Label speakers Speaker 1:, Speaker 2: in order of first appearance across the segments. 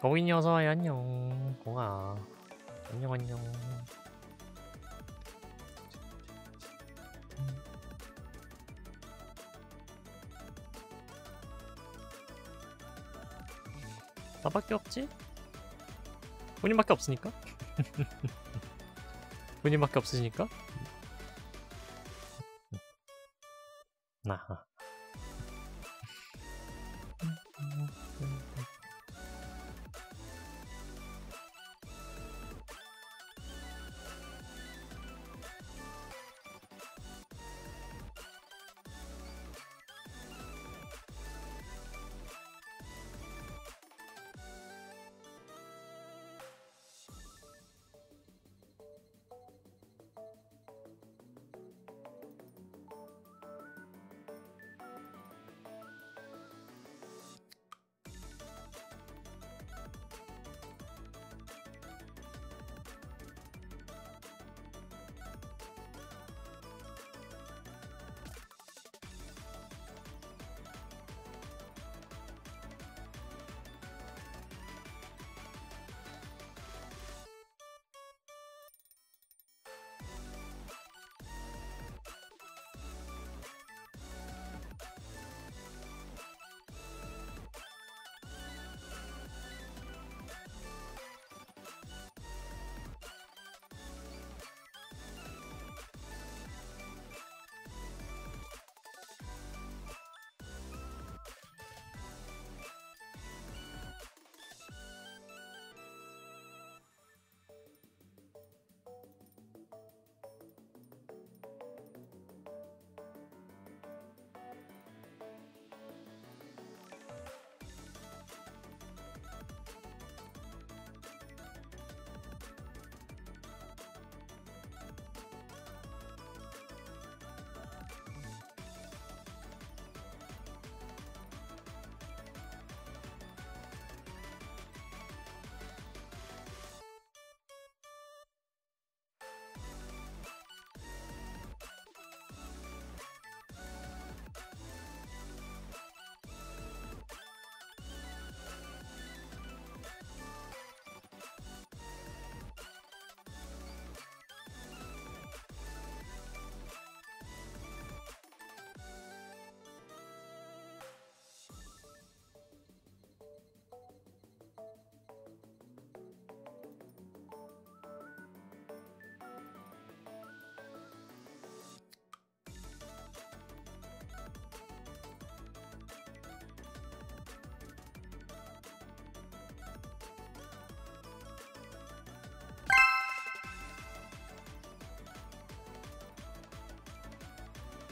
Speaker 1: 거인 여서와요 안녕 공아 안녕 안녕 나밖에 없지? 본인밖에 없으니까? 본인밖에 없으니까?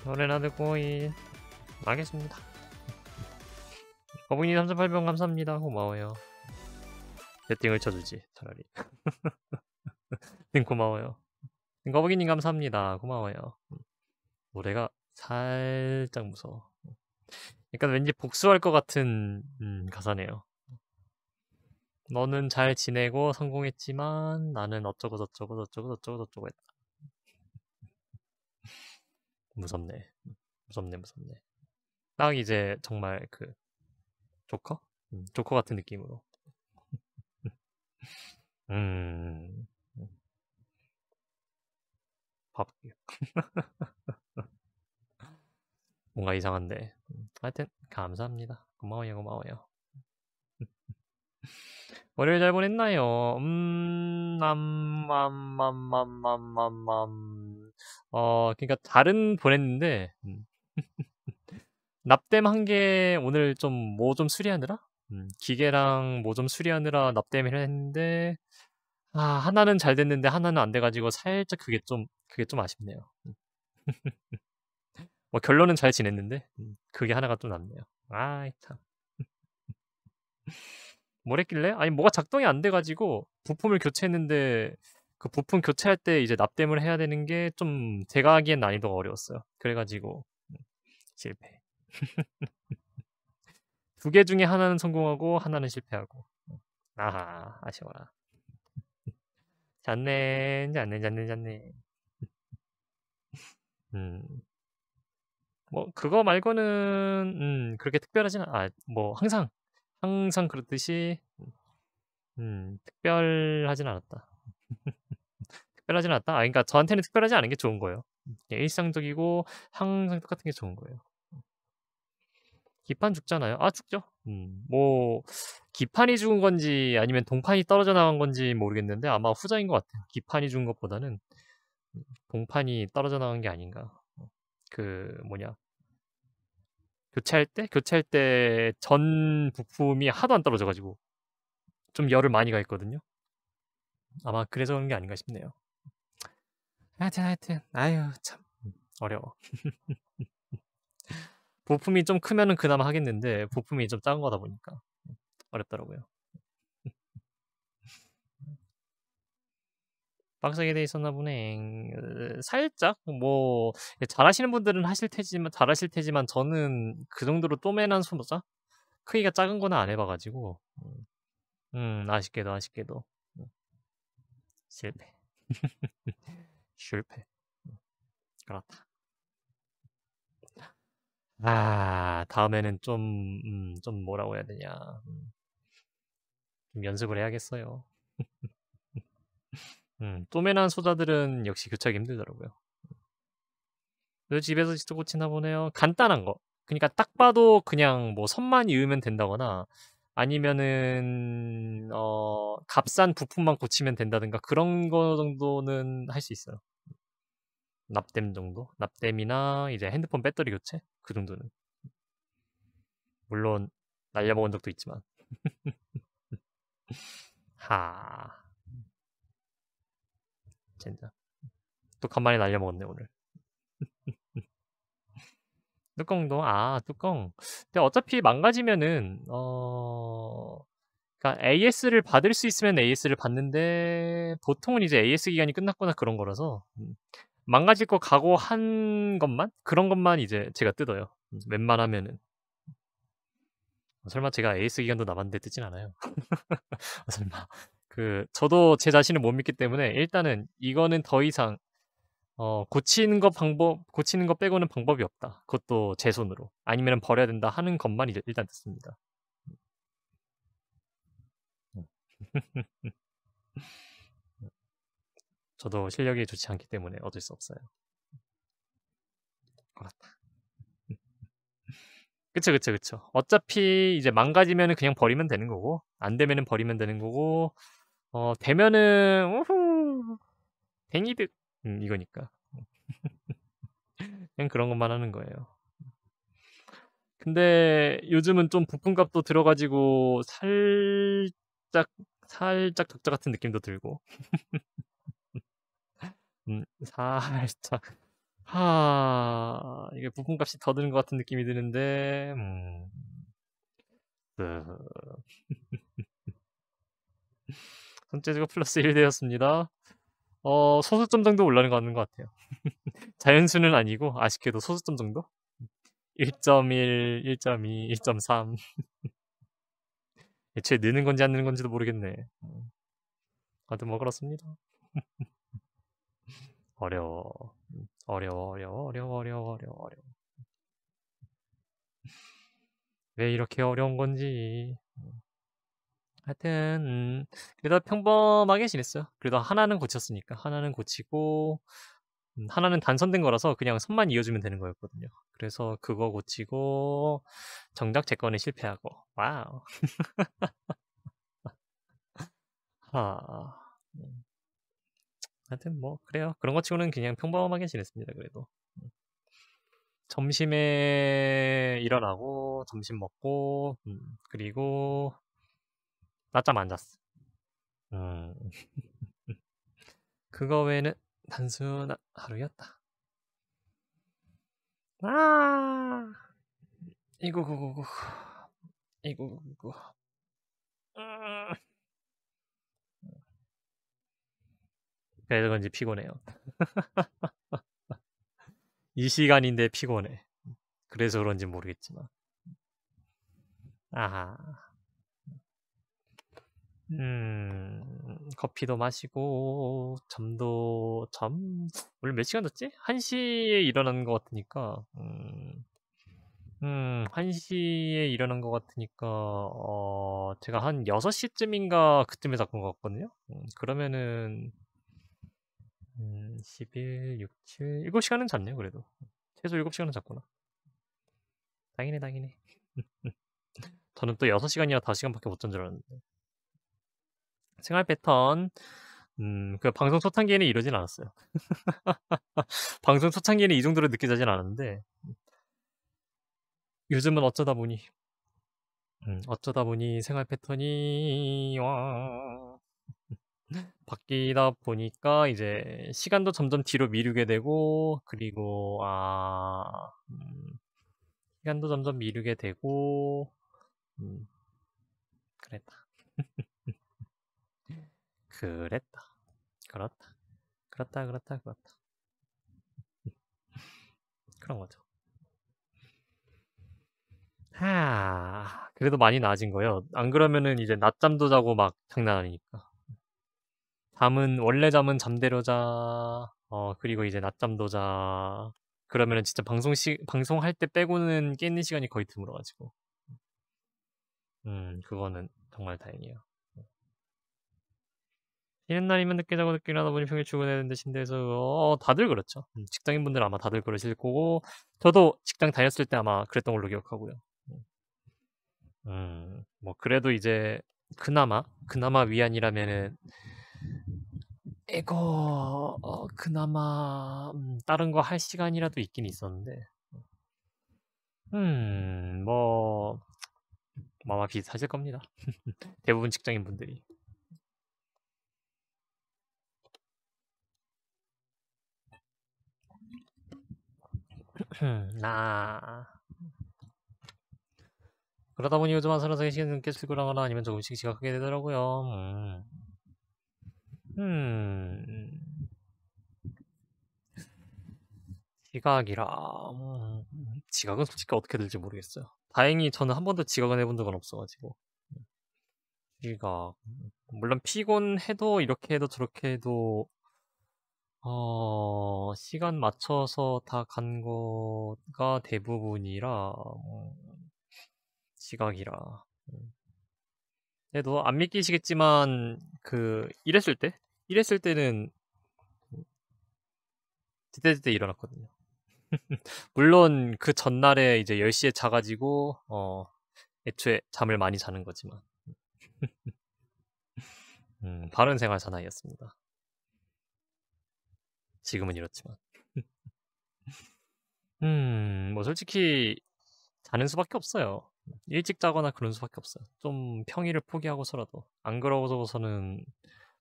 Speaker 1: 노래나 듣고 이 나겠습니다 거북이 3 8 0 감사합니다 고마워요 배팅을 쳐주지 차라리 고마워요 거북이님 감사합니다 고마워요 노래가 살짝 무서워 약간 왠지 복수할 것 같은 음, 가사네요 너는 잘 지내고 성공했지만 나는 어쩌고 저쩌고 저쩌고 저쩌고 저쩌고 했다 무섭네. 무섭네, 무섭네. 딱 이제 정말 그 조커? 음, 조커 같은 느낌으로.
Speaker 2: 음.
Speaker 1: 봐 뭔가 이상한데. 하여튼, 감사합니다. 고마워요, 고마워요. 월요일 잘 보냈나요? 음, 맘, 맘,
Speaker 2: 맘, 맘, 맘, 맘, 맘.
Speaker 1: 어 그러니까 다른 보냈는데 음. 납땜 한 개 오늘 좀 뭐좀 뭐 수리하느라 음, 기계랑 뭐 좀 수리하느라 납땜을 했는데 아 하나는 잘 됐는데 하나는 안 돼가지고 살짝 그게 좀 그게 좀 아쉽네요. 음. 뭐 결론은 잘 지냈는데 음, 그게 하나가 좀낫네요 아이 참. 뭘했길래 아니 뭐가 작동이 안 돼가지고 부품을 교체했는데 그 부품 교체할 때 이제 납땜을 해야 되는 게 좀 제가 하기엔 난이도가 어려웠어요. 그래가지고 음, 실패. 두 개 중에 하나는 성공하고 하나는 실패하고. 음, 아하 아쉬워라. 잤네 잤네 잤네 잤네. 음. 뭐 그거 말고는 음, 그렇게 특별하진 아뭐 항상 항상 그렇듯이 음, 특별하진 않았다. 특별하지는 않다. 아, 그러니까 저한테는 특별하지 않은 게 좋은 거예요. 일상적이고 항상 똑같은 게 좋은 거예요. 기판 죽잖아요. 아 죽죠. 음, 뭐 기판이 죽은 건지 아니면 동판이 떨어져 나간 건지 모르겠는데 아마 후자인 것 같아요. 기판이 죽은 것보다는 동판이 떨어져 나간 게 아닌가. 그 뭐냐 교체할 때 교체할 때 전 부품이 하도 안 떨어져가지고 좀 열을 많이 가 있거든요. 아마 그래서 그런 게 아닌가 싶네요. 하여튼 하여튼 아유 참 어려워 부품이 좀 크면은 그나마 하겠는데 부품이 좀 작은 거다 보니까 어렵더라고요 빡세게 돼 있었나 보네. 살짝 뭐 잘하시는 분들은 하실 테지만 잘하실 테지만 저는 그 정도로 또맨한 소모자 크기가 작은 거는 안 해봐가지고 음, 음 아쉽게도 아쉽게도 음, 실패. 실패. 음, 그렇다. 아, 다음에는 좀, 음, 좀 뭐라고 해야 되냐. 음, 좀 연습을 해야겠어요. 음, 또매난 소자들은 역시 교차하기 힘들더라고요. 너 음. 집에서 직접 고치나 보네요. 간단한 거. 그러니까 딱 봐도 그냥 뭐 선만 이으면 된다거나 아니면은 어 값싼 부품만 고치면 된다든가 그런 거 정도는 할 수 있어요. 납땜 정도? 납땜이나 이제 핸드폰 배터리 교체 그 정도는 물론 날려먹은 적도 있지만 하 진짜. 또 간만에 날려먹었네 오늘 뚜껑도 아 뚜껑. 근데 어차피 망가지면은 어 그러니까 AS를 받을 수 있으면 AS를 받는데 보통은 이제 AS 기간이 끝났거나 그런 거라서 음, 망가질 거 각오한 것만 그런 것만 이제 제가 뜯어요. 음, 웬만하면은 어, 설마 제가 AS 기간도 남았는데 뜯진 않아요. 어, 설마 그 저도 제 자신을 못 믿기 때문에 일단은 이거는 더 이상 어, 고치는 거 방법, 고치는 거 빼고는 방법이 없다. 그것도 제 손으로. 아니면 버려야 된다 하는 것만 일단 듣습니다. 음. 저도 실력이 좋지 않기 때문에 얻을 수 없어요. 그렇다. 그쵸, 그쵸, 그쵸. 어차피 이제 망가지면 그냥 버리면 되는 거고, 안되면 버리면 되는 거고, 어, 되면은, 우후, 댕이득. 음, 이거니까. 그냥 그런 것만 하는 거예요. 근데 요즘은 좀 부품값도 들어가지고 살짝 살짝 적자 같은 느낌도 들고 음, 살짝 하 이게 부품값이 더 드는 것 같은 느낌이 드는데 음... 그. 손재주가 플러스 1 되었습니다. 어, 소수점 정도 올라가는것 같아요. 자연수는 아니고, 아쉽게도 소수점 정도? 1.1, 1.2, 1.3. 애초에 느는 건지 안 느는 건지도 모르겠네. 아무튼 뭐 그렇습니다. 어려워. 어려워, 어려워, 어려워, 어려워, 어려워, 어려워. 왜 이렇게 어려운 건지. 하여튼 음, 그래도 평범하게 지냈어요. 그래도 하나는 고쳤으니까 하나는 고치고 음, 하나는 단선된 거라서 그냥 선만 이어주면 되는 거였거든요. 그래서 그거 고치고 정작 제 건에 실패하고 와우. 하. 네. 하여튼 뭐 그래요. 그런 것 치고는 그냥 평범하게 지냈습니다. 그래도 음. 점심에 일어나고 점심 먹고 음, 그리고 낮잠 안 잤어. 음. 그거 외에는 단순한 하루였다.
Speaker 2: 아, 이거구거구이거구거
Speaker 3: 음.
Speaker 1: 그래서 그런지 피곤해요. 이 시간인데 피곤해. 그래서 그런지 모르겠지만. 아하. 음, 커피도 마시고, 잠도, 잠, 원래 몇 시간 잤지? 1시에 일어난 것 같으니까, 음, 음, 1시에 일어난 것 같으니까, 어, 제가 한 6시쯤인가 그쯤에 잤던 것 같거든요? 음, 그러면은, 음, 11, 6, 7, 7시간은 잤네요, 그래도. 최소 7시간은 잤구나. 당연히, 당연히. 저는 또 6시간이나 5시간밖에 못잔줄 알았는데. 생활 패턴 음, 그 방송 초창기에는 이러진 않았어요. 방송 초창기에는 이 정도로 느껴지진 않았는데 요즘은 어쩌다 보니 음, 어쩌다 보니 생활 패턴이 와 바뀌다 보니까 이제 시간도 점점 뒤로 미루게 되고 그리고 아 음, 시간도 점점 미루게 되고 음, 그랬다. 그랬다. 그렇다. 그렇다, 그렇다, 그렇다. 그런 거죠. 하, 그래도 많이 나아진 거예요. 안 그러면은 이제 낮잠도 자고 막 장난 아니니까. 잠은, 원래 잠은 잠대로 자, 어, 그리고 이제 낮잠도 자. 그러면은 진짜 방송 시, 방송할 때 빼고는 깨는 시간이 거의 드물어가지고. 음, 그거는 정말 다행이에요. 이런 날이면 늦게 자고 늦게 일어나다 보니 평일 출근했는데 신대에서 어, 다들 그렇죠. 음, 직장인분들 아마 다들 그러실 거고 저도 직장 다녔을 때 아마 그랬던 걸로 기억하고요. 음, 음 뭐 그래도 이제 그나마 그나마 위안이라면은 에고 어, 그나마 음, 다른 거 할 시간이라도 있긴 있었는데 음뭐 마마 비슷하실 겁니다. 대부분 직장인 분들이. 아. 그러다 보니 요즘 한살아서 시간 늦게 출근하거나 아니면 조금씩 지각하게 되더라고요. 음. 음. 지각이라 음. 지각은 솔직히 어떻게 될지 모르겠어요. 다행히 저는 한 번도 지각은 해본 적은 없어가지고 음. 지각 물론 피곤해도 이렇게 해도 저렇게 해도 어, 시간 맞춰서 다 간 거가 대부분이라, 어, 음, 지각이라. 음. 그래도 안 믿기시겠지만, 그, 일했을 때? 일했을 때는, 디때디때 일어났거든요. 물론, 그 전날에 이제 10시에 자가지고, 어, 애초에 잠을 많이 자는 거지만. 음, 바른 생활 사나이였습니다. 지금은 이렇지만. 음, 뭐 솔직히 자는 수밖에 없어요. 일찍 자거나 그런 수밖에 없어요. 좀 평일을 포기하고서라도 안 그러고서는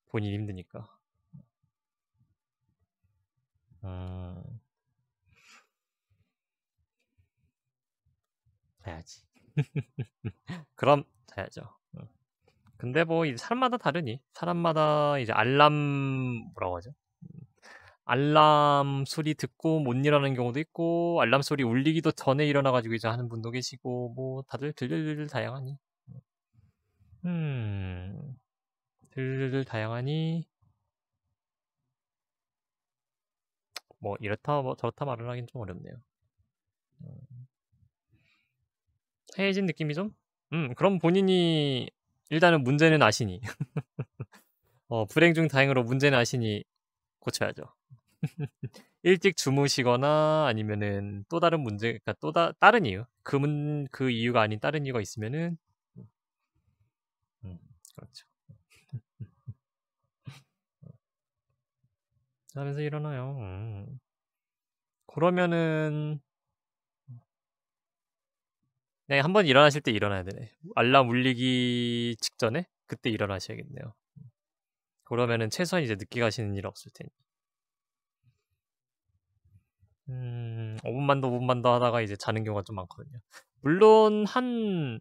Speaker 1: 본인 힘드니까. 음, 자야지. 그럼 자야죠. 음. 근데 뭐 사람마다 다르니 사람마다 이제 알람 뭐라고 하죠? 알람 소리 듣고 못 일어나는 경우도 있고 알람 소리 울리기도 전에 일어나가지고 이제 하는 분도 계시고 뭐 다들 들들들 다양하니 음 들들들 다양하니 뭐 이렇다 뭐 저렇다 말을 하긴 좀 어렵네요 음. 해해진 느낌이 좀? 음 그럼 본인이 일단은 문제는 아시니 어 불행 중 다행으로 문제는 아시니 고쳐야죠 일찍 주무시거나 아니면은 또 다른 문제, 그러니까 또 다, 다른 이유, 그, 문, 그 이유가 아닌 다른 이유가 있으면은, 음, 음 그렇죠. 자면서 일어나요. 음. 그러면은, 네, 한번 일어나실 때 일어나야 되네. 알람 울리기 직전에 그때 일어나셔야겠네요. 그러면은 최소한 이제 늦게 가시는 일 없을 테니. 음, 5분만 더 5분만 더 하다가 이제 자는 경우가 좀 많거든요. 물론 한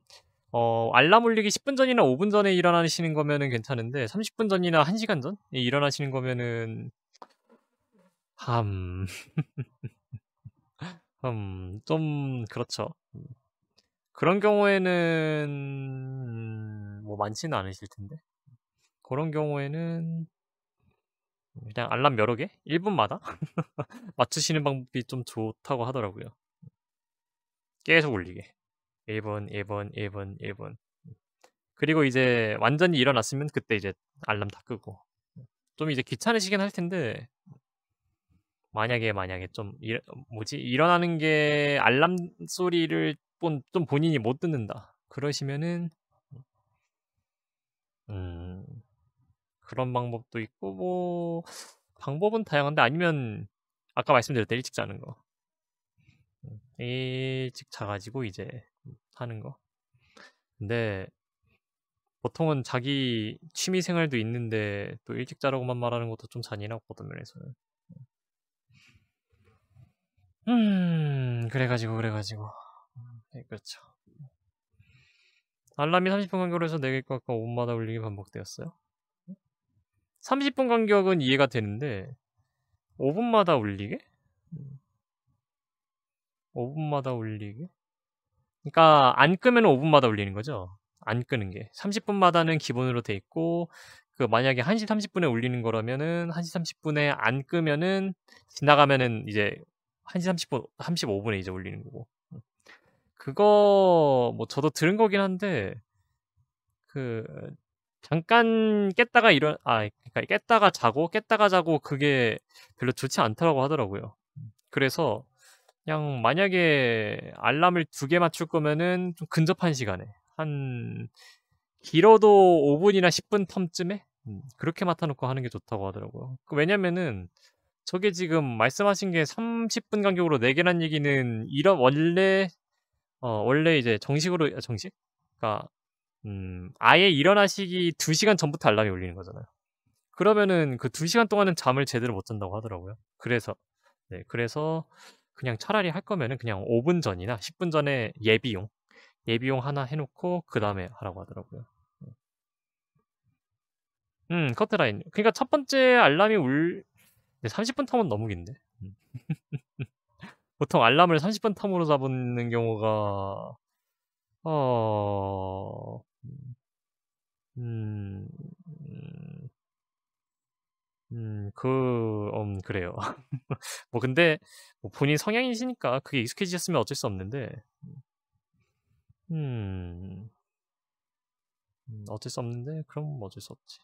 Speaker 1: 어, 알람 울리기 10분 전이나 5분 전에 일어나시는 거면은 괜찮은데 30분 전이나 1시간 전에 일어나시는 거면은 함. 음, 좀 그렇죠. 그런 경우에는 음, 뭐 많지는 않으실 텐데. 그런 경우에는 그냥 알람 여러 개? 1분마다? 맞추시는 방법이 좀 좋다고 하더라고요. 계속 울리게. 1분, 1분, 1분, 1분. 그리고 이제 완전히 일어났으면 그때 이제 알람 다 끄고. 좀 이제 귀찮으시긴 할 텐데, 만약에, 만약에 좀, 일, 뭐지? 일어나는 게 알람 소리를 본, 좀 본인이 못 듣는다. 그러시면은, 음, 그런 방법도 있고 뭐 방법은 다양한데 아니면 아까 말씀드렸다 일찍 자는 거 음, 일찍 자가지고 이제 하는 거 근데 보통은 자기 취미 생활도 있는데 또 일찍 자라고만 말하는 것도 좀 잔인하고 어떤 면에서는 음 그래가지고 그래가지고 네, 그렇죠 알람이 30분 간격으로 해서 4개가 아까 그 5분마다 울리기 반복되었어요 30분 간격은 이해가 되는데 5분마다 올리게? 5분마다 올리게? 그러니까 안 끄면 5분마다 올리는 거죠. 안 끄는 게 30분마다는 기본으로 돼 있고 그 만약에 1시 30분에 올리는 거라면은 1시 30분에 안 끄면은 지나가면은 이제 1시 30분 35분에 이제 올리는 거고 그거 뭐 저도 들은 거긴 한데 그 잠깐 깼다가 일어 아 그러니까 깼다가 자고 깼다가 자고 그게 별로 좋지 않더라고 하더라고요. 그래서 그냥 만약에 알람을 두 개 맞출 거면은 좀 근접한 시간에 한 길어도 5분이나 10분 텀쯤에 음, 그렇게 맡아놓고 하는 게 좋다고 하더라고요. 그 왜냐면은 저게 지금 말씀하신 게 30분 간격으로 4개란 얘기는 이런 원래 어 원래 이제 정식으로 아, 정식 그니까 음, 아예 일어나시기 2시간 전부터 알람이 울리는 거잖아요. 그러면은 그 2시간 동안은 잠을 제대로 못 잔다고 하더라고요. 그래서, 네, 그래서 그냥 차라리 할 거면은 그냥 5분 전이나 10분 전에 예비용, 예비용 하나 해놓고 그 다음에 하라고 하더라고요. 음, 음 커트라인. 그러니까 첫 번째 알람이 울, 네, 30분 타면 너무 긴데. 음. 보통 알람을 30분 탐으로 잡는 경우가 어 음, 음, 음, 그, 음, 그래요. 뭐, 근데, 뭐 본인 성향이시니까 그게 익숙해지셨으면 어쩔 수 없는데, 음, 음 어쩔 수 없는데, 그럼 어쩔 수 없지.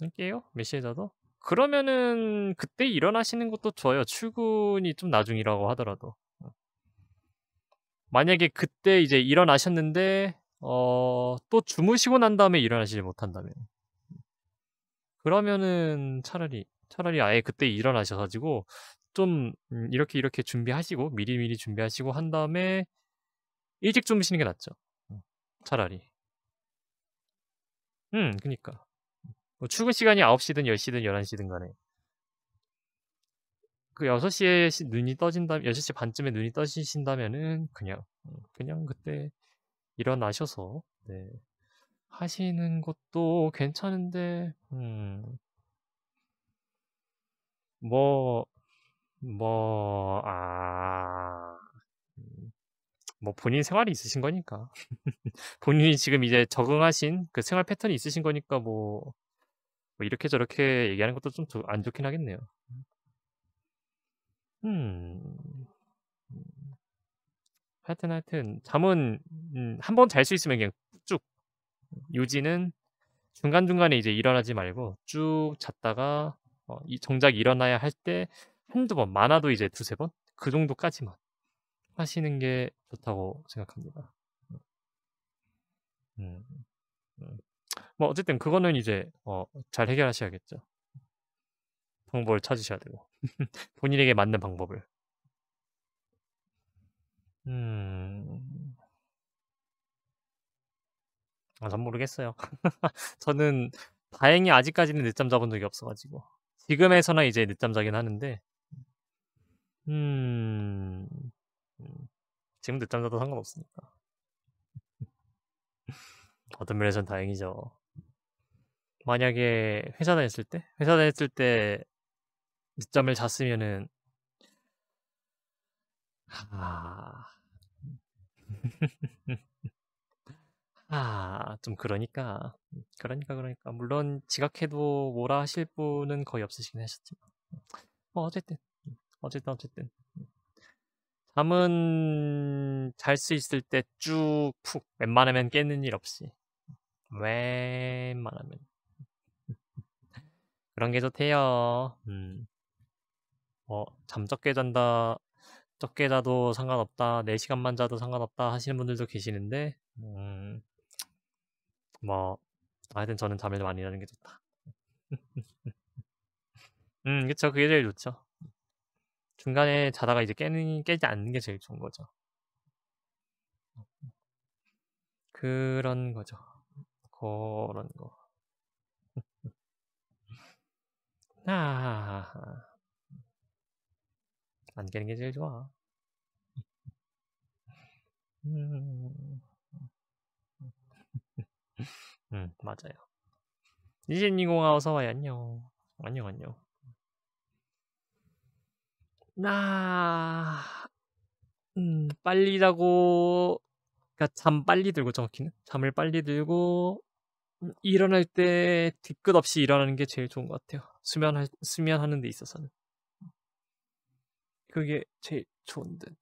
Speaker 1: 할게요, 메시에자도 그러면은, 그때 일어나시는 것도 좋아요. 출근이 좀 나중이라고 하더라도. 만약에 그때 이제 일어나셨는데, 어, 또 주무시고 난 다음에 일어나지 못한다면. 그러면은 차라리, 차라리 아예 그때 일어나셔가지고, 좀, 음, 이렇게 이렇게 준비하시고, 미리미리 준비하시고 한 다음에, 일찍 주무시는 게 낫죠. 음, 차라리. 음, 그니까. 뭐 출근 시간이 9시든 10시든 11시든 간에. 그 6시에 눈이 떠진다면, 6시 반쯤에 눈이 떠지신다면은, 그냥, 음, 그냥 그때 일어나셔서 네, 하시는 것도 괜찮은데 음, 뭐, 뭐, 아, 음, 뭐 본인 생활이 있으신 거니까. 본인이 지금 이제 적응하신 그 생활 패턴이 있으신 거니까 뭐, 뭐 이렇게 저렇게 얘기하는 것도 좀 안 좋긴 하겠네요. 음, 하여튼 하여튼 잠은 음, 한번 잘 수 있으면 그냥 쭉 유지는 중간 중간에 이제 일어나지 말고 쭉 잤다가 어, 이 정작 일어나야 할 때 한두 번 많아도 이제 두세 번 그 정도까지만 하시는 게 좋다고 생각합니다. 음. 음, 음. 뭐 어쨌든 그거는 이제 어, 잘 해결하셔야겠죠. 방법을 찾으셔야 되고 본인에게 맞는 방법을. 음. 아, 전 모르겠어요. 저는 다행히 아직까지는 늦잠 자본 적이 없어가지고 지금에서나 이제 늦잠 자긴 하는데 음, 지금 늦잠 자도 상관없으니까 어떤 면에서는 다행이죠. 만약에 회사 다녔을 때 회사 다녔을 때 늦잠을 잤으면은 아 아, 좀 그러니까. 음, 그러니까, 그러니까. 물론 지각해도 뭐라 하실 분은 거의 없으시긴 하셨지만. 뭐, 어쨌든. 어쨌든, 어쨌든. 음. 잠은 잘 수 있을 때 쭉 푹. 웬만하면 깨는 일 없이. 웬만하면. 그런 게 좋대요. 음. 뭐, 잠적게 잔다 적게 자도 상관없다, 4시간만 자도 상관없다 하시는 분들도 계시는데, 음, 뭐, 하여튼 저는 잠을 많이 자는 게 좋다. 음, 그쵸. 그게 제일 좋죠. 중간에 자다가 이제 깨는, 깨지 않는 게 제일 좋은 거죠. 그런 거죠. 그런 거. 아. 안 깨는 게 제일 좋아. 음, 음 맞아요. 이젠이공아 어서와요. 안녕. 안녕, 안녕. 나, 음, 빨리 자고, 그니까 잠 빨리 들고 정확히는 잠을 빨리 들고 음, 일어날 때 뒤끝 없이 일어나는 게 제일 좋은 것 같아요. 수면 수면하는 데 있어서는. 그게 제일 좋은 듯.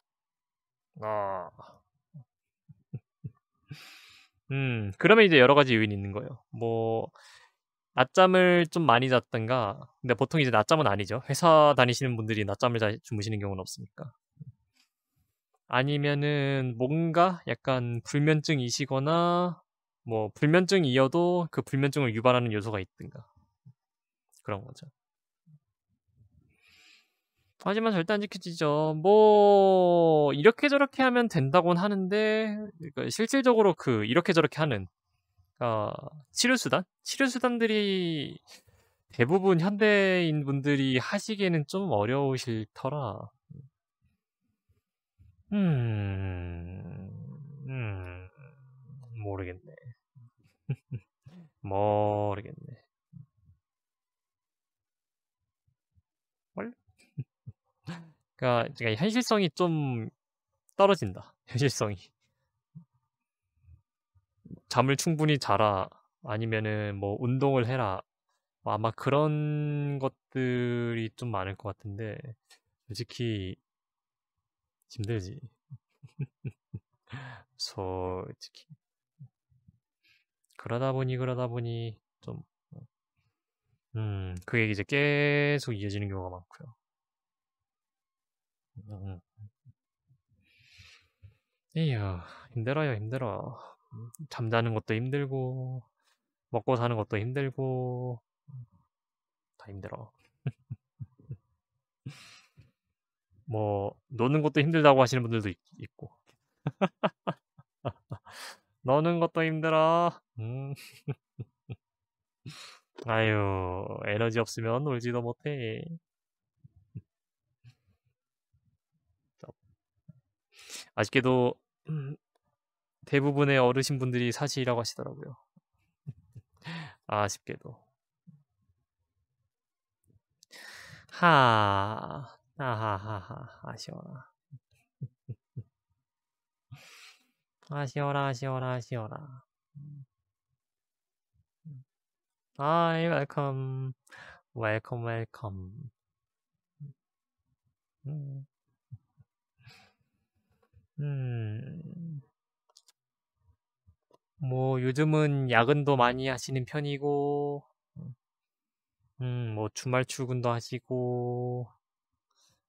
Speaker 1: 아. 음, 그러면 이제 여러 가지 요인이 있는 거예요. 뭐, 낮잠을 좀 많이 잤던가, 근데 보통 이제 낮잠은 아니죠. 회사 다니시는 분들이 낮잠을 자, 주무시는 경우는 없으니까. 아니면은 뭔가 약간 불면증이시거나, 뭐, 불면증이어도 그 불면증을 유발하는 요소가 있든가. 그런 거죠. 하지만 절대 안 지켜지죠. 뭐 이렇게 저렇게 하면 된다곤 하는데 그 실질적으로 그 이렇게 저렇게 하는 어, 치료 수단, 치료 수단들이 대부분 현대인 분들이 하시기에는 좀 어려우실 터라. 음, 음, 모르겠네. 모르겠네. 그러니까, 그러니까 현실성이 좀 떨어진다. 현실성이. 잠을 충분히 자라 아니면은 뭐 운동을 해라 뭐 아마 그런 것들이 좀 많을 것 같은데 솔직히 힘들지 솔직히 그러다 보니 그러다 보니 좀음 그게 이제 계속 이어지는 경우가 많고요 이야, 힘들어요, 힘들어. 잠자는 것도 힘들고, 먹고 사는 것도 힘들고, 다 힘들어. 뭐, 노는 것도 힘들다고 하시는 분들도 있, 고 노는 것도 힘들어. 음. 아유, 에너지 없으면 놀지도 못해. 아쉽게도 음. 대부분의 어르신분들이 사실이라고 하시더라고요. 아쉽게도. 하, 아하하하, 아쉬워라. 아쉬워라, 아쉬워라, 아쉬워라. 아이, 웰컴. 웰컴, 웰컴. 음. 음. 음, 뭐 요즘은 야근도 많이 하시는 편이고, 음, 뭐 주말 출근도 하시고,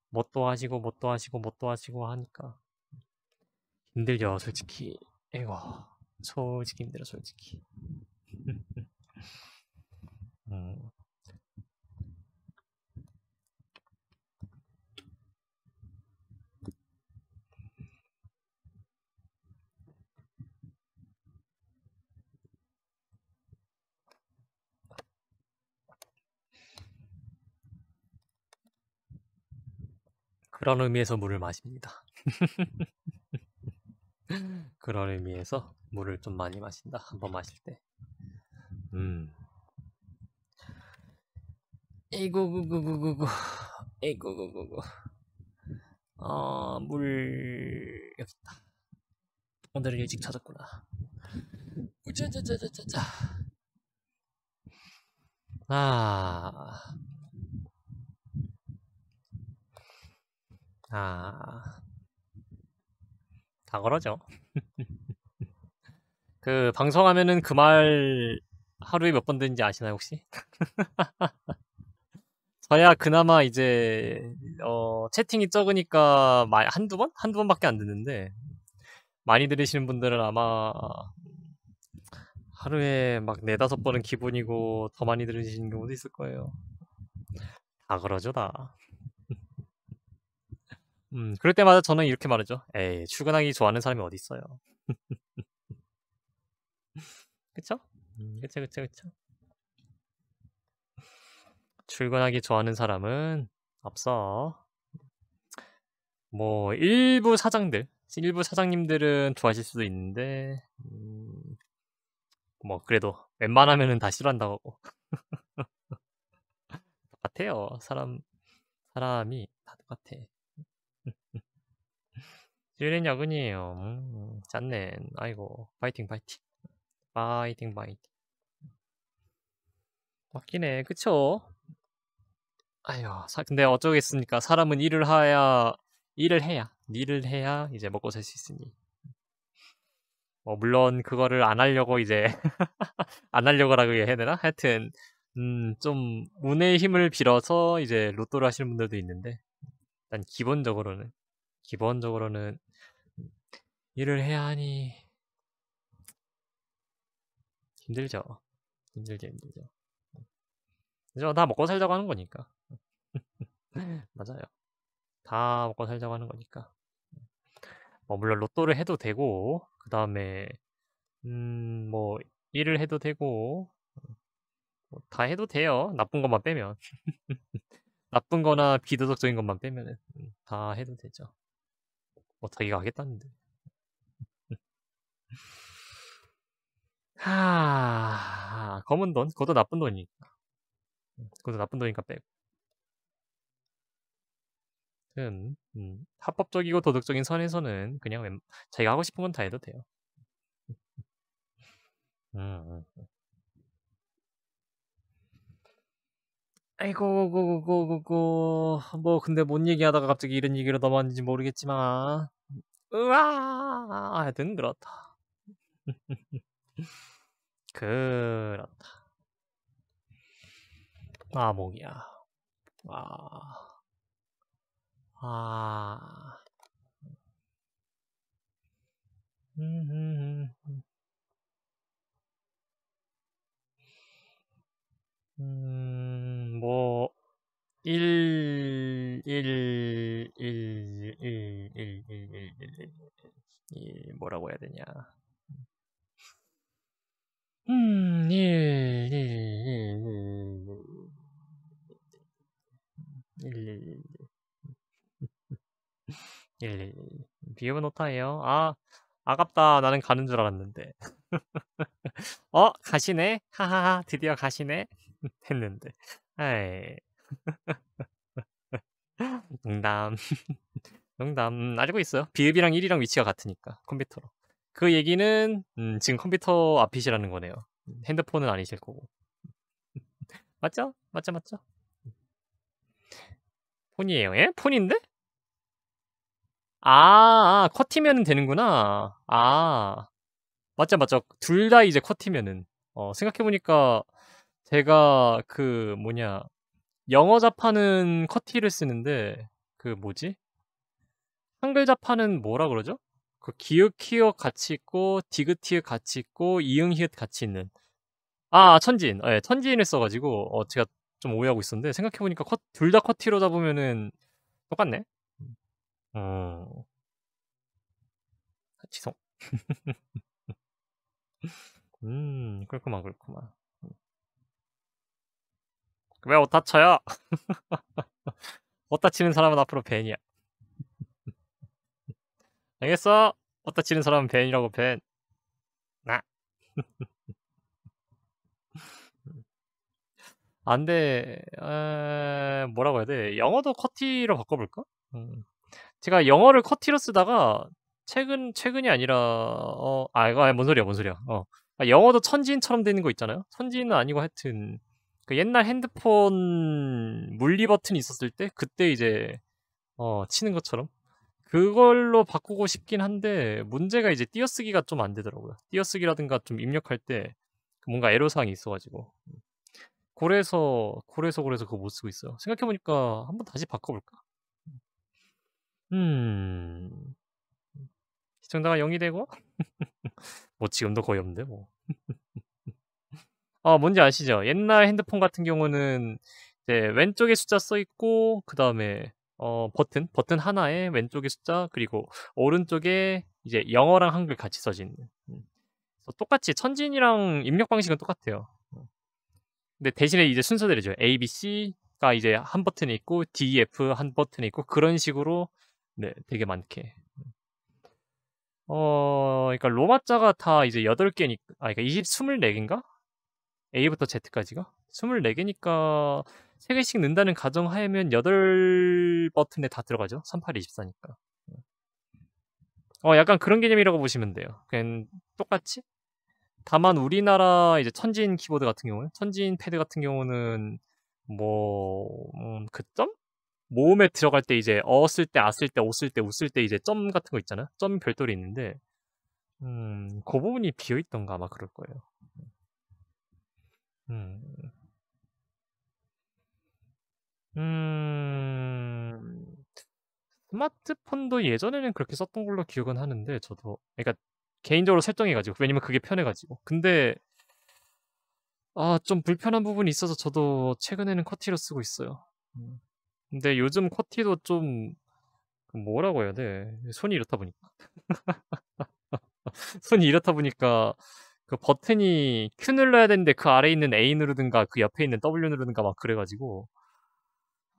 Speaker 1: 뭣도 뭐 하시고, 뭣도 뭐 하시고, 뭣도 뭐 하시고 하니까 힘들죠, 솔직히. 이거 솔직히 힘들어, 솔직히. 음. 그런 의미에서 물을 마십니다. 그런 의미에서 물을 좀 많이 마신다. 한번 마실 때. 음.
Speaker 2: 에구구구구구구에구구구구 어, 물, 여기 있다. 오늘 은 일찍 찾았구나. 우짜자자자자자. 아.
Speaker 1: 아, 다 그러죠. 그 방송하면은 그 말 하루에 몇 번 듣는지 아시나요 혹시? 저야 그나마 이제 어, 채팅이 적으니까 한두 번? 한두 번밖에 안 듣는데 많이 들으시는 분들은 아마 하루에 막 네다섯 번은 기본이고 더 많이 들으시는 경우도 있을 거예요. 다 그러죠 다. 음, 그럴 때마다 저는 이렇게 말하죠. 에이, 출근하기 좋아하는 사람이 어디 있어요. 그쵸? 음. 그쵸, 그쵸, 그쵸. 출근하기 좋아하는 사람은 없어. 뭐, 일부 사장들, 일부 사장님들은 좋아하실 수도 있는데, 음, 뭐, 그래도 웬만하면은 다 싫어한다고. 똑같아요. 사람, 사람이 다 똑같아. 주일엔 야근이에요. 음, 짠넨. 음, 아이고, 파이팅, 파이팅. 파이팅, 파이팅. 맞긴 해, 그쵸? 아휴, 근데 어쩌겠습니까? 사람은 일을 해야, 일을 해야, 일을 해야 이제 먹고 살 수 있으니. 뭐, 물론 그거를 안 하려고 이제, 안 하려고라고 해야 되나? 하여튼, 음, 좀, 운의 힘을 빌어서 이제 로또를 하시는 분들도 있는데, 일단 기본적으로는, 기본적으로는 일을 해야 하니 힘들죠. 힘들죠, 힘들죠. 그죠? 다 먹고 살자고 하는 거니까. 맞아요. 다 먹고 살자고 하는 거니까. 뭐 물론 로또를 해도 되고 그 다음에 음뭐 일을 해도 되고 뭐다 해도 돼요. 나쁜 것만 빼면 나쁜거나 비도덕적인 것만 빼면다 음, 해도 되죠. 뭐 자기가 하겠다는데. 하, 검은 돈? 그것도 나쁜 돈이니까. 음, 그것도 나쁜 돈이니까 빼고. 음, 합법적이고 도덕적인 선에서는 그냥 웬, 자기가 하고 싶은 건 다 해도 돼요. 음, 음. 아이고, 음. 고고고고고. 뭐, 근데 뭔 얘기하다가 갑자기 이런 얘기로 넘어왔는지 모르겠지만. 으아! 하여튼 그렇다. 그렇다. 아몽이야.
Speaker 2: 아. 아. 음. 음, 뭐1 1 1 1 1 1 1 1 1 1 뭐라고 해야 되냐? 음,
Speaker 1: 예, 예, 예, 예. 예, 예. 예, 예. 예 비오면 오타예요. 아, 아깝다. 나는 가는 줄 알았는데. 어, 가시네. 하하하, 드디어 가시네. 했는데. 에이. 농담. 농담. 알고 있어요. 비읍이랑 1이랑 위치가 같으니까. 컴퓨터로. 그 얘기는 음, 지금 컴퓨터 앞이시라는 거네요. 핸드폰은 아니실 거고. 맞죠? 맞죠? 맞죠? 폰이에요. 예? 폰인데? 아, 아커티면 되는구나. 아. 맞죠, 맞죠. 둘 다 이제 커티면은 어, 생각해보니까 제가 그 뭐냐. 영어 자판은 커티를 쓰는데 그 뭐지? 한글 자판은 뭐라 그러죠? 그 기우키어 같이 있고 디그티어 같이 있고 이응히읗 같이 있는 아 천지인 네, 천지인을 써가지고 어 제가 좀 오해하고 있었는데 생각해보니까 둘다 커티로다 보면은 똑같네 어 지성 음 그렇구만 그렇구만 왜 오타 쳐요? 오타 치는 사람은 앞으로 벤이야 알겠어? 어따 치는 사람은 벤이라고 벤. 나. 안 돼. 에... 아, 뭐라고 해야 돼? 영어도 커티로 바꿔볼까? 음. 제가 영어를 커티로 쓰다가 최근 최근이 아니라 어, 아 이거 아, 뭔 소리야 뭔 소리야 어 아, 영어도 천지인처럼 되는 거 있잖아요 천지인은 아니고 하여튼 그 옛날 핸드폰 물리 버튼이 있었을 때 그때 이제 어 치는 것처럼 그걸로 바꾸고 싶긴 한데 문제가 이제 띄어쓰기가 좀 안 되더라고요. 띄어쓰기라든가 좀 입력할 때 뭔가 에러 사항이 있어가지고 고래서 고래서 고래서 그거 못 쓰고 있어요. 생각해보니까 한번 다시 바꿔볼까? 음 시청자가 0이 되고 뭐 지금도 거의 없는데 뭐. 아 뭔지 아시죠? 옛날 핸드폰 같은 경우는 이제 왼쪽에 숫자 써 있고 그 다음에 어, 버튼, 버튼 하나에 왼쪽에 숫자, 그리고 오른쪽에 이제 영어랑 한글 같이 써진. 음. 똑같이 천진이랑 입력 방식은 똑같아요. 음. 근데 대신에 이제 순서대로 죠 A, B, C가 이제 한 버튼이 있고 D, F 한 버튼이 있고 그런 식으로 네, 되게 많게. 음. 어, 그러니까 로마자가 다 이제 8개니까 아 그러니까 20 24개인가? A부터 Z까지가 24개니까 3개씩 넣는다는 가정하면 8버튼에 다 들어가죠. 3824니까. 어, 약간 그런 개념이라고 보시면 돼요. 그냥 똑같이. 다만 우리나라 이제 천진 키보드 같은 경우는 천진 패드 같은 경우는 뭐 음, 그점 모음에 들어갈 때 이제 어을 때, 아 쓸 때, 오 쓸 때, 웃을 때 이제 점 같은 거 있잖아. 점 별도로 있는데 음, 그 부분이 비어 있던가 아마 그럴 거예요. 음. 음, 스마트폰도 예전에는 그렇게 썼던 걸로 기억은 하는데, 저도. 그러니까, 개인적으로 설정해가지고. 왜냐면 그게 편해가지고. 근데, 아, 좀 불편한 부분이 있어서 저도 최근에는 커티로 쓰고 있어요. 음. 근데 요즘 커티도 좀, 그 뭐라고 해야 돼? 손이 이렇다 보니까. 손이 이렇다 보니까, 그 버튼이 Q 눌러야 되는데 그 아래에 있는 A 누르든가 그 옆에 있는 W 누르든가 막 그래가지고,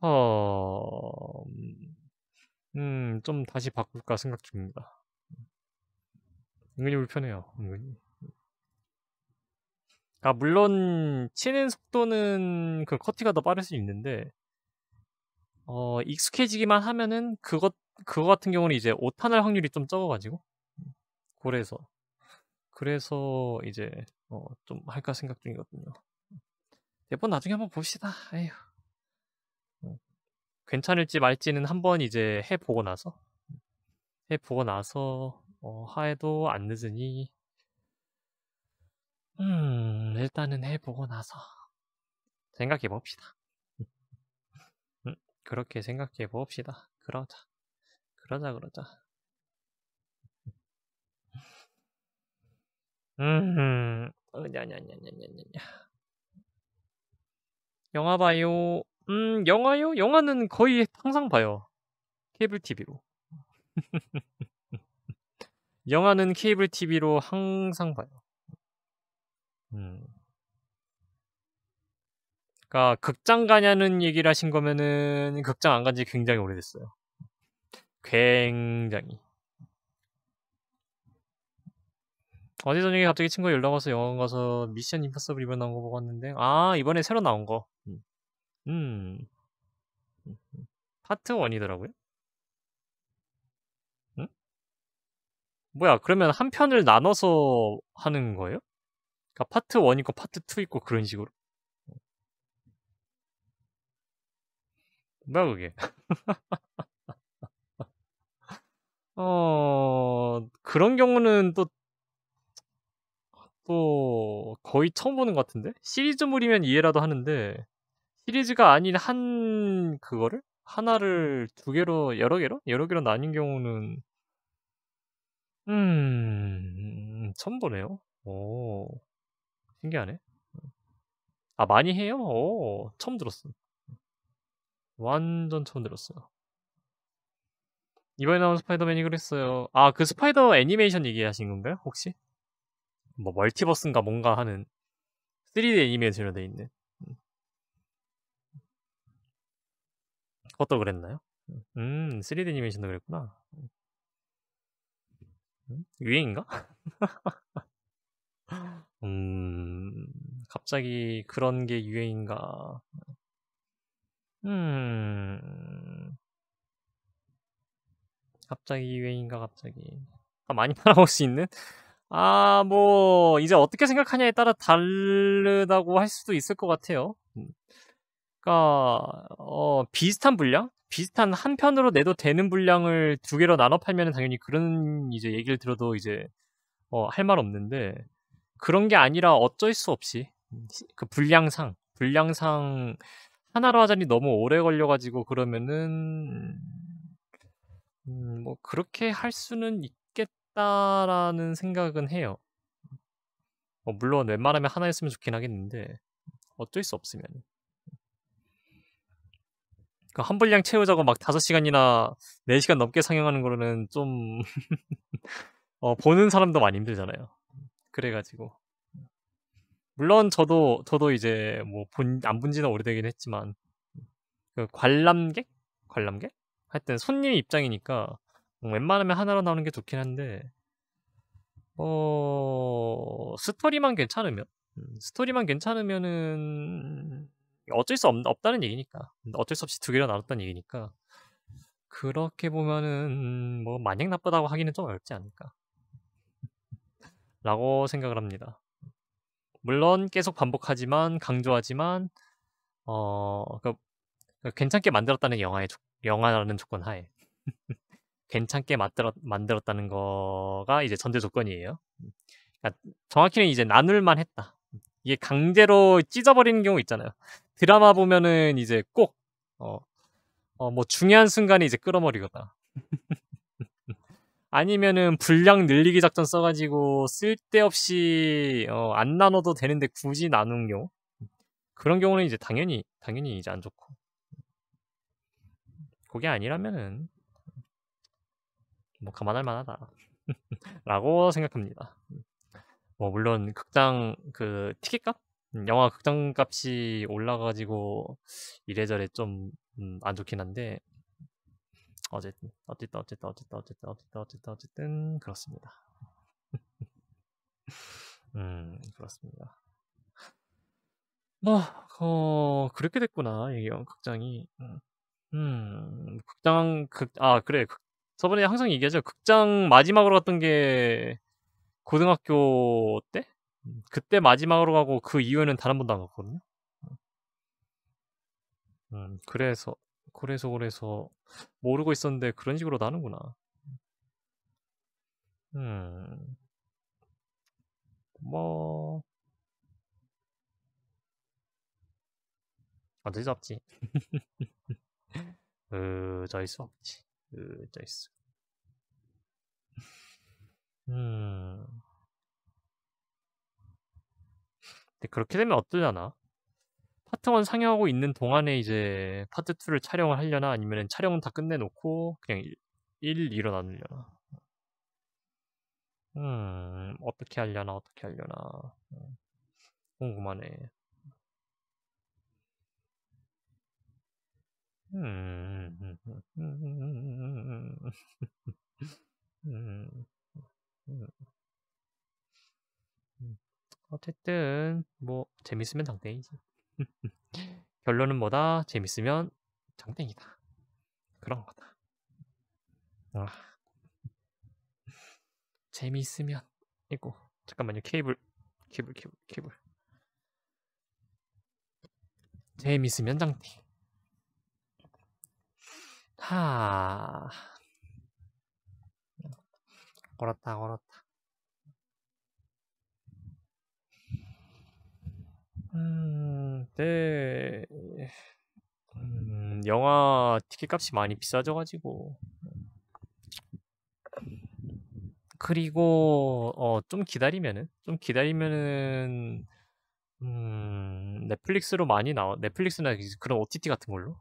Speaker 1: 어, 음, 음, 좀 다시 바꿀까 생각 중입니다. 은근히 불편해요, 은근히. 아, 물론, 치는 속도는 그 커티가 더 빠를 수 있는데, 어, 익숙해지기만 하면은 그것, 그거 같은 경우는 이제 오탄할 확률이 좀 적어가지고, 고래서. 그래서 이제, 어, 좀 할까 생각 중이거든요. 몇번 나중에 한번 봅시다. 에휴. 괜찮을지 말지는 한번 이제 해보고 나서 해보고 나서 어, 하에도 안 늦으니 음 일단은 해보고 나서 생각해 봅시다. 음, 그렇게 생각해 봅시다. 그러자 그러자 그러자. 음,
Speaker 2: 어냐냐냐냐냐냐.
Speaker 1: 영화 봐요. 음, 영화요? 영화는 거의 항상 봐요. 케이블 TV로. 영화는 케이블 TV로 항상 봐요. 음. 그러니까 극장 가냐는 얘기를 하신 거면은 극장 안 간 지 굉장히 오래됐어요. 굉장히. 어제 저녁에 갑자기 친구가 연락 와서 영화 관 가서 미션 임파서블 이번에 나온 거 보고 왔는데 아 이번에 새로 나온 거 음. 파트 1이더라고요? 응? 뭐야, 그러면 한 편을 나눠서 하는 거예요? 그니까 파트 1 있고 파트 2 있고 그런 식으로? 뭐야, 그게? 어, 그런 경우는 또, 또, 거의 처음 보는 것 같은데? 시리즈물이면 이해라도 하는데, 시리즈가 아닌 한 그거를 하나를 두 개로 여러 개로 여러 개로 나뉜 경우는 음 처음 보네요. 오 신기하네. 아 많이 해요? 오 처음 들었어. 완전 처음 들었어요. 이번에 나온 스파이더맨이 그랬어요. 아 그 스파이더 애니메이션 얘기하신 건가요? 혹시? 뭐 멀티버스인가 뭔가 하는 3D 애니메이션으로 돼 있는. 그것도 그랬나요? 음, 3D 애니메이션도 그랬구나. 음, 유행인가? 음, 갑자기 그런 게 유행인가? 음, 갑자기 유행인가, 갑자기. 아, 많이 팔아볼수 있는? 아, 뭐, 이제 어떻게 생각하냐에 따라 다르다고 할 수도 있을 것 같아요. 음. 그러니까 어, 비슷한 분량, 비슷한 한 편으로 내도 되는 분량을 두 개로 나눠 팔면 당연히 그런 이제 얘기를 들어도 이제 어, 할 말 없는데 그런 게 아니라 어쩔 수 없이 그 분량상 분량상 하나로 하자니 너무 오래 걸려가지고 그러면은 음, 뭐 그렇게 할 수는 있겠다라는 생각은 해요. 뭐 물론 웬만하면 하나였으면 좋긴 하겠는데 어쩔 수 없으면. 그한 그러니까 분량 채우자고 막 5시간이나 4시간 넘게 상영하는 거로는 좀 어, 보는 사람도 많이 힘들잖아요. 그래가지고 물론 저도 저도 이제 뭐본안 본지는 오래되긴 했지만 그 관람객 관람객 하여튼 손님 입장이니까 뭐 웬만하면 하나로 나오는 게 좋긴 한데 어 스토리만 괜찮으면 음, 스토리만 괜찮으면은 어쩔 수 없, 없다는 얘기니까 어쩔 수 없이 두 개로 나눴다는 얘기니까 그렇게 보면은 음, 뭐 만약 나쁘다고 하기는 좀 어렵지 않을까 라고 생각을 합니다 물론 계속 반복하지만 강조하지만 어 그러니까 괜찮게 만들었다는 영화의 조, 영화라는 조건 하에 괜찮게 만들었, 만들었다는 거가 이제 전제 조건이에요 그러니까 정확히는 이제 나눌만 했다 이게 강제로 찢어버리는 경우 있잖아요. 드라마 보면은 이제 꼭 어, 어, 뭐 중요한 순간에 이제 끌어버리거나 아니면은 분량 늘리기 작전 써가지고 쓸데없이 어, 안 나눠도 되는데 굳이 나눈 경우 그런 경우는 이제 당연히 당연히 이제 안 좋고 그게 아니라면은 뭐 감안할 만하다 라고 생각합니다 뭐 물론 극장 그 티켓값 음, 영화 극장 값이 올라가지고 이래저래 좀안 음, 좋긴 한데
Speaker 2: 어쨌든 어쨌든 어쨌든 어쨌든 어쨌든 어쨌든 어쨌든 어쨌든 그렇습니다. 음 그렇습니다.
Speaker 1: 뭐 어, 그렇게 됐구나 이게 극장이. 음, 음 극장 극 아 그래 극, 저번에 항상 얘기하죠 극장 마지막으로 갔던 게 고등학교 때 음, 그때 마지막으로 가고 그 이후에는 단 한 번도 안 갔거든요. 음, 음, 그래서 그래서 그래서 모르고 있었는데 그런 식으로 나는구나.
Speaker 2: 음. 뭐
Speaker 1: 아, 늦었지 으, 어 있어 없지. 으, 어 있어. 음. 근데 그렇게 되면 어떠려나? 파트 1 상영하고 있는 동안에 이제 파트 2를 촬영을 하려나 아니면 촬영은 다 끝내놓고 그냥 1, 1 일어나려나? 음, 어떻게 하려나, 어떻게 하려나. 궁금하네.
Speaker 2: 음.
Speaker 1: 어쨌든 뭐 재밌으면 장땡이지. 결론은 뭐다? 재밌으면
Speaker 2: 장땡이다.
Speaker 1: 그런 거다. 아. 재밌으면이거 잠깐만요 케이블 케이블 케이블 케이블 재밌으면 장땡 하 걸었다 걸었다 음, 네. 음, 영화 티켓 값이 많이 비싸져가지고. 그리고, 어, 좀 기다리면은, 좀 기다리면은, 음, 넷플릭스로 많이 나와, 넷플릭스나 그런 OTT 같은 걸로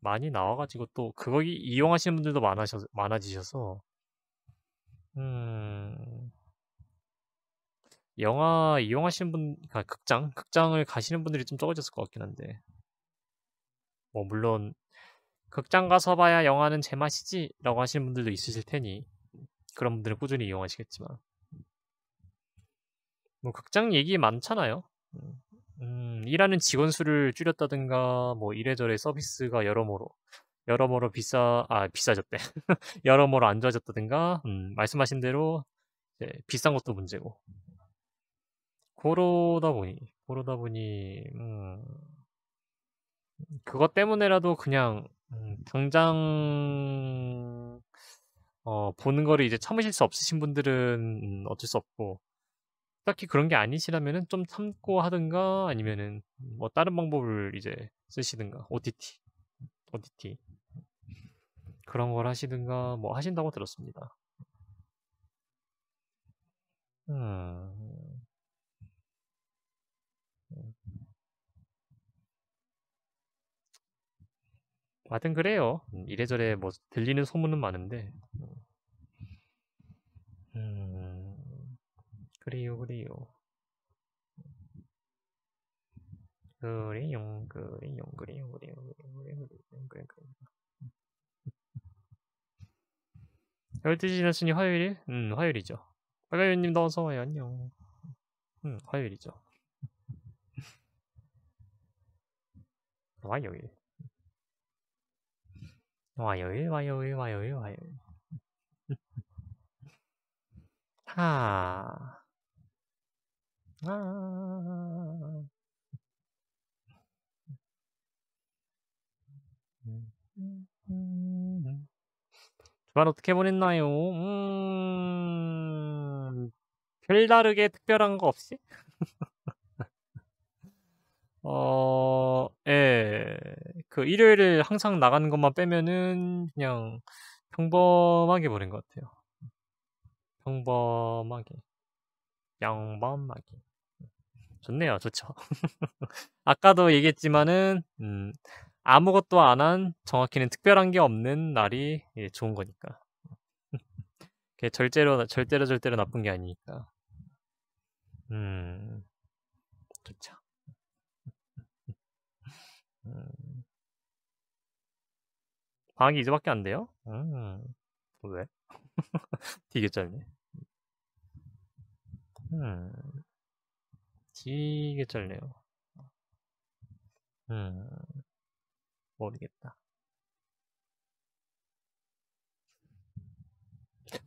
Speaker 1: 많이 나와가지고 또 그거 이용하시는 분들도 많아셔, 많아지셔서, 음, 영화 이용하시는 분, 아, 극장, 극장을 가시는 분들이 좀 적어졌을 것 같긴 한데. 뭐 물론 극장 가서 봐야 영화는 제맛이지라고 하시는 분들도 있으실 테니 그런 분들은 꾸준히 이용하시겠지만 뭐 극장 얘기 많잖아요. 음, 일하는 직원 수를 줄였다든가 뭐 이래저래 서비스가 여러모로 여러모로 비싸 아 비싸졌대 여러모로 안 좋아졌다든가 음, 말씀하신 대로 비싼 것도 문제고 그러다 보니 그러다 보니 음, 그것 때문에라도 그냥 음, 당장 어, 보는 거를 이제 참으실 수 없으신 분들은 음, 어쩔 수 없고 딱히 그런 게 아니시라면은 좀 참고 하든가 아니면은 뭐 다른 방법을 이제 쓰시든가 OTT OTT 그런 걸 하시든가 뭐 하신다고 들었습니다. 음. 하여튼 그래요. 음. 이래저래 뭐 들리는 소문은 많은데.
Speaker 2: 음, 그래요, 그래요.
Speaker 1: 그래요, 그래요, 그래요, 그래요, 그래요, 그래요, 그래요, 그래요. 12시 지났으니 화요일? 음, 화요일이죠. 화가연님 나와서 와요, 안녕. 음, 화요일이죠. 화요일. 와요일 와요일 와요일 와요일 하 아. 주말 어떻게 보냈나요? 음... 별다르게 특별한 거 없이? 어, 예. 그 일요일에 항상 나가는 것만 빼면은 그냥 평범하게 보낸 것 같아요. 평범하게. 양범하게. 좋네요. 좋죠. 아까도 얘기했지만은, 음, 아무것도 안 한, 정확히는 특별한 게 없는 날이 예, 좋은 거니까. 그게 절대로, 절대로 절대로 나쁜 게 아니니까.
Speaker 2: 음, 좋죠.
Speaker 1: 음. 방학이 이제밖에 안 돼요? 음. 왜? 디게 짧네. 음. 되게 짧네요.
Speaker 2: 음. 모르겠다.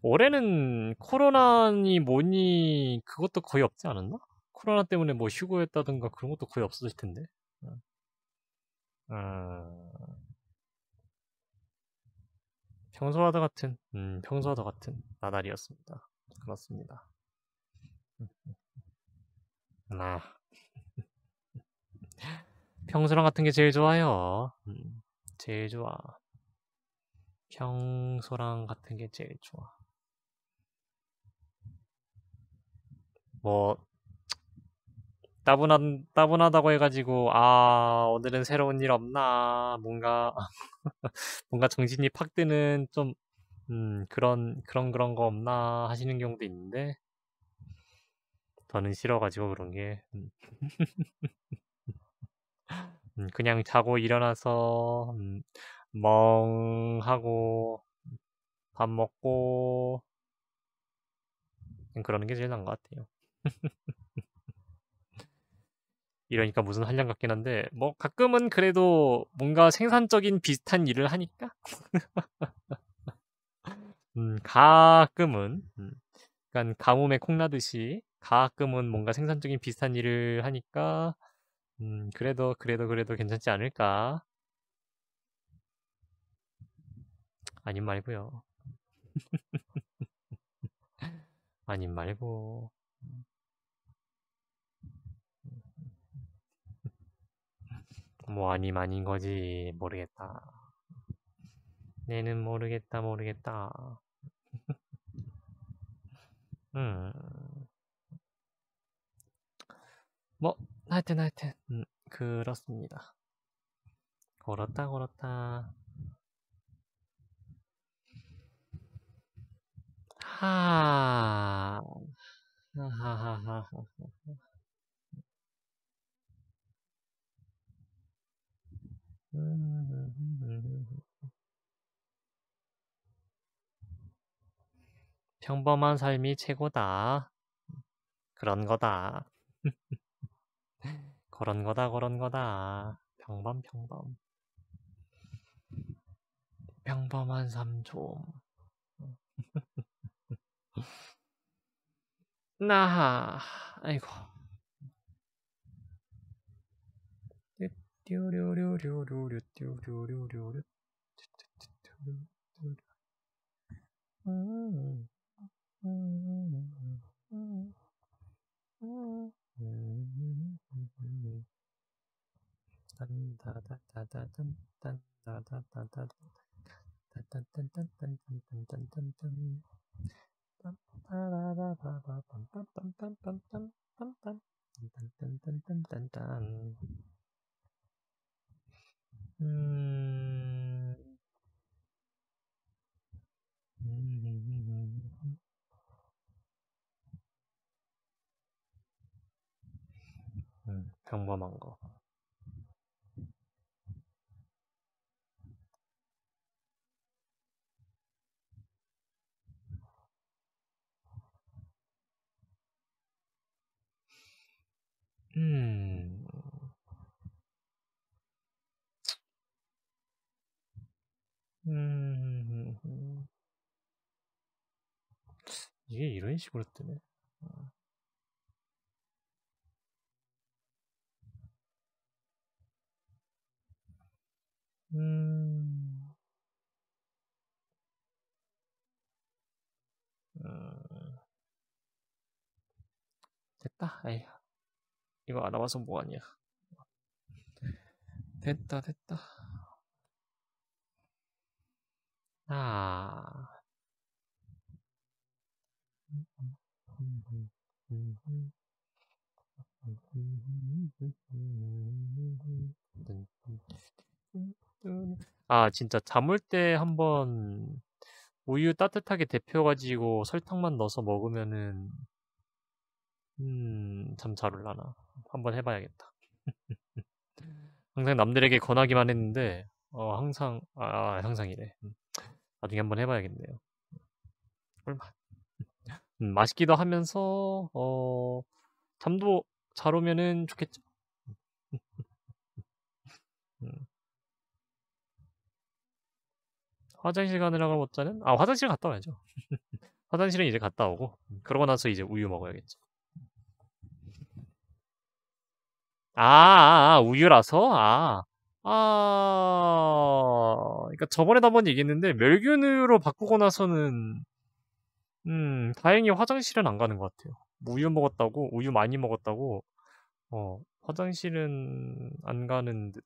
Speaker 1: 올해는 코로나니 뭐니 그것도 거의 없지 않았나? 코로나 때문에 뭐 휴고했다든가 그런 것도 거의 없어질 텐데. 아. 평소와도 같은, 음, 평소와도 같은 나날이었습니다. 그렇습니다. 나. 아. 평소랑 같은 게 제일 좋아요. 음, 제일 좋아. 평소랑 같은 게 제일 좋아. 뭐, 따분한 따분하다고 해가지고 아 오늘은 새로운 일 없나 뭔가 뭔가 정신이 팍 드는 좀 음, 그런 그런 그런 거 없나 하시는 경우도 있는데 저는 싫어가지고 그런 게 음. 음, 그냥 자고 일어나서 음, 멍하고 밥 먹고 그러는 게 제일 나은 것 같아요. 이러니까 무슨 한량 같긴 한데 뭐 가끔은 그래도 뭔가 생산적인 비슷한 일을 하니까 음, 가끔은 음, 약간 그러니까 가뭄에 콩나듯이 가끔은 뭔가 생산적인 비슷한 일을 하니까 음, 그래도 그래도 그래도 괜찮지 않을까 아님 말고요 아님 말고 뭐 아님 아닌 거지 모르겠다. 내는 모르겠다 모르겠다. 음. 뭐 하여튼 하여튼 음, 그렇습니다. 걸었다 걸었다. 하.
Speaker 2: 하하하하.
Speaker 1: 평범한 삶이 최고다. 그런 거다. 그런 거다, 그런 거다. 평범, 평범. 평범한 삶 좀. 나, 아이고. dun dun
Speaker 2: dun dun dun 음... 음, 평범한 거. 음. 음, 음, 음, 음, 이게 이런 식으로 뜨네. 어. 음,
Speaker 1: 됐다. 아이 이거 안와서 뭐하냐. 됐다, 됐다.
Speaker 2: 자.
Speaker 1: 아, 진짜 잠을때 한번 우유 따뜻하게 데펴가지고 설탕만 넣어서 먹으면은, 음, 잠잘 올라나. 한번 해봐야겠다. 항상 남들에게 권하기만 했는데, 어, 항상, 아, 아 항상이래. 음. 나중에 한번 해봐야겠네요. 꿀맛. 음. 아, 음, 맛있기도 하면서 어, 잠도 잘 오면은 좋겠죠. 음. 화장실 가느라고 못 자는? 아 화장실 갔다 와야죠. 화장실은 이제 갔다 오고 그러고 나서 이제 우유 먹어야겠죠. 아, 아, 아 우유라서 아 아, 그러니까 저번에도 한번 얘기했는데 멸균으로 바꾸고 나서는 음, 다행히 화장실은 안 가는 것 같아요. 우유 먹었다고, 우유 많이 먹었다고, 어, 화장실은 안 가는 듯.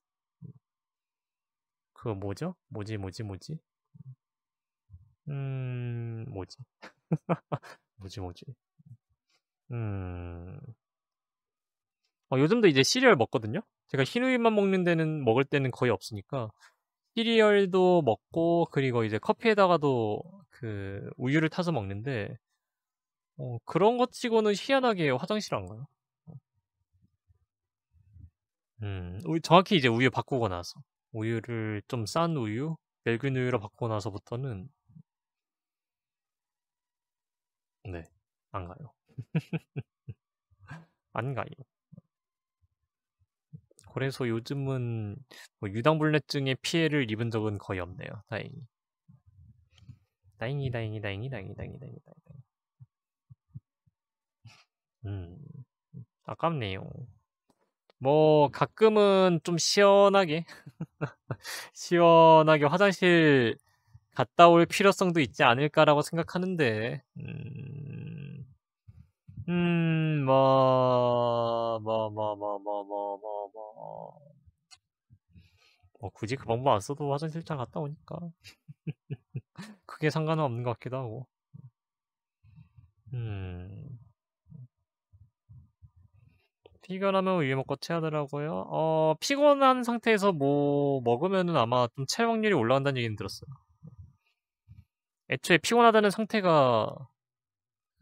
Speaker 1: 그 뭐죠? 뭐지, 뭐지, 뭐지? 음, 뭐지? 뭐지, 뭐지? 음, 어, 요즘도 이제 시리얼 먹거든요. 제가 흰우유만 먹는 데는 먹을 때는 거의 없으니까 시리얼도 먹고 그리고 이제 커피에다가도 그 우유를 타서 먹는데 어, 그런 것 치고는 희한하게 화장실 안 가요. 음, 정확히 이제 우유 바꾸고 나서 우유를 좀 싼 우유, 멜균 우유로 바꾸고 나서부터는 네, 안 가요. 안 가요. 그래서 요즘은 뭐 유당불내증의 피해를 입은 적은 거의 없네요. 다행히. 다행히, 다행히, 다행히, 다행히, 다행히, 다행히, 다행히. 음, 아깝네요. 뭐 가끔은 좀 시원하게 시원하게 화장실 갔다 올 필요성도 있지 않을까라고 생각하는데 음... 음, 뭐, 뭐, 뭐, 뭐, 뭐, 뭐, 뭐, 뭐. 뭐 굳이 그 방법 안 써도 화장실 장 갔다 오니까. 크게 상관은 없는 것 같기도 하고. 음. 피곤하면 위에 먹고 체하더라고요. 어, 피곤한 상태에서 뭐 먹으면은 아마 좀 체력률이 올라간다는 얘기는 들었어요. 애초에 피곤하다는 상태가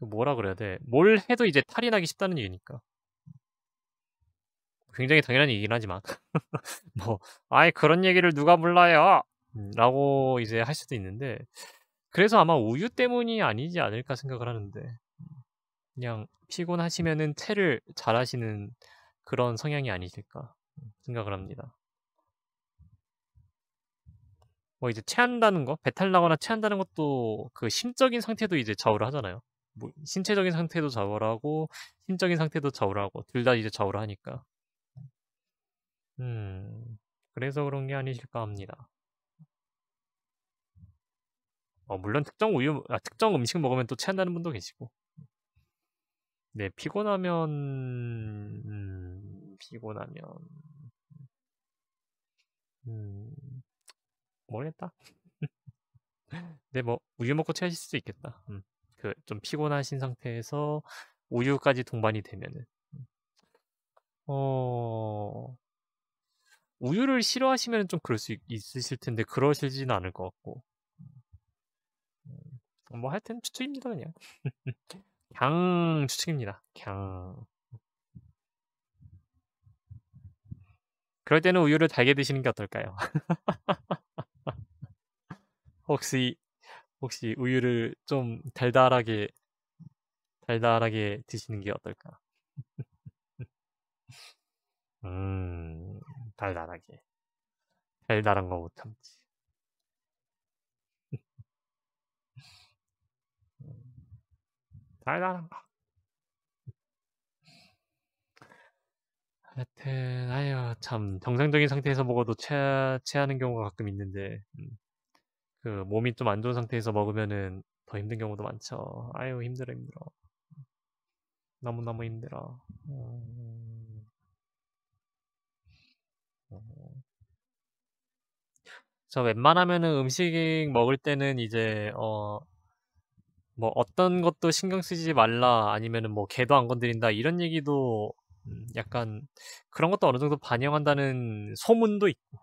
Speaker 1: 뭐라 그래야 돼? 뭘 해도 이제 탈이 나기 쉽다는 얘기니까. 굉장히 당연한 얘기긴 하지만 뭐 아예 그런 얘기를 누가 몰라요 음, 라고 이제 할 수도 있는데 그래서 아마 우유 때문이 아니지 않을까 생각을 하는데 그냥 피곤하시면은 체를 잘 하시는 그런 성향이 아니실까 생각을 합니다 뭐 이제 체한다는 거 배탈 나거나 체한다는 것도 그 심적인 상태도 이제 좌우를 하잖아요 뭐 신체적인 상태도 좌우하고 심적인 상태도 좌우하고 둘 다 이제 좌우하니까. 음, 그래서 그런 게 아니실까 합니다. 어, 물론 특정 우유, 아, 특정 음식 먹으면 또 체한다는 분도 계시고. 네, 피곤하면, 음, 피곤하면, 음, 모르겠다. 네, 뭐, 우유 먹고 체하실 수도 있겠다. 음. 그좀 피곤하신 상태에서 우유까지 동반이 되면은 음. 어 우유를 싫어하시면 좀 그럴 수 있, 으실 텐데 그러실지는 않을 것 같고 음. 뭐 하여튼 추측입니다 그냥 강 추측입니다 그냥 그럴 때는 우유를 달게 드시는 게 어떨까요? 혹시 혹시 우유를 좀 달달하게 달달하게 드시는 게 어떨까? 음, 달달하게. 달달한 거 못 참지. 달달한 거. 하여튼, 아유, 참, 정상적인 상태에서 먹어도 체하, 체하는 경우가 가끔 있는데, 음. 그 몸이 좀 안 좋은 상태에서 먹으면은 더 힘든 경우도 많죠. 아유 힘들어 힘들어. 너무너무 힘들어. 저 음. 웬만하면은 음식 먹을 때는 이제 어 뭐 어떤 것도 신경 쓰지 말라 아니면은 뭐 개도 안 건드린다 이런 얘기도 약간 그런 것도 어느 정도 반영한다는 소문도 있고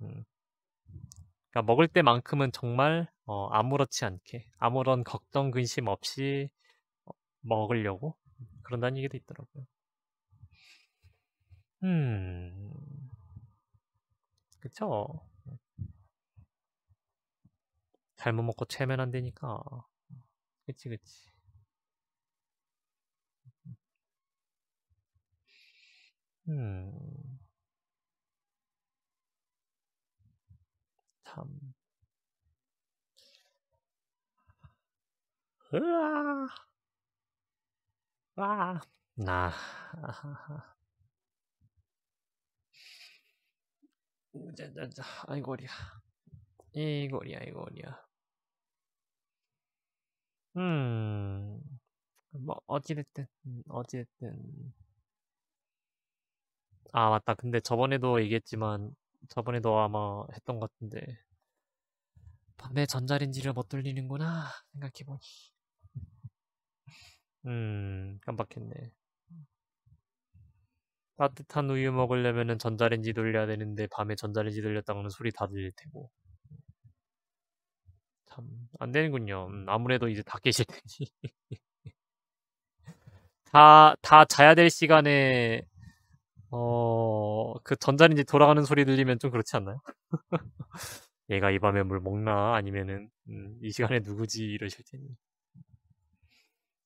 Speaker 1: 음. 그러니까 먹을 때만큼은 정말 어, 아무렇지 않게 아무런 걱정 근심 없이 어, 먹으려고 그런다는 얘기도 있더라고요. 음, 그쵸? 잘못 먹고 체면안되니까 그치, 그치.
Speaker 2: 음. 참. 으아. 아. 나. 아하하.
Speaker 1: 아이고리야. 이고리야, 이고리야.
Speaker 2: 음. 뭐 어찌됐든 어찌됐든
Speaker 1: 아 맞다 근데 저번에도 얘기했지만 저번에도 아마 했던 것 같은데 밤에 전자레인지를 못 돌리는구나 생각해보니 음 깜빡했네 따뜻한 우유 먹으려면 전자레인지 돌려야 되는데 밤에 전자레인지 돌렸다고는 소리 다 들릴 테고 참 안 되는군요 음, 아무래도 이제 다 깨실 테니 다, 다 자야 될 시간에 어, 그 전자레인지 돌아가는 소리 들리면 좀 그렇지 않나요? 얘가 이 밤에 뭘 먹나 아니면은 음, 이 시간에 누구지 이러실 테니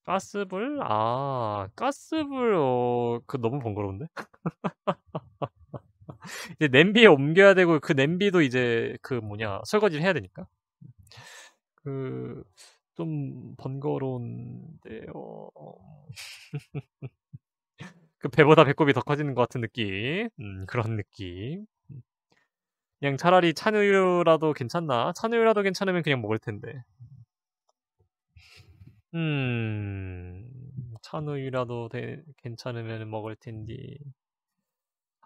Speaker 1: 가스불 아 가스불 어, 그 너무 번거로운데 이제 냄비에 옮겨야 되고 그 냄비도 이제 그 뭐냐 설거지를 해야 되니까 그 좀 번거로운데요 그 배보다 배꼽이 더 커지는 것 같은 느낌 음, 그런 느낌 그냥 차라리 찬우유라도 괜찮나? 찬우유라도 괜찮으면 그냥 먹을 텐데. 음, 찬우유라도 괜찮으면 먹을 텐디.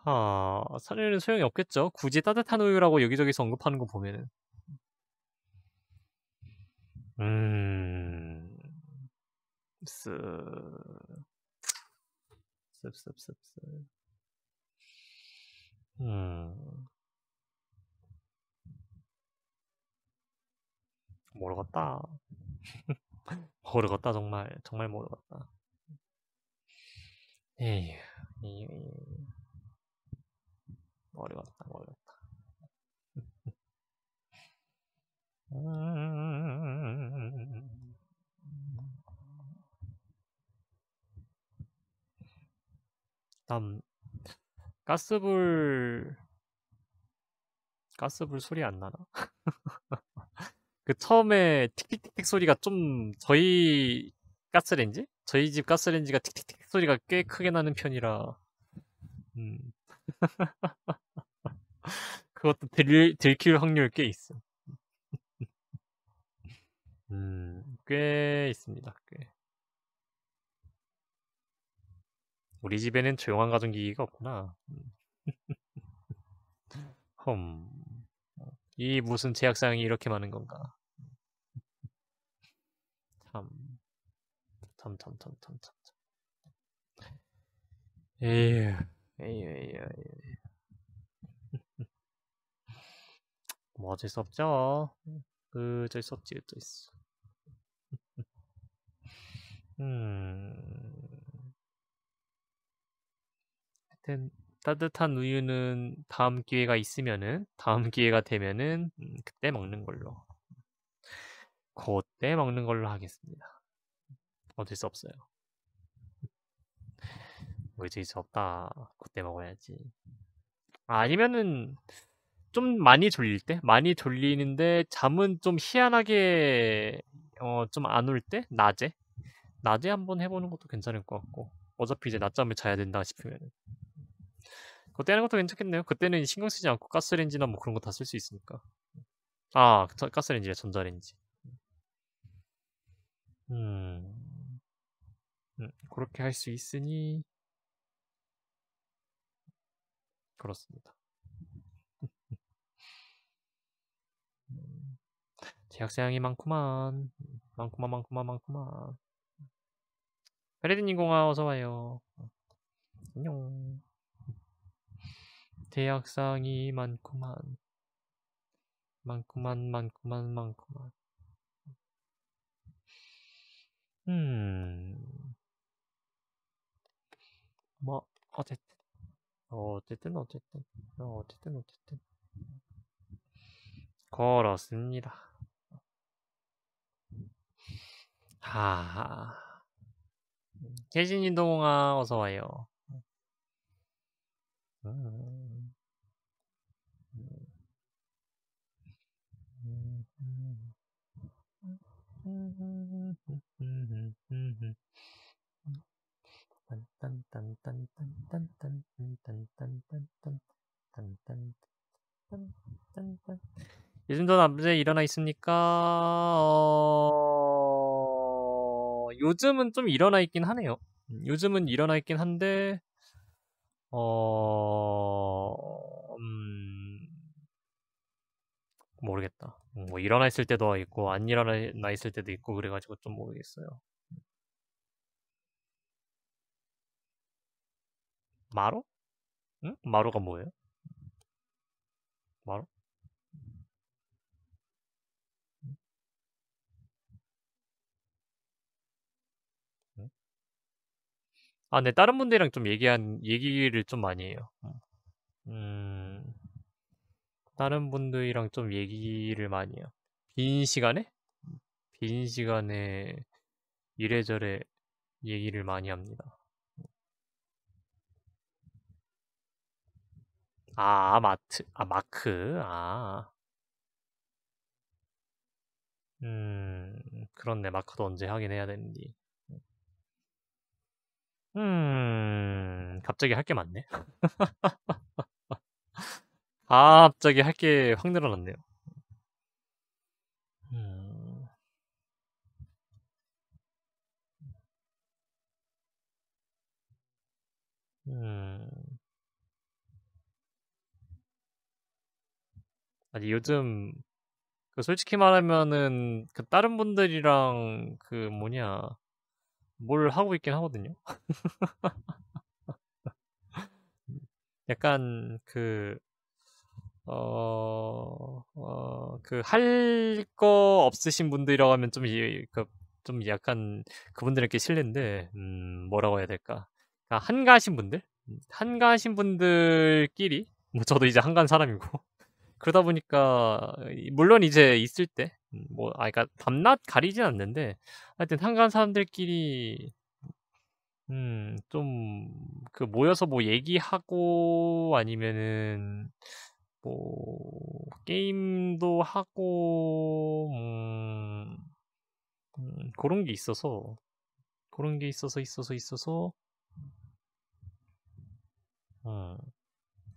Speaker 1: 아, 찬우유는 소용이 없겠죠? 굳이 따뜻한 우유라고 여기저기서 언급하는 거 보면은.
Speaker 2: 음, 쓰, 씁, 쓰, 씁, 쓰. 음.
Speaker 1: 모르겠다. 모르겠다 정말 정말 모르겠다. 에이, 에이, 에이. 모르겠다 모르겠다. 다음 가스불 가스불 소리 안 나나? 그 처음에 틱틱틱틱 소리가 좀 저희 가스레인지? 저희 집 가스레인지가 틱틱틱 소리가 꽤 크게 나는 편이라 음. 그것도 들, 들킬 확률 꽤 있어. 음, 꽤 있습니다. 꽤. 우리 집에는 조용한 가정기기가 없구나. 험. 음. 이 무슨 제약사항이 이렇게 많은 건가? 참, 참, 참, 참, 참, 참. 에휴, 에휴, 에휴, 에휴. 뭐 어쩔 수 없죠. 그, 어쩔 수 없지, 또 있어. 음. 하여튼 따뜻한 우유는 다음 기회가 있으면은 다음 기회가 되면은 음, 그때 먹는 걸로 그때 먹는 걸로 하겠습니다. 어쩔 수 없어요. 뭐 어쩔 수 없다. 그때 먹어야지. 아니면은 좀 많이 졸릴 때, 많이 졸리는데 잠은 좀 희한하게 어, 좀 안 올 때, 낮에, 낮에 한번 해보는 것도 괜찮을 것 같고 어차피 이제 낮잠을 자야 된다 싶으면 그때 하는 것도 괜찮겠네요. 그때는 신경 쓰지 않고 가스레인지나 뭐 그런 거 다 쓸 수 있으니까. 아, 가스레인지래, 전자레인지. 음, 음 그렇게 할 수 있으니 그렇습니다. 재학생이 많구만, 많구만, 많구만, 많구만. 페레딘인공아 어서 와요. 안녕. 대학상이 많구만. 많구만, 많구만, 많구만.
Speaker 2: 음. 뭐, 어쨌든.
Speaker 1: 어쨌든, 어쨌든. 어, 어쨌든, 어쨌든. 걸었습니다. 하하. 혜진이 동아 어서와요. 음. 음. 음. 요즘도 남제 일어나 있습니까? 어... 요즘은 좀 일어나 있긴 하네요. 요즘은 일어나 있긴 한데 어... 음... 모르겠다. 음, 뭐 일어나 있을 때도 있고 안 일어나 있을 때도 있고 그래가지고 좀 모르겠어요. 마로 응? 마로가 뭐예요? 마로 아, 네, 다른 분들이랑 좀 얘기한, 얘기를 좀 많이 해요. 음, 다른 분들이랑 좀 얘기를 많이 해요. 빈 시간에? 빈 시간에 이래저래 얘기를 많이 합니다. 아, 아 마트, 아, 마크, 아. 음, 그렇네 마크도 언제 하긴 해야 되는지. 음, 갑자기 할 게 많네. 아, 갑자기 할 게 확 늘어났네요. 음... 아니, 요즘, 그 솔직히 말하면은, 그 다른 분들이랑, 그 뭐냐, 뭘 하고 있긴 하거든요. 약간, 그, 어, 어, 그, 할 거 없으신 분들이라고 하면 좀, 이, 그, 좀 약간 그분들에게 실례인데, 음, 뭐라고 해야 될까. 그러니까 한가하신 분들? 음, 한가하신 분들끼리, 뭐 저도 이제 한가한 사람이고. 그러다 보니까, 물론 이제 있을 때, 음, 뭐, 아, 그니까 밤낮 가리진 않는데, 하여튼 한가한 사람들끼리, 음, 좀, 그, 모여서 뭐 얘기하고, 아니면은, 뭐 게임도 하고 음, 음, 그런 게 있어서 그런 게 있어서 있어서 있어서 음,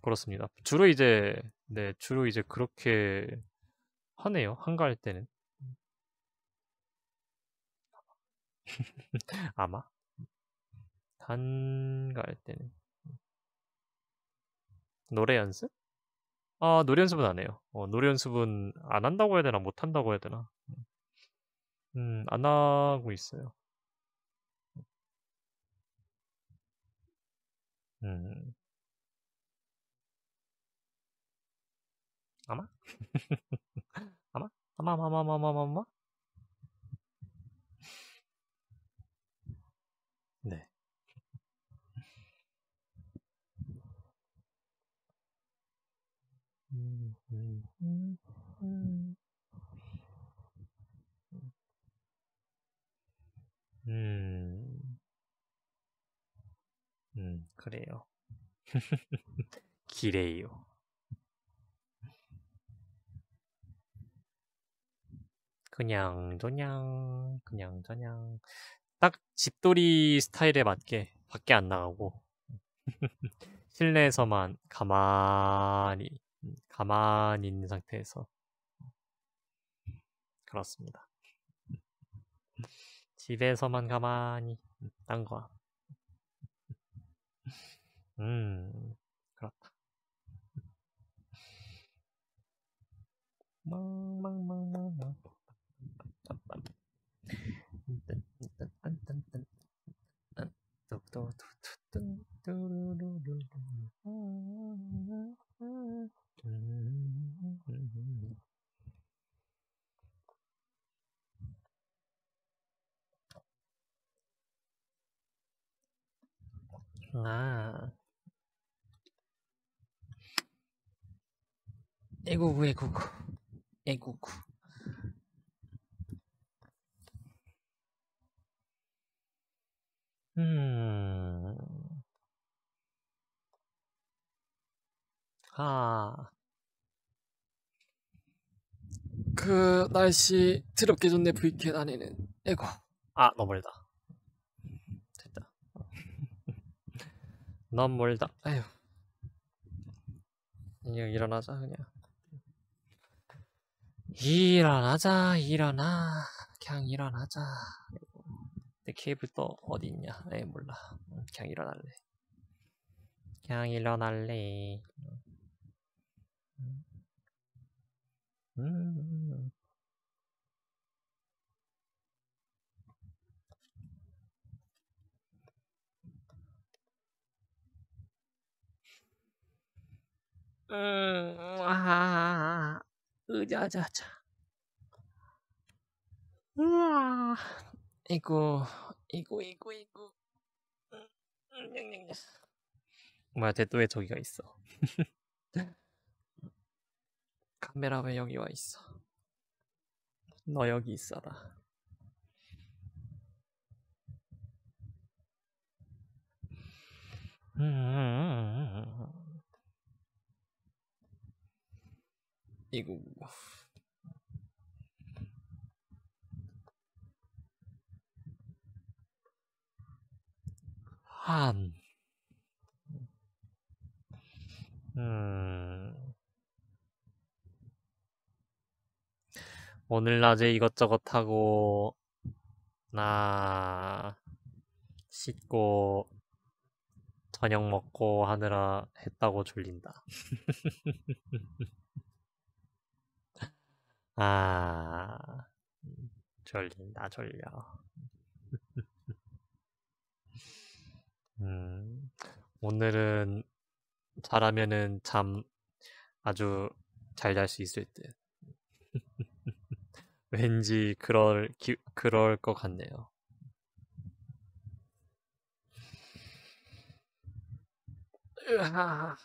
Speaker 1: 그렇습니다. 주로 이제 네 주로 이제 그렇게 하네요. 한가할 때는 아마 한가할 때는 노래 연습? 아, 노래 연습은 안 해요. 어, 노래 연습은 안 한다고 해야 되나, 못 한다고 해야 되나. 음, 음 안 하고 있어요. 음, 아마? 아마? 아마, 아마, 아마, 아마, 아마?
Speaker 3: 음.
Speaker 2: 음, 음, 그래요.
Speaker 1: 기레요 그냥 저냥 그냥 저냥 딱 집돌이 스타일에 맞게 밖에 안 나가고 실내에서만 가만히 음, 가만히 있는 상태에서 그렇습니다. 집에서만 가만히 딴 거야. 음 그렇다.
Speaker 2: 망망망망망. 아. 애구구, 애구구. 애구구. 음.
Speaker 1: 아. 그 날씨 드럽게 좋네 브이켓 안에는 에고 아 너무 멀다 됐다 너무 멀다 아휴 그냥 일어나자 그냥 일어나자 일어나 그냥 일어나자 내 케이블 또 어디 있냐 에 몰라 그냥 일어날래 그냥 일어날래
Speaker 2: 음. 음, 아,
Speaker 1: 으자자자. 우와, 이거, 이거, 이거, 이거. 음, 음, 뭐야, 대도에 저기가 있어. 카메라 맨 여기 와 있어? 너 여기 있어라.
Speaker 2: 이거 한
Speaker 1: 음. 오늘 낮에 이것저것 하고 나 씻고 저녁 먹고 하느라 했다고 졸린다. 아 졸린다 졸려. 음, 오늘은 잘하면은 잠 아주 잘 잘 수 있을 듯. 왠지 그럴 기, 그럴 것 같네요.
Speaker 2: 아,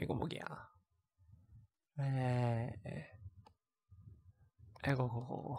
Speaker 2: 이거 뭐야? 에, 에고.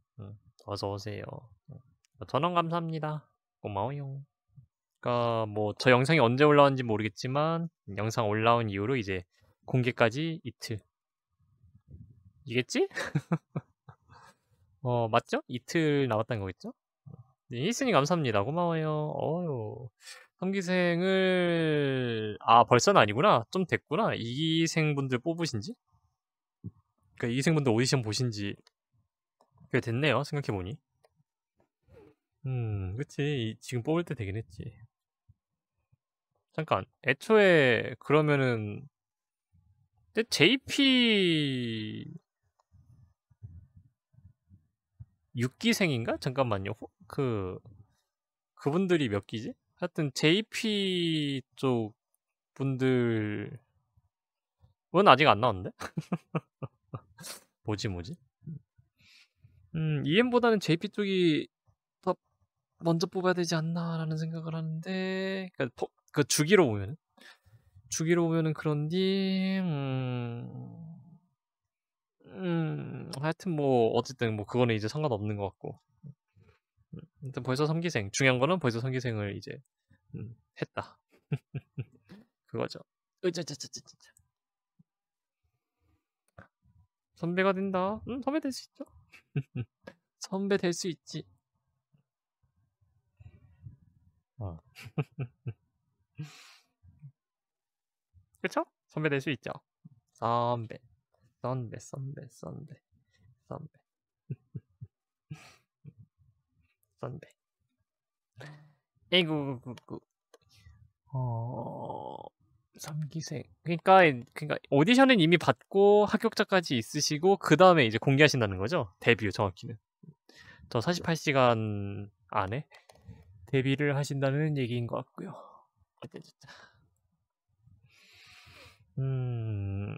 Speaker 1: 어서 오세요. 어, 전원 감사합니다. 고마워요. 그러니까 뭐 저 영상이 언제 올라는지 모르겠지만 영상 올라온 이후로 이제 공개까지 이틀. 이겠지? 어 맞죠? 이틀 남았다는 거겠죠? 네, 히스님 감사합니다. 고마워요. 어유. 성기생을 아 벌써는 아니구나. 좀 됐구나. 이기생분들 뽑으신지? 그러니까 이기생분들 오디션 보신지 그래 됐네요 생각해보니 음 그치 지금 뽑을 때 되긴 했지 잠깐 애초에 그러면은 근데 JP 6기생인가? 잠깐만요 그 그분들이 몇 기지? 하여튼 JP 쪽 분들은 아직 안 나왔는데? 뭐지 뭐지? 음, EM보다는 JP 쪽이 더 먼저 뽑아야 되지 않나라는 생각을 하는데, 그러니까 그 주기로 보면은 주기로 보면은 그런디, 음, 음, 하여튼 뭐 어쨌든 뭐 그거는 이제 상관없는 것 같고, 일단 벌써 3기생 중요한 거는 벌써 3기생을 이제
Speaker 2: 음, 했다.
Speaker 1: 그거죠. 으짜짜짜짜짜. 선배가 된다. 음, 선배 될 수 있죠. 선배 될 수 있지. 어. 그쵸? 선배 될 수 있죠. 선배, 선배, 선배, 선배, 선배, 선배. 에이구구구구. 어. 3기생. 그러니까 그러니까 오디션은 이미 받고 합격자까지 있으시고 그 다음에 이제 공개하신다는 거죠. 데뷔 정확히는. 저 48시간 안에 데뷔를 하신다는 얘기인 것 같고요. 음,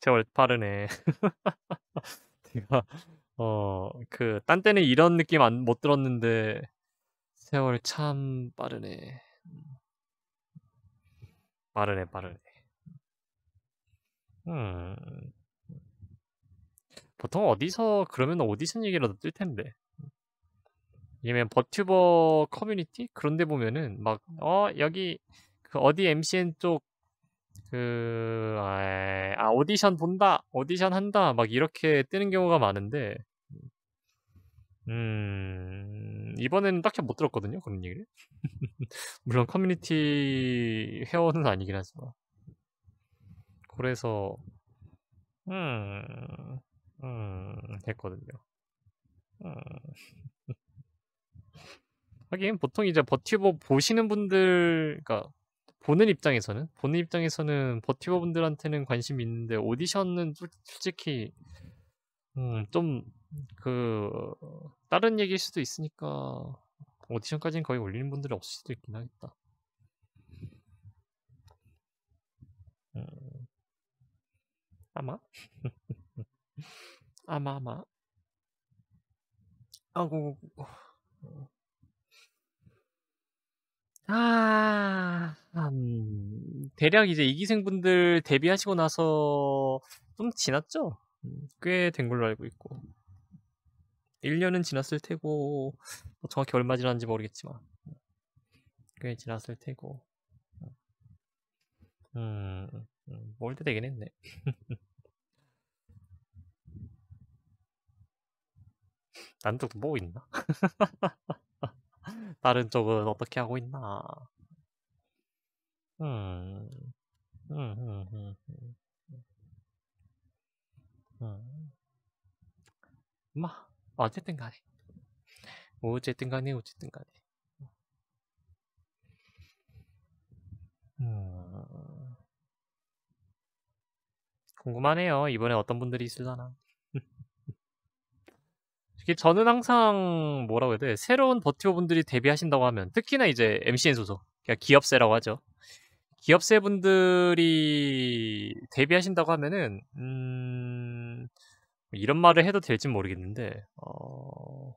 Speaker 1: 제월 빠르네. 제가 어그 딴 때는 이런 느낌 안 못 들었는데 세월 참 빠르네. 빠르네 빠르네 음 보통 어디서 그러면 오디션 얘기라도 뜰 텐데 왜냐면 버튜버 커뮤니티 그런 데 보면은 막 어 여기 그 어디 MCN 쪽 그아 아, 오디션 본다 오디션 한다 막 이렇게 뜨는 경우가 많은데 음 이번에는 딱히 못 들었거든요. 그런 얘기를. 물론 커뮤니티 회원은 아니긴 하지만. 그래서, 음, 음, 했거든요. 음. 하긴 보통 이제 버티버 보시는 분들, 그러니까 보는 입장에서는 보는 입장에서는 버티버 분들한테는 관심이 있는데 오디션은 솔직히 음, 좀, 그, 다른 얘기일 수도 있으니까, 오디션까지는 거의 올리는 분들이 없을 수도 있긴 하겠다. 음,
Speaker 2: 아마? 아마, 아마. 아고,
Speaker 1: 아, 음, 대략 이제 이기생분들 데뷔하시고 나서 좀 지났죠? 꽤된 걸로 알고 있고 1년은 지났을 테고 뭐 정확히 얼마 지났는지 모르겠지만 꽤 지났을 테고 음, 음, 음 뭘때 되긴 했네 난쪽도 뭐 있나? 다른 쪽은 어떻게 하고 있나? 음, 음, 음, 음. 음. 음. 어. 마 뭐, 어쨌든 간에 어쨌든 간에 어쨌든 간에 음. 궁금하네요 이번에 어떤 분들이 있을라나 특히 저는 항상 뭐라고 해야 돼 새로운 버티오 분들이 데뷔하신다고 하면 특히나 이제 MCN 소속 그러니까 기업세라고 하죠 기업세 분들이 데뷔하신다고 하면은 음뭐 이런 말을 해도 될지 모르겠는데 어...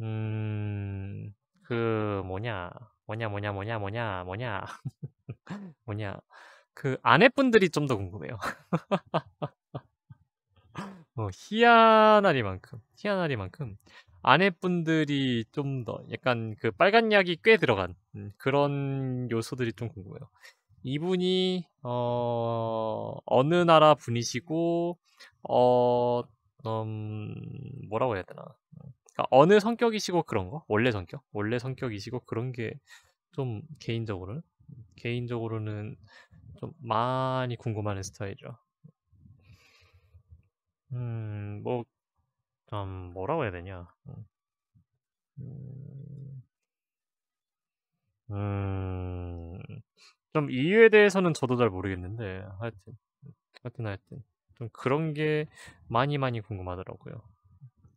Speaker 1: 음... 그 뭐냐 뭐냐 뭐냐 뭐냐 뭐냐 뭐냐 뭐냐 그 아내분들이 좀 더 궁금해요. 어, 희한하리만큼 희한하리만큼 아내분들이 좀 더 약간 그 빨간 약이 꽤 들어간 음, 그런 요소들이 좀 궁금해요. 이분이 어, 어느 나라 분이시고 어, 음, 뭐라고 해야 되나. 그러니까 어느 성격이시고 그런 거? 원래 성격? 원래 성격이시고 그런 게 좀 개인적으로는? 개인적으로는 좀 많이 궁금하는 스타일이죠. 음, 뭐, 음, 뭐라고 해야 되냐. 음, 음, 좀 이유에 대해서는 저도 잘 모르겠는데, 하여튼, 하여튼, 하여튼. 좀 그런 게 많이 많이 궁금하더라고요.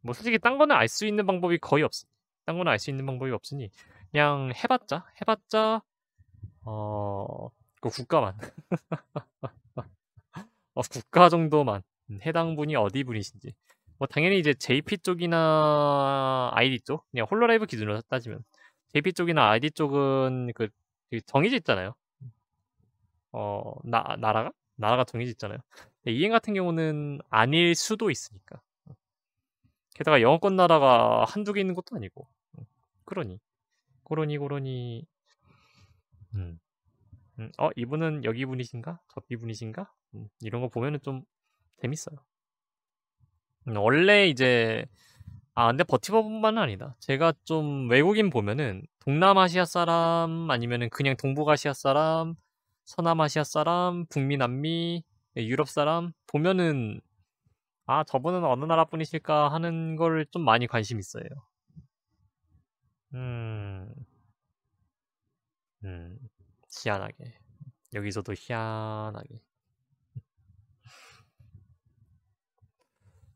Speaker 1: 뭐 솔직히 딴 거는 알 수 있는 방법이 거의 없, 어딴 거는 알 수 있는 방법이 없으니 그냥 해봤자 해봤자 어, 그 국가만 어, 국가 정도만 해당 분이 어디 분이신지 뭐 당연히 이제 JP 쪽이나 ID 쪽 그냥 홀로라이브 기준으로 따지면 JP 쪽이나 ID 쪽은 그 정해져 있잖아요. 어, 나, 나라가? 나라가 정해져 있잖아요. 네, 이행 같은 경우는 아닐 수도 있으니까. 어. 게다가 영어권 나라가 한두 개 있는 것도 아니고. 어, 그러니. 그러니, 그러니. 음. 음. 어, 이분은 여기 분이신가? 저기 분이신가? 음. 이런 거 보면은 좀 재밌어요. 음, 원래 이제, 아, 근데 버티버뿐만 아니다. 제가 좀 외국인 보면은 동남아시아 사람, 아니면은 그냥 동북아시아 사람, 서남아시아 사람, 북미, 남미, 예, 유럽 사람 보면은 아 저분은 어느 나라 분이실까 하는 걸 좀 많이 관심 있어요. 음, 음, 희한하게 여기서도 희한하게.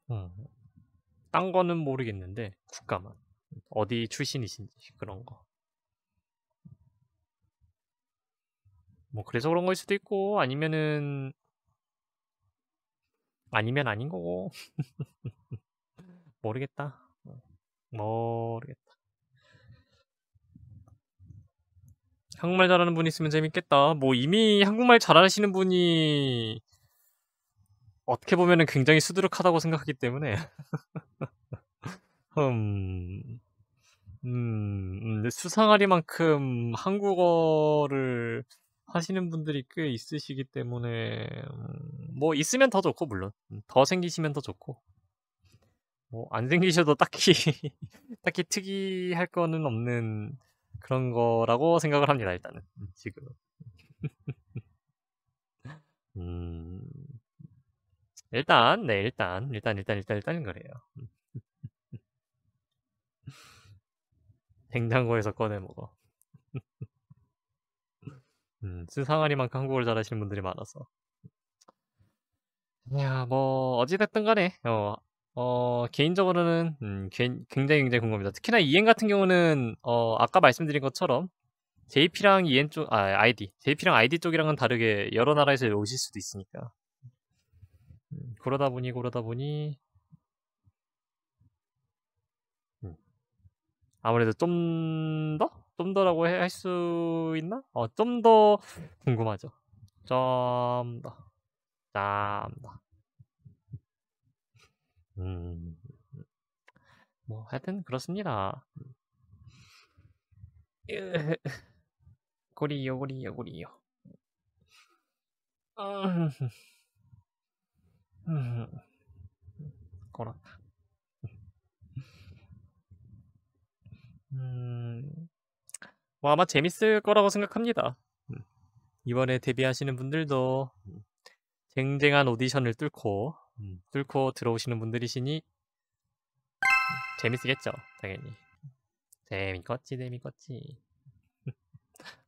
Speaker 1: 음, 딴 거는 모르겠는데 국가만 어디 출신이신지 그런 거. 뭐 그래서 그런 걸 수도 있고 아니면은 아니면 아닌 거고. 모르겠다. 어, 모르겠다. 한국말 잘하는 분 있으면 재밌겠다. 뭐 이미 한국말 잘하시는 분이 어떻게 보면 굉장히 수두룩하다고 생각하기 때문에. 음, 음, 수상하리만큼 한국어를 하시는 분들이 꽤 있으시기 때문에 음, 뭐 있으면 더 좋고 물론 음, 더 생기시면 더 좋고 뭐 안 생기셔도 딱히 딱히 특이할 거는 없는 그런 거라고 생각을 합니다 일단은 음, 지금 음 일단 네 일단 일단 일단 일단 일단 은 그래요 냉장고에서 꺼내 먹어 음, 수상하리만큼 한국어를 잘하시는 분들이 많아서. 야, 뭐, 어찌됐든 간에, 어, 어 개인적으로는, 음, 굉장히 굉장히 궁금합니다. 특히나 EN 같은 경우는, 어, 아까 말씀드린 것처럼, JP랑 EN 쪽, 아, ID. JP랑 ID 쪽이랑은 다르게 여러 나라에서 오실 수도 있으니까. 음, 그러다 보니, 그러다 보니, 음, 아무래도 좀더 좀 더라고 할 수 있나? 어, 좀 더 궁금하죠. 좀 더. 좀 더. 음. 뭐, 하여튼, 그렇습니다. 고리요, 고리요, 고리요. 걸었다. 음, 뭐 아마 재밌을 거라고 생각합니다. 음. 이번에 데뷔하시는 분들도 음. 쟁쟁한 오디션을 뚫고 음. 뚫고 들어오시는 분들이시니 재밌겠죠 당연히 재밌겠지 재밌겠지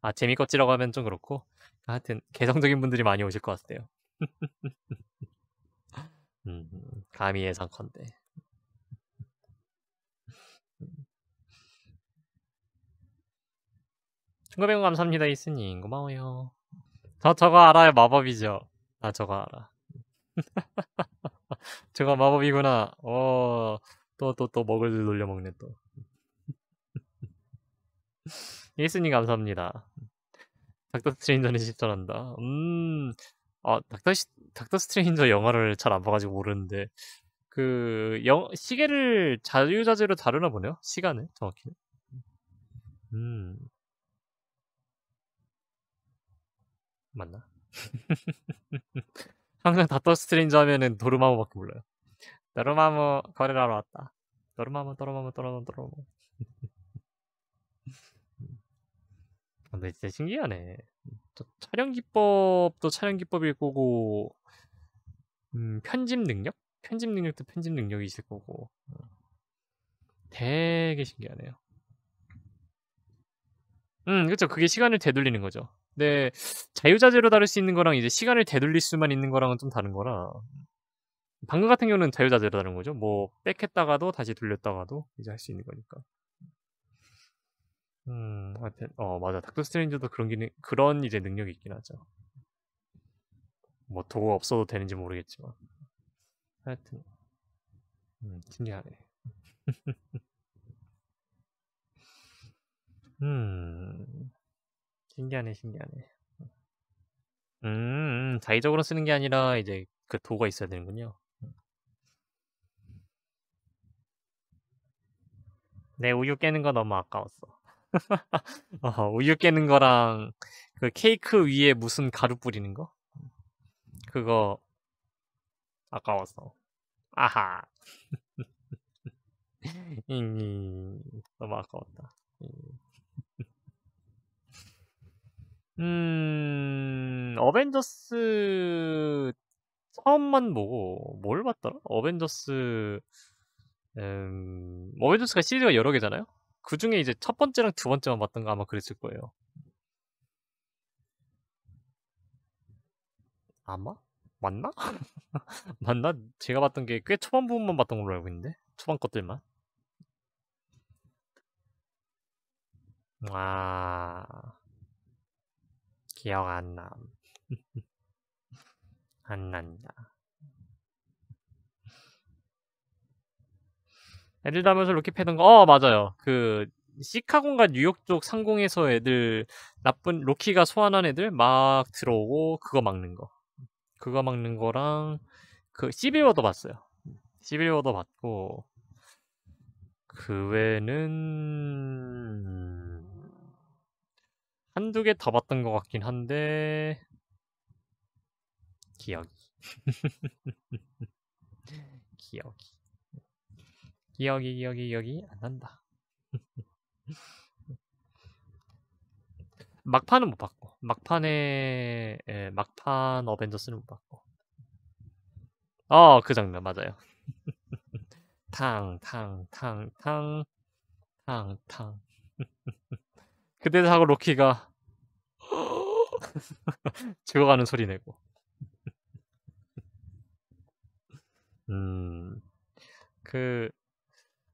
Speaker 1: 아 재밌겠지라고 하면 좀 그렇고 하여튼 개성적인 분들이 많이 오실 것 같아요 음, 감히 예상컨대 중고뱅 감사합니다 이스님 고마워요 저 저거 알아요 마법이죠 아 저거 알아 저거 마법이구나 어 또 또 또 먹을 놀려 먹네 또 이스님 감사합니다 닥터 스트레인저는 실전한다 음 아 닥터 시, 닥터 스트레인저 영화를 잘 안 봐가지고 모르는데 그 영, 시계를 자유자재로 다루나 보네요 시간을 정확히 음 맞나? 항상 닥터 스트레인지 하면은 도르마모밖에 몰라요. 도르마모 거래하러 왔다. 도르마모 도르마모 도르마모 도르마모. 음. 근데 진짜 신기하네. 촬영 기법도 촬영 기법일 거고, 음, 편집 능력? 편집 능력도 편집 능력이 있을 거고. 되게 신기하네요. 음, 그렇죠. 그게 시간을 되돌리는 거죠. 네, 자유자재로 다룰 수 있는 거랑 이제 시간을 되돌릴 수만 있는 거랑은 좀 다른 거라 방금 같은 경우는 자유자재로 다른 거죠. 뭐 백했다가도 다시 돌렸다가도 이제 할 수 있는 거니까. 음, 하여튼 어 맞아. 닥터 스트레인저도 그런 기능 그런 이제 능력이 있긴 하죠. 뭐 도구 없어도 되는지 모르겠지만
Speaker 2: 하여튼 음, 신기하네.
Speaker 1: 음. 신기하네, 신기하네. 음, 음, 자의적으로 쓰는 게 아니라 이제 그 도가 있어야 되는군요. 음. 내 우유 깨는 거 너무 아까웠어. 어, 우유 깨는 거랑 그 케이크 위에 무슨 가루 뿌리는 거? 그거 아까웠어. 아하. 너무 아까웠다. 음. 음, 어벤져스 처음만 보고 뭘 봤더라? 어벤져스 음, 어벤져스가 시리즈가 여러 개잖아요. 그 중에 이제 첫 번째랑 두 번째만 봤던 거 아마 그랬을 거예요. 아마? 맞나? 맞나? 제가 봤던 게 꽤 초반 부분만 봤던 걸로 알고 있는데 초반 것들만.
Speaker 2: 아. 기억 안 나. 안
Speaker 1: 난다. 애들 다면서 로켓 패던 거, 어, 맞아요. 그, 시카고인가 뉴욕 쪽 상공에서 애들, 나쁜, 로키가 소환한 애들 막 들어오고, 그거 막는 거. 그거 막는 거랑, 그, 시빌워도 봤어요. 시빌워도 봤고, 그 외에는, 한두 개 다 봤던 것 같긴 한데 기억이 기억이 기억이 기억이 기억이 안 난다 막판은 못 봤고 막판에 예, 막판 어벤져스는 못 봤고 어 그 장면 맞아요 탕탕탕탕탕탕 그때서 하고 로키가 죽어가는 소리 내고 음 그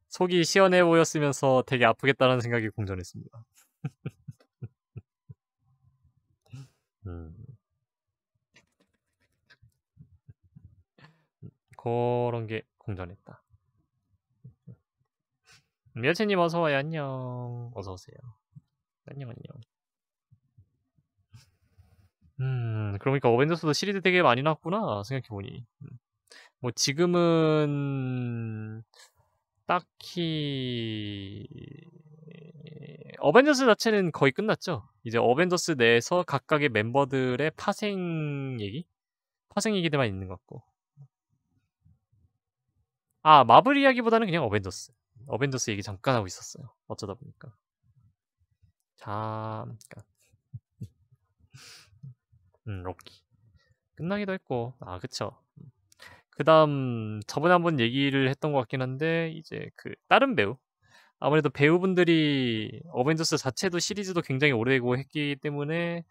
Speaker 1: 속이 시원해 보였으면서 되게 아프겠다는 생각이 공존했습니다. 그런 게 공존했다. 미야채님 어서와요. 안녕. 어서오세요. 안녕 안녕. 음, 그러니까 어벤져스도 시리즈 되게 많이 났구나 생각해보니. 음. 뭐 지금은 딱히 어벤져스 자체는 거의 끝났죠. 이제 어벤져스 내에서 각각의 멤버들의 파생 얘기, 파생 얘기들만 있는 것 같고. 아 마블 이야기보다는 그냥 어벤져스. 어벤져스 얘기 잠깐 하고 있었어요. 어쩌다 보니까. 잠깐. 음, 로키. 끝나기도 했고. 아, 그쵸. 그다음 저번에 한번 얘기를 했던 것 같긴 한데 이제 그 다른 배우 아무래도 배우분들이 어벤져스 자체도 시리즈도 굉장히 오래되고 했기 때문에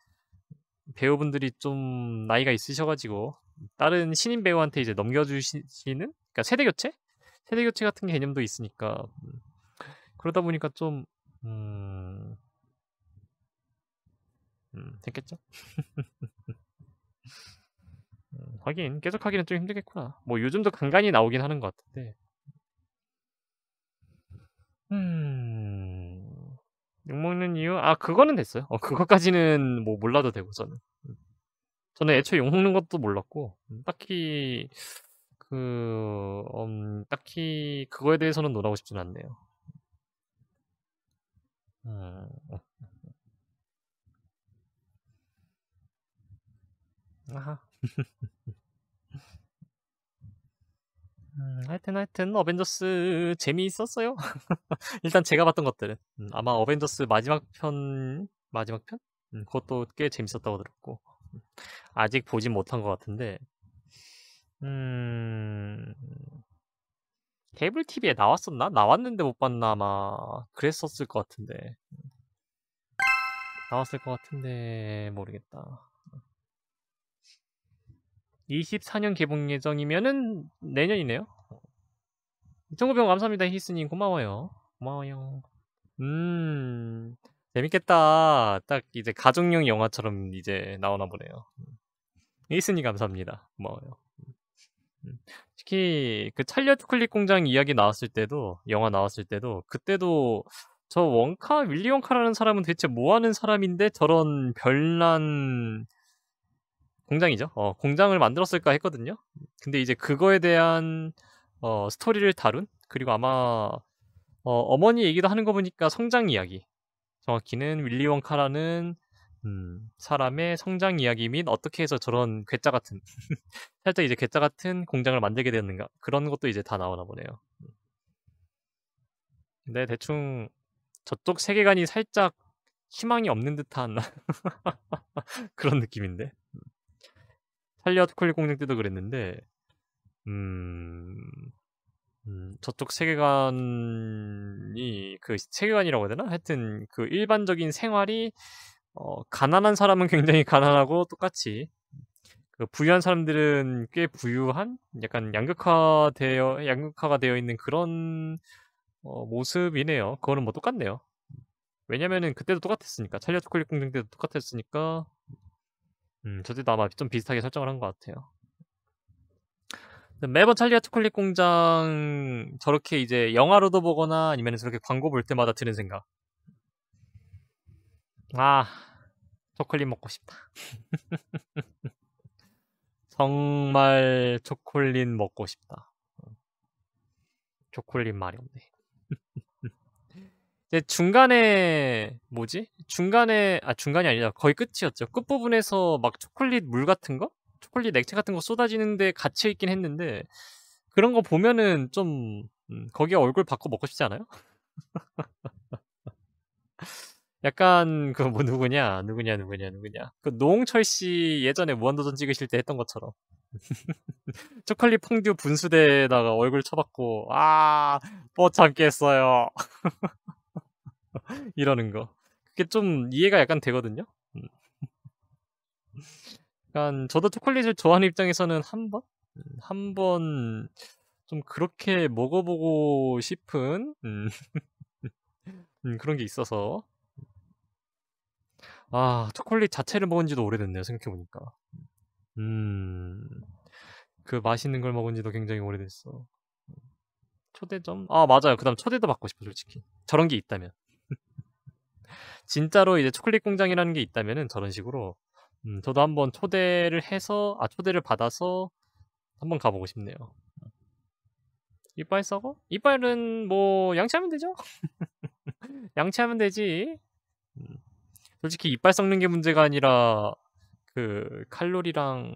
Speaker 1: 배우분들이 좀 나이가 있으셔가지고 다른 신인 배우한테 이제 넘겨주시는 그니까 세대 교체 세대 교체 같은 개념도 있으니까 그러다 보니까 좀 음, 음, 했겠죠? 음, 하긴 계속 하기는 좀 힘들겠구나. 뭐 요즘도 간간히 나오긴 하는 것 같은데. 음, 욕 먹는 이유? 아 그거는 됐어요. 어, 그것까지는뭐 몰라도 되고 저는. 음. 저는 애초에 욕 먹는 것도 몰랐고 음, 딱히 그 음, 딱히 그거에 대해서는 논하고 싶진 않네요. 음. 아하. 음, 하여튼 하여튼 어벤져스 재미있었어요. 일단 제가 봤던 것들은 음, 아마 어벤져스 마지막 편 마지막 편? 음, 그것도 꽤 재밌었다고 들었고 아직 보진 못한 것 같은데 음... 케이블 TV에 나왔었나? 나왔는데 못 봤나 아마 그랬었을 것 같은데 나왔을 것 같은데 모르겠다. 24년 개봉 예정이면은 내년이네요. 이 청구병 감사합니다. 히스님 고마워요. 고마워요. 음 재밌겠다. 딱 이제 가족용 영화처럼 이제 나오나 보네요. 히스님 음. 감사합니다. 고마워요. 음. 특히 그 찰리어트 클릭 공장 이야기 나왔을 때도 영화 나왔을 때도 그때도 저 원카 윌리 원카라는 사람은 대체 뭐 하는 사람인데 저런 별난 공장이죠. 어, 공장을 만들었을까 했거든요. 근데 이제 그거에 대한 어, 스토리를 다룬 그리고 아마 어, 머니 얘기도 하는 거 보니까 성장 이야기. 정확히는 윌리 원카라는 음, 사람의 성장 이야기 및 어떻게 해서 저런 괴짜 같은 살짝 이제 괴짜 같은 공장을 만들게 되었는가 그런 것도 이제 다 나오나 보네요. 근데 대충 저쪽 세계관이 살짝 희망이 없는 듯한 그런 느낌인데. 탈리아도 콜리 공장 때도 그랬는데 음, 음 저쪽 세계관이 그 세계관이라고 해야 되나? 하여튼 그 일반적인 생활이 어, 가난한 사람은 굉장히 가난하고 똑같이 그 부유한 사람들은 꽤 부유한 약간 양극화되어 양극화가 되어 있는 그런 어, 모습이네요. 그거는 뭐 똑같네요. 왜냐면은 그때도 똑같았으니까 찰리아 초콜릿 공장 때도 똑같았으니까 음, 저도 아마 좀 비슷하게 설정을 한 것 같아요. 매번 찰리아 초콜릿 공장 저렇게 이제 영화로도 보거나 아니면 저렇게 광고 볼 때마다 드는 생각. 아, 초콜릿 먹고 싶다. 정말 초콜릿 먹고 싶다. 어. 초콜릿 말이 없네. 이제 중간에 뭐지? 중간에 아 중간이 아니라 거의 끝이었죠. 끝 부분에서 막 초콜릿 물 같은 거, 초콜릿 액체 같은 거 쏟아지는데 같이 있긴 했는데 그런 거 보면은 좀 음, 거기에 얼굴 바꿔 먹고 싶지 않아요? 약간 그 뭐 누구냐 누구냐 누구냐 누구냐 그 노홍철 씨 예전에 무한도전 찍으실 때 했던 것처럼 초콜릿 펑듀 분수대에다가 얼굴 쳐박고 아못 뭐 참겠어요 이러는 거. 그게 좀 이해가 약간 되거든요. 음. 약간 저도 초콜릿을 좋아하는 입장에서는 한 번? 음, 한번 좀 그렇게 먹어보고 싶은 음. 그런 게 있어서 아 초콜릿 자체를 먹은 지도 오래됐네요 생각해보니까 음그 맛있는 걸 먹은 지도 굉장히 오래됐어 초대점? 아 맞아요 그 다음 초대도 받고 싶어 솔직히 저런 게 있다면 진짜로 이제 초콜릿 공장이라는 게 있다면은 저런 식으로 음, 저도 한번 초대를 해서 아 초대를 받아서 한번 가보고 싶네요. 이빨 썩어? 이빨은 뭐 양치하면 되죠? 양치하면 되지. 음, 솔직히 이빨 썩는 게 문제가 아니라 그 칼로리랑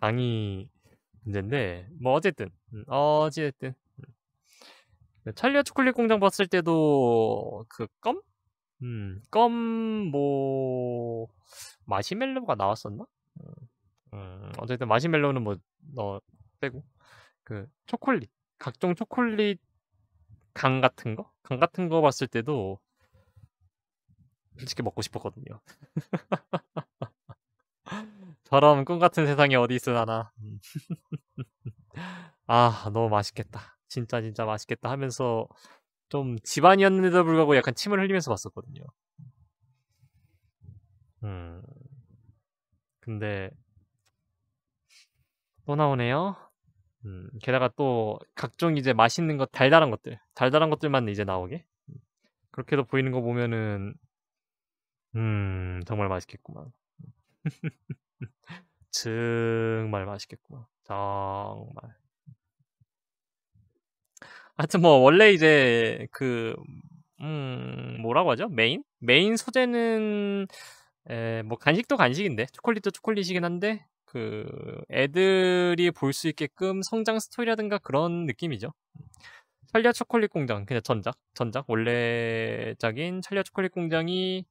Speaker 1: 당이 문제인데 뭐 어쨌든 음, 어쨌든 네, 찰리아 초콜릿 공장 봤을 때도 그 껌? 음, 껌 뭐 마시멜로가 나왔었나? 음, 음 어쨌든 마시멜로는 뭐 너 빼고 그 초콜릿 각종 초콜릿 강 같은 거? 강 같은 거 봤을 때도 솔직히 먹고 싶었거든요. 저런 꿈 같은 세상이 어디 있으나. 음. 아, 너무 맛있겠다. 진짜 진짜 맛있겠다 하면서 좀 집안이었는데도 불구하고 약간 침을 흘리면서 봤었거든요. 음. 근데 또 나오네요. 음, 게다가 또 각종 이제 맛있는 것, 달달한 것들, 달달한 것들만 이제 나오게. 그렇게도 보이는 거 보면은 음, 정말 맛있겠구만. 정말 맛있겠구만. 정말. 하여튼 뭐 원래 이제 그 음, 뭐라고 하죠? 메인? 메인 소재는 에, 뭐 간식도 간식인데 초콜릿도 초콜릿이긴 한데 그 애들이 볼 수 있게끔 성장 스토리라든가 그런 느낌이죠. 찰리아 초콜릿 공장 그냥 전작 전작 원래작인 찰리아 초콜릿 공장이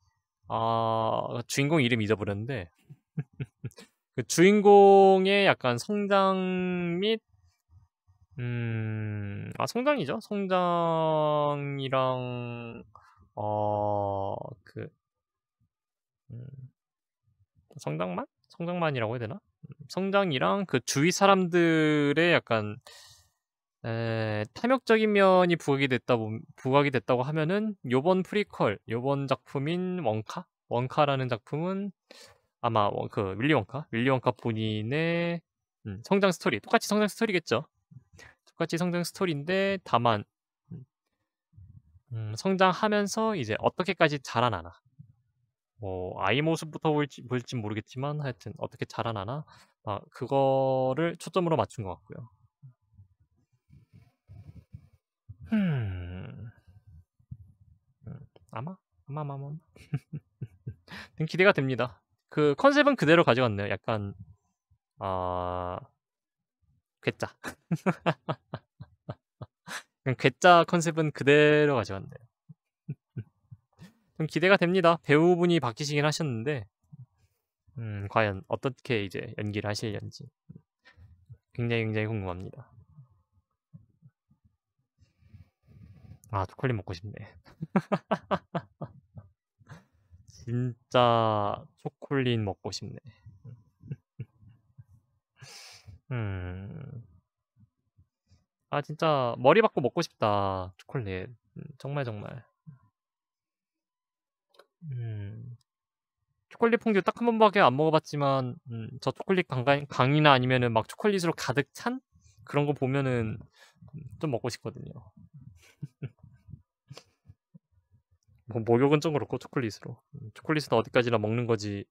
Speaker 1: 아 주인공 이름 잊어버렸는데 그 주인공의 약간 성장 및 음, 아, 성장이죠. 성장이랑, 어, 그, 음, 성장만? 성장만이라고 해야 되나? 음, 성장이랑 그 주위 사람들의 약간, 에, 탐욕적인 면이 부각이 됐다, 부각이 됐다고 하면은, 요번 프리퀄, 요번 작품인 원카? 원카라는 작품은 아마 그 윌리 원카? 윌리 원카 본인의 음, 성장 스토리, 똑같이 성장 스토리겠죠. 똑같이 성장 스토리인데 다만 음, 음, 성장하면서 이제 어떻게까지 자라나나 뭐 아이 모습부터 볼지, 볼지 모르겠지만 하여튼 어떻게 자라나나 아, 그거를 초점으로 맞춘 것 같고요. 음, 아마 아마 아마 아마 기대가 됩니다. 그 컨셉은 그대로 가져갔네요. 약간 아 어... 괴짜. 괴짜 컨셉은 그대로 가져왔네요. 좀 기대가 됩니다. 배우분이 바뀌시긴 하셨는데, 음, 과연 어떻게 이제 연기를 하실는지 굉장히 굉장히 궁금합니다. 아, 초콜릿 먹고 싶네. 진짜 초콜릿 먹고 싶네. 음. 아 진짜 머리 박고 먹고 싶다 초콜릿 음, 정말 정말
Speaker 2: 음
Speaker 1: 초콜릿 퐁듀 딱한 번밖에 안 먹어봤지만 음, 저 초콜릿 강 강이나 아니면은 막 초콜릿으로 가득 찬 그런 거 보면은 좀 먹고 싶거든요 뭐 목욕은 좀 그렇고 초콜릿으로 음, 초콜릿은 어디까지나 먹는 거지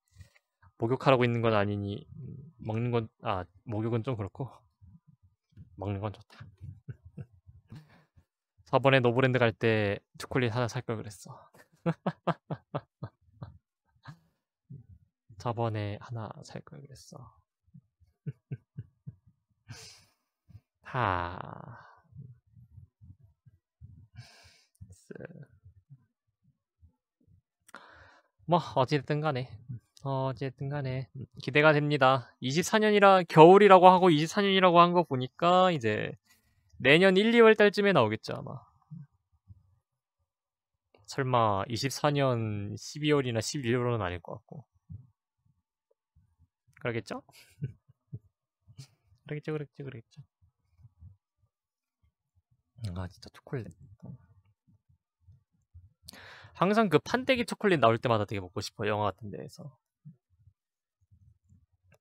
Speaker 1: 목욕하라고 있는 건 아니니 먹는 건 아 목욕은 좀 그렇고 먹는 건 좋다. 4번에 노브랜드 갈 때 초콜릿 하나 살 걸 그랬어. 4번에 하나 살 걸 그랬어. 하. 뭐 어찌됐든 간에 어, 어쨌든 간에 음, 기대가 됩니다. 24년이라 겨울이라고 하고 24년이라고 한 거 보니까 이제 내년 1, 2월 달쯤에 나오겠죠 아마. 설마 24년 12월이나 11월은 아닐 것 같고. 그러겠죠? 그러겠죠, 그러겠죠, 그러겠죠. 아 진짜 초콜릿. 항상 그 판때기 초콜릿 나올 때마다 되게 먹고 싶어 영화 같은 데에서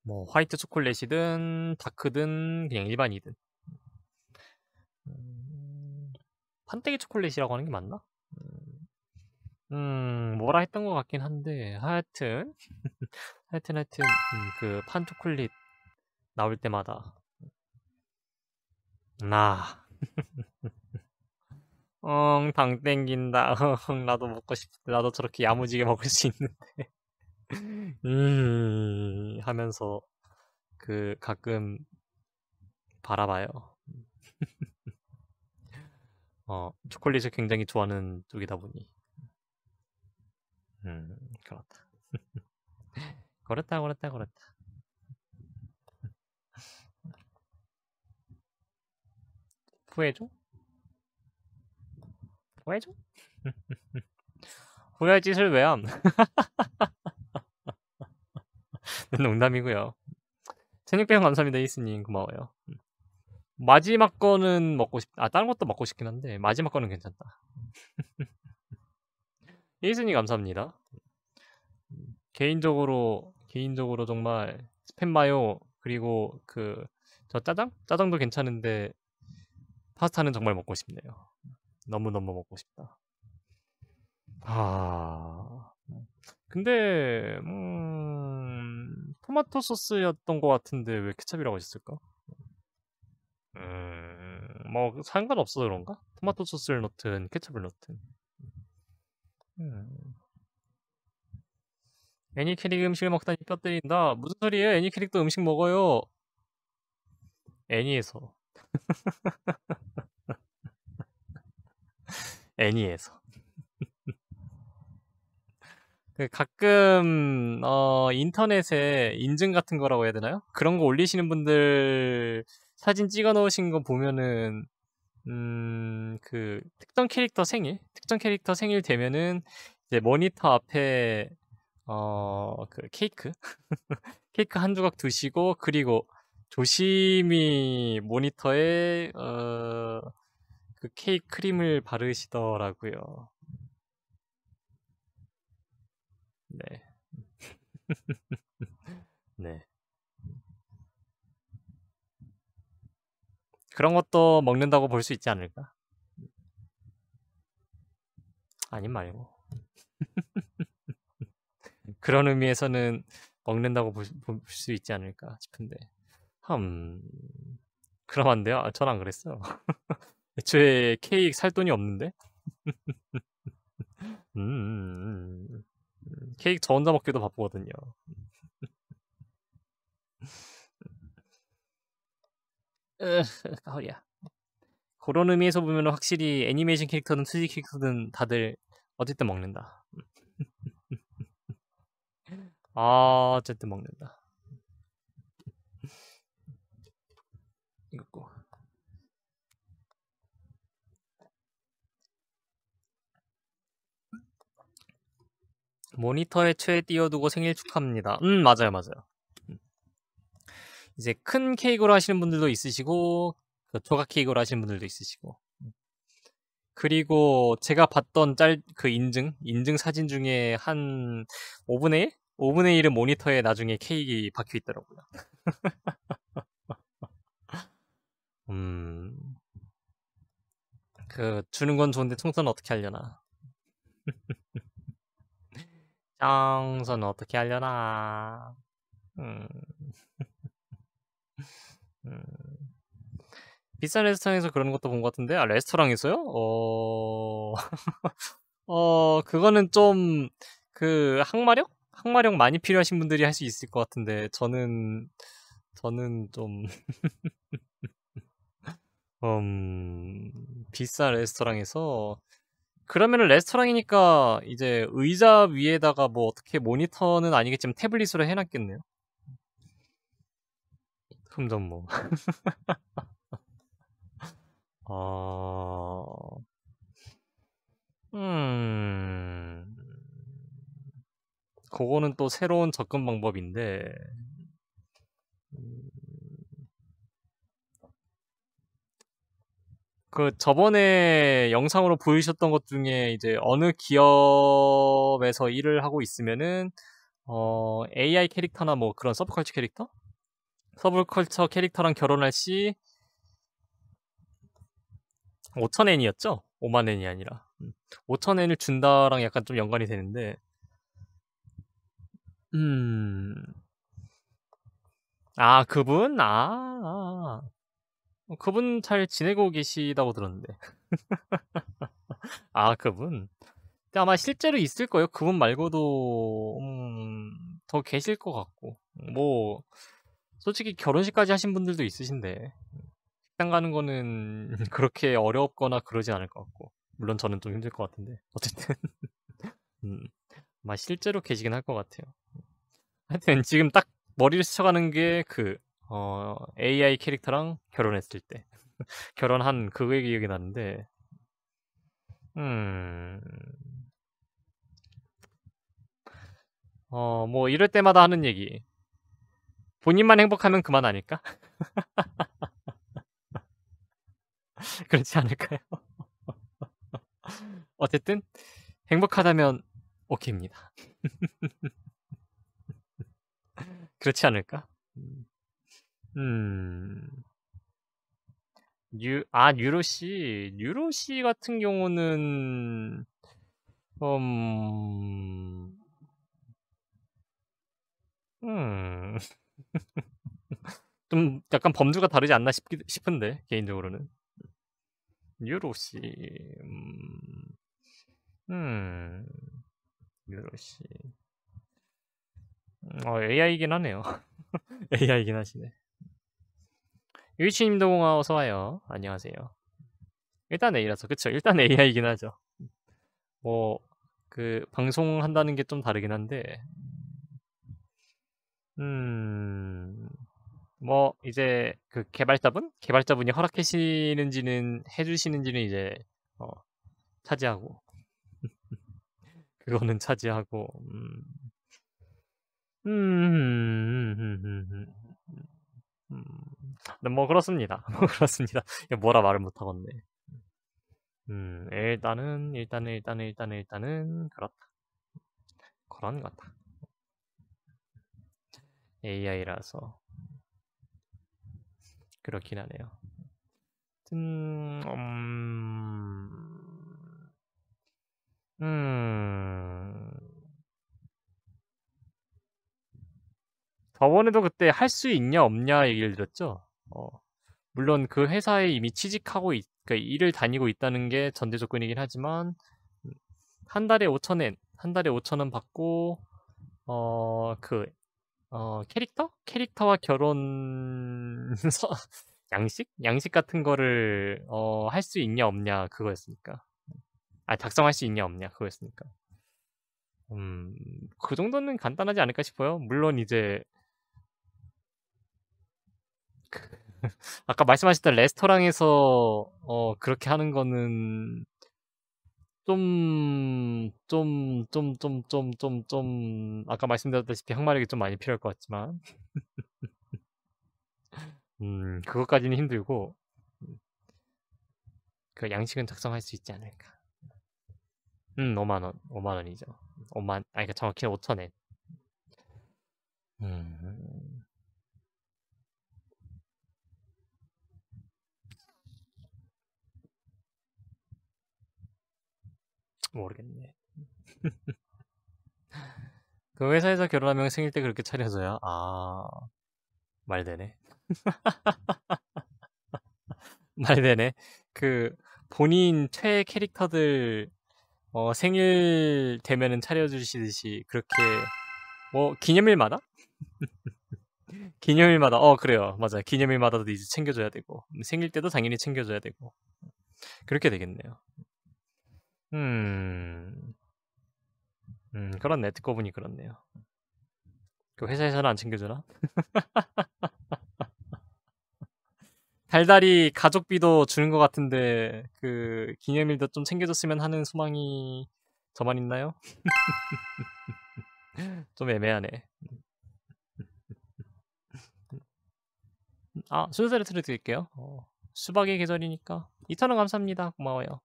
Speaker 1: 뭐 화이트 초콜릿이든 다크든 그냥 일반이든 음, 판때기 초콜릿이라고 하는 게 맞나? 음, 음 뭐라 했던 것 같긴 한데 하여튼 하여튼 하여튼 음, 그판 초콜릿 나올 때마다 나 엉, 당 땡긴다. 나도 먹고 싶은데, 나도 저렇게 야무지게 먹을 수 있는데. 음, 하면서 그 가끔 바라봐요. 어 초콜릿을 굉장히 좋아하는 쪽이다 보니 음 그렇다. 그렇다 그렇다 그렇다. 후회죠? 후회죠? 후회 짓을 왜 함? 농담이고요. 1600원 감사합니다, 이스님. 고마워요. 음. 마지막 거는 먹고 싶, 아, 다른 것도 먹고 싶긴 한데, 마지막 거는 괜찮다. 이스님 감사합니다. 개인적으로, 개인적으로 정말 스팸 마요, 그리고 그, 저 짜장? 짜장도 괜찮은데, 파스타는 정말 먹고 싶네요. 너무너무 먹고 싶다.
Speaker 2: 아,
Speaker 1: 근데 음, 토마토 소스였던 것 같은데 왜케찹이라고 했을까? 음, 뭐 상관없어 그런가? 토마토 소스를 넣든 케찹을 넣든 음. 애니 캐릭 음식을 먹다니 뼈 때린다 무슨 소리예요? 애니 캐릭도 음식 먹어요 애니에서 애니에서 그 가끔 어 인터넷에 인증 같은 거라고 해야 되나요? 그런 거 올리시는 분들 사진 찍어 놓으신 거 보면은 음 그 특정 캐릭터 생일, 특정 캐릭터 생일 되면은 이제 모니터 앞에 어 그 케이크 케이크 한 조각 두시고 그리고 조심히 모니터에 어 그 케이크 크림을 바르시더라고요. 네. 네. 그런 것도 먹는다고 볼 수 있지 않을까? 아닌 말고 그런 의미에서는 먹는다고 볼 수 있지 않을까 싶은데. 흠. 그럼 안 돼요? 아, 전안 그랬어요. 애초에 케이크 살 돈이 없는데?
Speaker 3: 음. 음,
Speaker 1: 음, 음. 케이크 저 혼자 먹기도 바쁘거든요. 가을야 그런 의미에서 보면 확실히 애니메이션 캐릭터는 2D 캐릭터는 다들 어쨌든 먹는다. 아, 어쨌든 먹는다. 모니터에 최 띄워두고 생일 축하합니다. 음, 맞아요, 맞아요. 음. 이제 큰 케이크로 하시는 분들도 있으시고, 그 조각 케이크로 하시는 분들도 있으시고. 음. 그리고 제가 봤던 짤, 그 인증, 인증 사진 중에 한 5분의 1? 5분의 1은 모니터에 나중에 케이크 박혀 있더라고요. 음. 그, 주는 건 좋은데 청소는 어떻게 하려나. 청소는 어떻게 하려나? 음. 음. 비싼 레스토랑에서 그런 것도 본 것 같은데, 아, 레스토랑에서요? 어, 어, 그거는 좀, 그, 항마력? 항마력 많이 필요하신 분들이 할 수 있을 것 같은데, 저는, 저는 좀, 음, 비싼 레스토랑에서 그러면은 레스토랑이니까 이제 의자 위에다가 뭐 어떻게 모니터는 아니겠지만 태블릿으로 해놨겠네요.
Speaker 2: 흠전 뭐. 어...
Speaker 1: 음. 그거는 또 새로운 접근 방법인데. 음... 그 저번에 영상으로 보이셨던 것 중에 이제 어느 기업에서 일을 하고 있으면은 어 AI 캐릭터나 뭐 그런 서브컬처 캐릭터? 서브컬처 캐릭터랑 결혼할 시5 0 0 0엔이었죠 5만엔이 아니라 5 음. 0 0 0엔을 준다랑 약간 좀 연관이 되는데 음... 아 그분? 아... 아. 아. 어, 그분 잘 지내고 계시다고 들었는데. 아, 그분? 근데 아마 실제로 있을 거예요. 그분 말고도, 음, 더 계실 것 같고. 뭐, 솔직히 결혼식까지 하신 분들도 있으신데, 식당 가는 거는 그렇게 어렵거나 그러지 않을 것 같고. 물론 저는 좀 힘들 것 같은데. 어쨌든. 음, 아마 실제로 계시긴 할 것 같아요. 하여튼 지금 딱 머리를 스쳐가는 게그 어, AI 캐릭터랑 결혼했을 때 결혼한 그게 기억이 나는데 음. 어, 뭐 이럴 때마다 하는 얘기. 본인만 행복하면 그만 아닐까?
Speaker 2: 그렇지 않을까요?
Speaker 1: 어쨌든 행복하다면 오케이입니다. 그렇지 않을까? 음. 음. 뉴, 아, 뉴로시뉴로시 같은 경우는, 음, 음. 좀 약간 범주가 다르지 않나 싶기, 싶은데, 개인적으로는. 뉴로시 음. 음. 뉴로시 음, 어, AI이긴 하네요. AI이긴 하시네. 유이치님도 고마워 서와요. 안녕하세요. 일단 A라서 그쵸? 일단 AI이긴 하죠. 뭐 그 방송한다는 게 좀 다르긴 한데 음. 뭐 이제 그 개발자분 개발자분이 허락하시는지는 해주시는지는 이제 어, 차지하고 그거는 차지하고 음음 음. 음. 음. 음. 음. 음, 음, 음. 네, 뭐 그렇습니다. 뭐 그렇습니다. 뭐라 말을 못 하겠네. 음, 일단은 일단은 일단은 일단은 일단은 그렇다. 그런 거다. AI라서 그렇긴 하네요.
Speaker 2: 음, 음,
Speaker 1: 음. 저번에도 그때 할 수 있냐 없냐 얘기를 들었죠? 어, 물론 그 회사에 이미 취직하고 있, 그러니까 일을 다니고 있다는 게 전제 조건이긴 하지만 한 달에 5천엔, 한 달에 5천원 받고 어, 그 어, 캐릭터? 캐릭터와 결혼 양식? 양식 같은 거를 어, 할 수 있냐 없냐 그거였으니까. 아, 작성할 수 있냐 없냐 그거였으니까. 음, 그 정도는 간단하지 않을까 싶어요. 물론 이제 그, 아까 말씀하셨던 레스토랑에서 어, 그렇게 하는 거는 좀, 좀, 좀, 좀, 좀, 좀, 좀, 아까 말씀드렸다시피 항마력이 좀 많이 필요할 것 같지만. 음, 그것까지는 힘들고, 그 양식은 작성할 수 있지 않을까. 음, 5만원, 5만원이죠. 5만, 아니, 그러니까 정확히 5천엔. 음, 모르겠네. 그 회사에서 결혼하면 생일 때 그렇게 차려줘요아 말되네. 말되네. 그 본인 최애 캐릭터들 어, 생일 되면은 차려주시듯이 그렇게 뭐 기념일마다? 기념일마다 어 그래요 맞아 요 기념일마다도 이제 챙겨줘야 되고 생일 때도 당연히 챙겨줘야 되고 그렇게 되겠네요. 음. 음, 그렇네. 듣고 보니 그렇네요. 그 회사에서는 안 챙겨주나? 달달이 가족비도 주는 것 같은데 그 기념일도 좀 챙겨줬으면 하는 소망이 저만 있나요? 좀 애매하네. 아, 순서세를 틀어드릴게요. 어, 수박의 계절이니까. 이터는 감사합니다. 고마워요.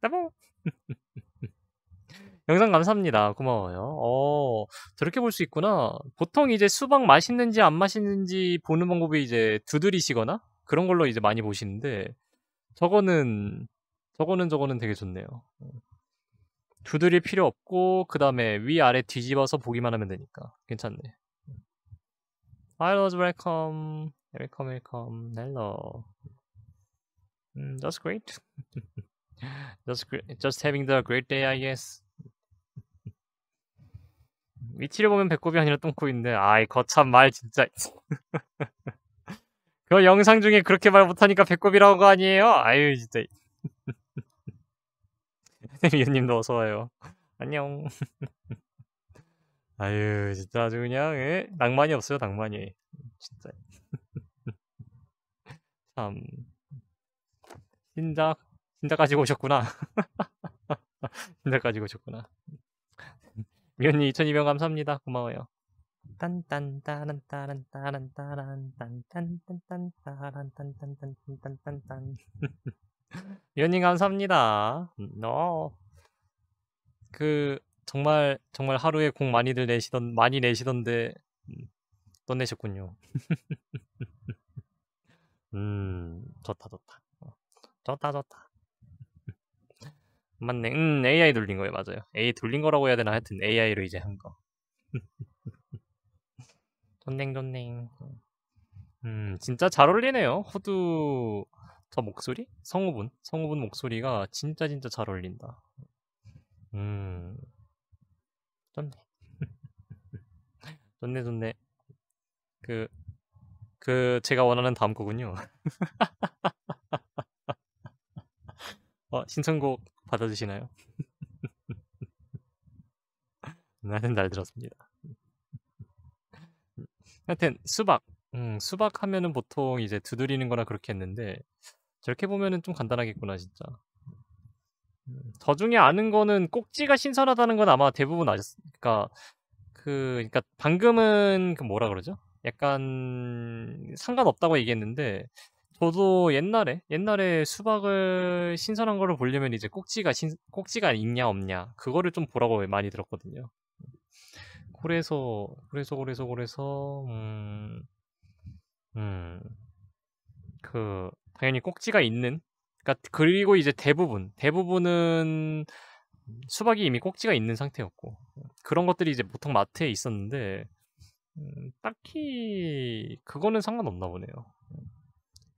Speaker 1: 따봉! 영상 감사합니다. 고마워요. 어, 저렇게 볼 수 있구나. 보통 이제 수박 맛있는지 안 맛있는지 보는 방법이 이제 두드리시거나 그런 걸로 이제 많이 보시는데 저거는 저거는 저거는 되게 좋네요. 두드릴 필요 없고 그 다음에 위아래 뒤집어서 보기만 하면 되니까 괜찮네. I was welcome, welcome, welcome, hello. Mm, that's great. Just just having the great day, I guess. 위치를 보면 배꼽이 아니라 똥꼬인데 아이 거참 말 진짜 그 영상 중에 그렇게 말 못하니까 배꼽이라고 거 아니에요? 아유 진짜 유님도 어서와요 안녕 아유 진짜 아주 그냥 에? 예? 낭만이 없어요 낭만이 진짜 참 신작 진짜 가지고 오셨구나. 진짜 가지고 오셨구나. 미연님 2,200 감사합니다. 고마워요. 딴딴따란따란따란따란따란딴딴딴따란따란딴딴딴딴 미연님 감사합니다. 너. 음, 어. 그 정말 정말 하루에 공 많이들 내시던 많이 내시던데 음, 또 내셨군요. 음 좋다 좋다 어, 좋다 좋다. 맞네. 음, AI 돌린 거예요. 맞아요. AI 돌린 거라고 해야 되나? 하여튼 AI로 이제 한 거. 좋냉 좋냉. 음, 진짜 잘 어울리네요. 호두 저 목소리? 성우분? 성우분 목소리가 진짜 진짜 잘 어울린다. 음. 좋네. 좋네 좋네. 그, 그 제가 원하는 다음 곡은요 어, 신청곡 받아주시나요? 나는 날 들었습니다. 하여튼 수박, 음, 수박 하면은 보통 이제 두드리는 거나 그렇게 했는데 저렇게 보면은 좀 간단하겠구나 진짜. 음, 저 중에 아는 거는 꼭지가 신선하다는 건 아마 대부분 아셨, 그니까, 그, 그니까 방금은 그 뭐라 그러죠? 약간 상관없다고 얘기했는데, 저도 옛날에 옛날에 수박을 신선한 거를 보려면 이제 꼭지가 신, 꼭지가 있냐 없냐 그거를 좀 보라고 많이 들었거든요. 그래서 그래서 그래서 그래서 음, 음, 그 당연히 꼭지가 있는 그러니까 그리고 이제 대부분 대부분은 수박이 이미 꼭지가 있는 상태였고 그런 것들이 이제 보통 마트에 있었는데 음, 딱히 그거는 상관없나 보네요.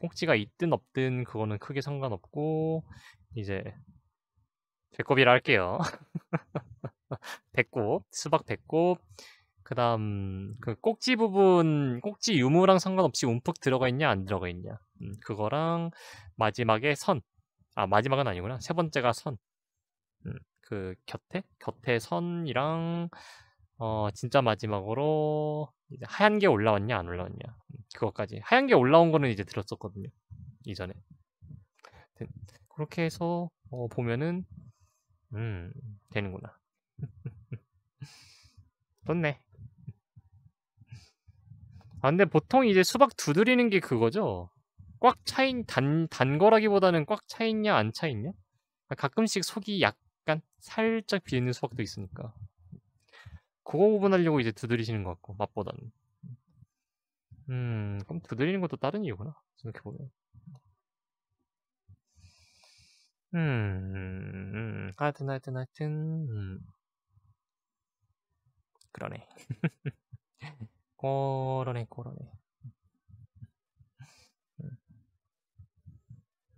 Speaker 1: 꼭지가 있든 없든 그거는 크게 상관없고 이제 배꼽이라 할게요. 배꼽, 수박 배꼽. 그다음 그 꼭지 부분, 꼭지 유무랑 상관없이 움푹 들어가 있냐 안 들어가 있냐. 음, 그거랑 마지막에 선. 아 마지막은 아니구나. 세 번째가 선. 음, 그 곁에 곁에 선이랑 어 진짜 마지막으로 이제 하얀 게 올라왔냐 안 올라왔냐 음, 그것까지 하얀 게 올라온 거는 이제 들었었거든요 이전에 네, 그렇게 해서 어, 보면은 음 되는구나 좋네 아 근데 보통 이제 수박 두드리는 게 그거죠 꽉 차인 단, 단 거라기보다는 꽉 차있냐 안 차있냐 가끔씩 속이 약간 살짝 비있는 어 수박도 있으니까 그거 구분하려고 이제 두드리시는 것 같고 맛보다는 음 그럼 두드리는 것도 다른 이유구나 생각해보면 음, 하여튼 하여튼 하여튼 음. 그러네 그러네 그러네 음.
Speaker 2: 음.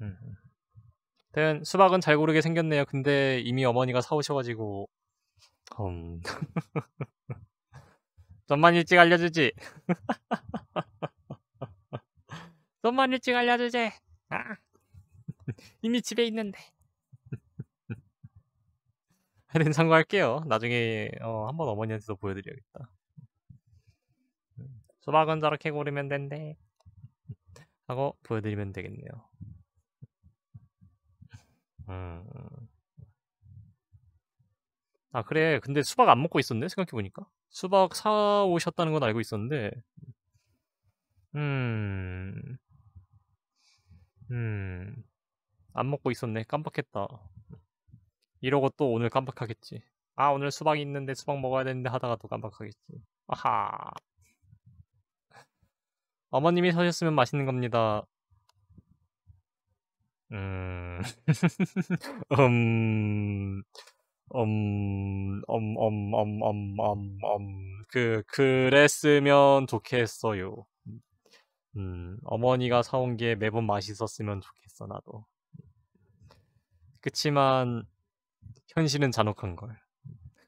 Speaker 2: 음.
Speaker 1: 여튼 수박은 잘 고르게 생겼네요 근데 이미 어머니가 사오셔가지고
Speaker 2: 음.
Speaker 1: 좀만 일찍 알려주지. 좀만 일찍 알려주지. 아. 이미 집에 있는데. 하여튼 참고할게요. 나중에 어, 한번 어머니한테도 보여드려야겠다. 수박은 저렇게 고르면 된대. 하고 보여드리면 되겠네요. 음. 아 그래 근데 수박 안 먹고 있었네 생각해보니까 수박 사오셨다는 건 알고 있었는데 음... 음... 안 먹고 있었네 깜빡했다 이러고 또 오늘 깜빡하겠지 아 오늘 수박이 있는데 수박 먹어야 되는데 하다가 또 깜빡하겠지 아하 어머님이 사셨으면 맛있는 겁니다 음...
Speaker 2: 음... 음, 음, 음, 음, 음,
Speaker 1: 음, 음, 그, 그랬으면 좋겠어요. 음, 어머니가 사온 게 매번 맛있었으면 좋겠어, 나도. 그치만, 현실은 잔혹한걸.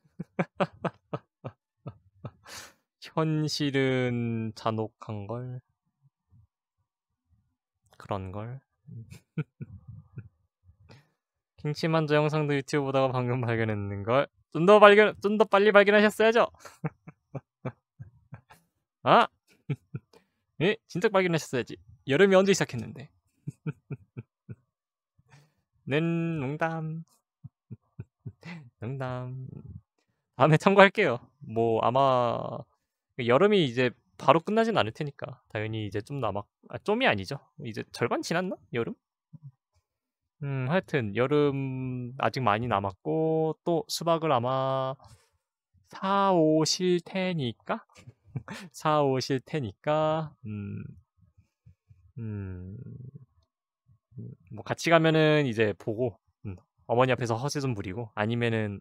Speaker 1: 현실은 잔혹한걸? 그런걸? 김치만두 영상도 유튜브 보다가 방금 발견했는걸. 좀 더 발견, 좀 더 빨리 발견하셨어야죠. 아! 예, 진짜 발견하셨어야지. 여름이 언제 시작했는데. 는 농담. 농담. 다음에 참고할게요. 뭐 아마 여름이 이제 바로 끝나진 않을 테니까 당연히 이제 좀 남았 아, 좀이 아니죠. 이제 절반 지났나? 여름? 음 하여튼 여름 아직 많이 남았고 또 수박을 아마 4, 5실 테니까 4, 5실 테니까 음, 음, 음, 뭐 같이 가면은 이제 보고 음, 어머니 앞에서 허세 좀 부리고 아니면은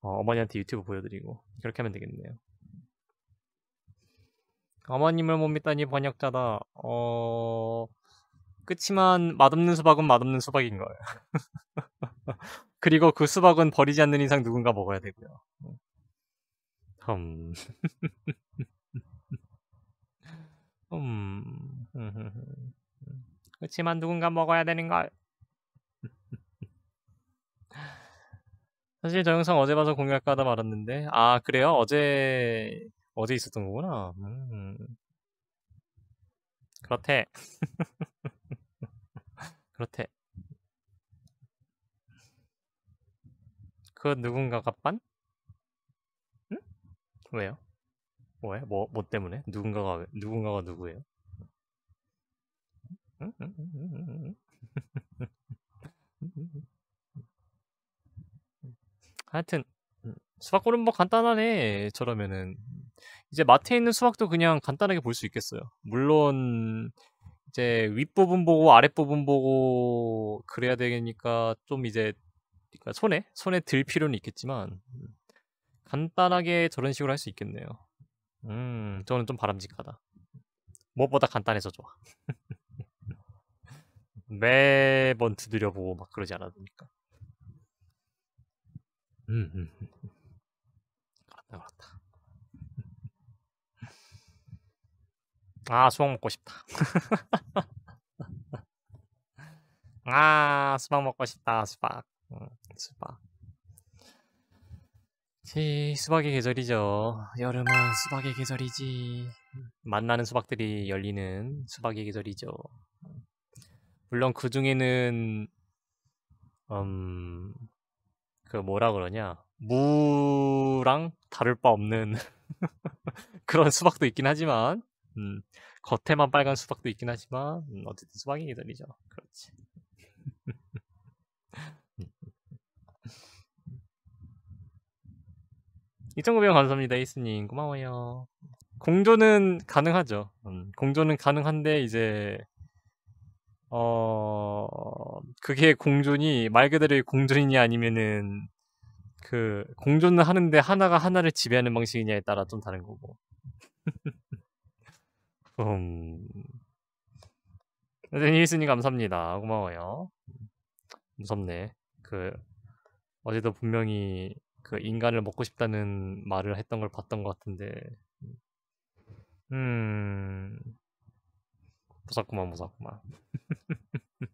Speaker 1: 어, 머니한테 유튜브 보여드리고 그렇게 하면 되겠네요. 어머님을 못 믿다니 번역자다. 어 그치만 맛없는 수박은 맛없는 수박인 거예요. 그리고 그 수박은 버리지 않는 이상 누군가 먹어야 되고요. 흠. 음. 그치만 누군가 먹어야 되는 걸. 사실 저 영상 어제 봐서 공유할까 하다 말았는데 아 그래요? 어제 어제 있었던 거구나. 음. 그렇대. 그렇대. 그 누군가가 빤? 응? 왜요? 왜? 뭐, 뭐 때문에? 누군가가 왜? 누군가가 누구예요? 하여튼 수학 고른 법 간단하네 저러면은 이제 마트에 있는 수학도 그냥 간단하게 볼 수 있겠어요 물론 이제 윗부분 보고 아랫부분 보고 그래야 되니까 좀 이제 그러니까 손에 손에 들 필요는 있겠지만 간단하게 저런 식으로 할 수 있겠네요. 음, 저는 좀 바람직하다. 무엇보다 간단해서 좋아. 매번 두드려보고 막 그러지 않아도 되니까. 음, 음. 음. 아, 수박 먹고 싶다. 아, 수박 먹고 싶다. 수박. 음, 수박. 제 수박의 계절이죠. 여름은 수박의 계절이지. 만나는 수박들이 열리는 수박의 계절이죠. 물론 그 중에는 음, 그 뭐라 그러냐 무랑 다를 바 없는 그런 수박도 있긴 하지만 음, 겉에만 빨간 수박도 있긴 하지만 음, 어쨌든 수박이들이죠. 그렇지. 2,900원 감사합니다. 이스님 고마워요. 공조는 가능하죠. 음, 공조는 가능한데 이제 어 그게 공존이 말 그대로 공존이냐 아니면은 그 공존을 하는데 하나가 하나를 지배하는 방식이냐에 따라 좀 다른 거고. 음. 니스님 감사합니다. 고마워요. 무섭네. 그 어제도 분명히 그 인간을 먹고 싶다는 말을 했던 걸 봤던 것 같은데.
Speaker 2: 음.
Speaker 1: 무섭구만 무섭구만.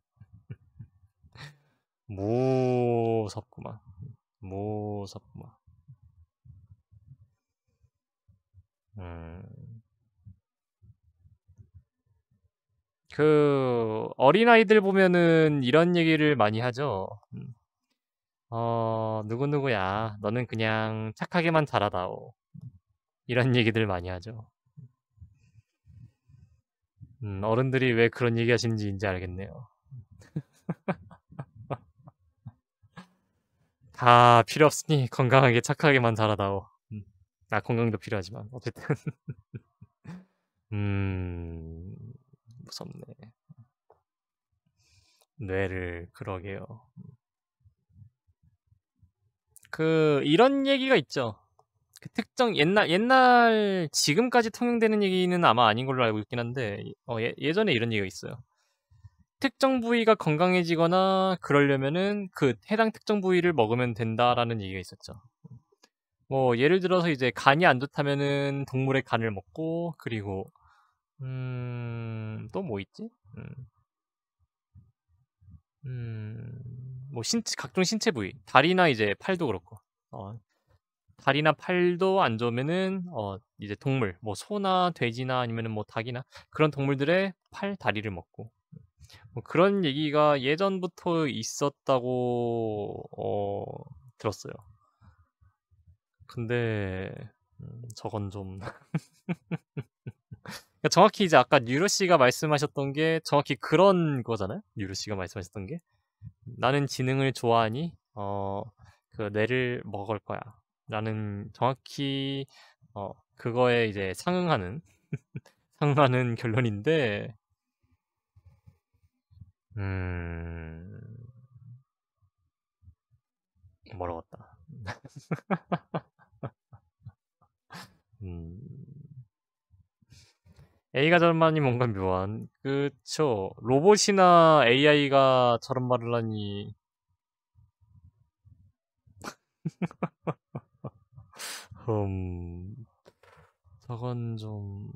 Speaker 1: 무섭구만. 무섭구만. 음. 그 어린아이들 보면은 이런 얘기를 많이 하죠. 음. 어, "누구누구야. 너는 그냥 착하게만 자라다오." 이런 얘기들 많이 하죠. 음 어른들이 왜 그런 얘기 하시는지 인제 알겠네요. "다 필요 없으니 건강하게 착하게만 자라다오." 나 음. 아, 건강도 필요하지만 어쨌든. 음. 무섭네. 뇌를 그러게요. 그 이런 얘기가 있죠. 그 특정 옛날 옛날 지금까지 통용되는 얘기는 아마 아닌 걸로 알고 있긴 한데 어, 예, 전에 이런 얘기가 있어요. 특정 부위가 건강해지거나 그러려면은 그 해당 특정 부위를 먹으면 된다라는 얘기가 있었죠. 뭐 예를 들어서 이제 간이 안 좋다면은 동물의 간을 먹고 그리고 음, 또 뭐 있지? 음. 음, 뭐 신체 각종 신체 부위, 다리나 이제 팔도 그렇고, 어, 다리나 팔도 안 좋으면은 어 이제 동물, 뭐 소나 돼지나 아니면은 뭐 닭이나 그런 동물들의 팔, 다리를 먹고, 뭐 그런 얘기가 예전부터 있었다고 어 들었어요. 근데 음, 저건 좀 그러니까 정확히 이제 아까 유루 씨가 말씀하셨던 게 정확히 그런 거잖아요. 유루 씨가 말씀하셨던 게 나는 지능을 좋아하니 어그 뇌를 먹을 거야. 라는 정확히 어 그거에 이제 상응하는 상응하는 결론인데
Speaker 2: 음
Speaker 1: 멀어갔다. A가 저런 말이 뭔가 묘한. 그쵸. 로봇이나 AI가 저런 말을 하니.
Speaker 2: 음, 저건 좀,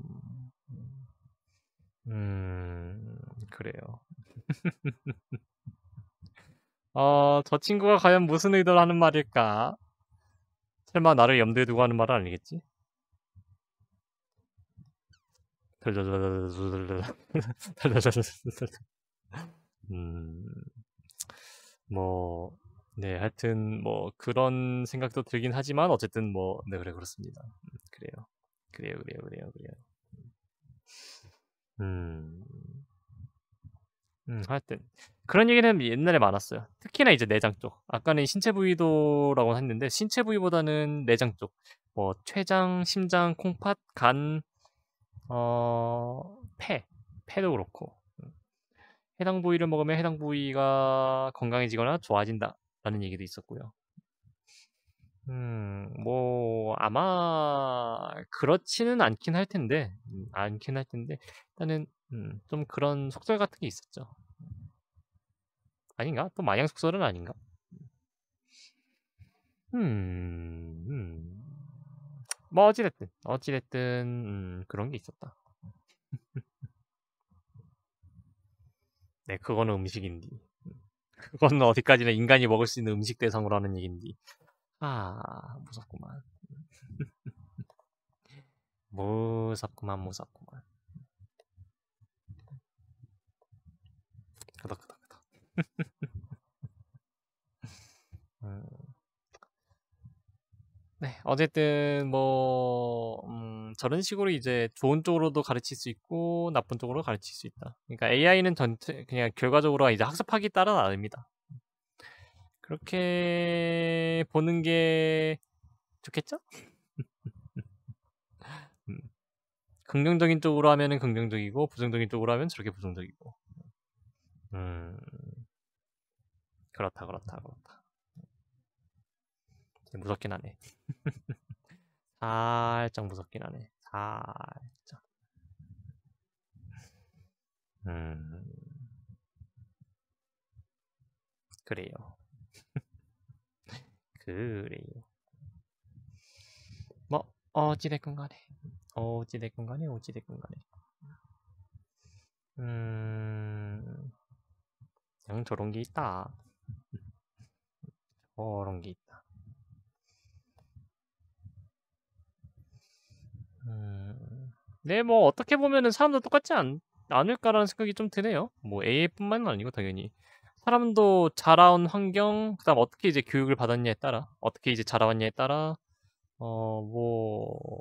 Speaker 2: 음, 그래요.
Speaker 1: 어, 저 친구가 과연 무슨 의도를 하는 말일까? 설마 나를 염두에 두고 하는 말은 아니겠지? 음, 뭐, 네, 하여튼 뭐 그런 생각도 들긴 하지만 어쨌든 뭐, 네, 그래 그렇습니다. 그래요, 그래요, 그래요, 그래요, 그래요. 음, 음, 하여튼 그런 얘기는 옛날에 많았어요. 특히나 이제 내장 쪽. 아까는 신체 부위도라고 했는데 신체 부위보다는 내장 쪽. 뭐 췌장, 심장, 콩팥, 간, 어, 폐, 폐도 그렇고 해당 부위를 먹으면 해당 부위가 건강해지거나 좋아진다라는 얘기도 있었고요. 음, 뭐 아마 그렇지는 않긴 할 텐데, 음, 않긴 할 텐데 일단은 음, 좀 그런 속설 같은 게 있었죠. 아닌가? 또 마냥 속설은 아닌가? 음, 음. 음. 뭐 어찌됐든 어찌됐든 음, 그런 게 있었다. 네, 그거는 음식인디. 그건 어디까지나 인간이 먹을 수 있는 음식 대상으로 하는 얘긴디. 아, 무섭구만. 무섭구만, 무섭구만. 그다그다그닥 음, 네. 어쨌든 뭐음 저런 식으로 이제 좋은 쪽으로도 가르칠 수 있고 나쁜 쪽으로 가르칠 수 있다. 그러니까 AI는 전체 그냥 결과적으로 이제 학습하기 따라 나릅니다. 그렇게 보는 게 좋겠죠? 음. 긍정적인 쪽으로 하면은 긍정적이고 부정적인 쪽으로 하면 저렇게 부정적이고. 음. 그렇다 그렇다 그렇다. 무섭긴 하네. 살짝 무섭긴 하네. 살짝. 음. 그래요. 그래요. 뭐, 어찌됐건 간에. 어찌됐건 간에, 어찌됐건 간에. 음. 그냥 저런 게 있다. 저런 게 있다. 음. 네, 뭐 어떻게 보면은 사람도 똑같지 않, 않을까라는 생각이 좀 드네요. 뭐 AI뿐만 아니고 당연히 사람도 자라온 환경, 그다음 어떻게 이제 교육을 받았냐에 따라, 어떻게 이제 자라왔냐에 따라 어뭐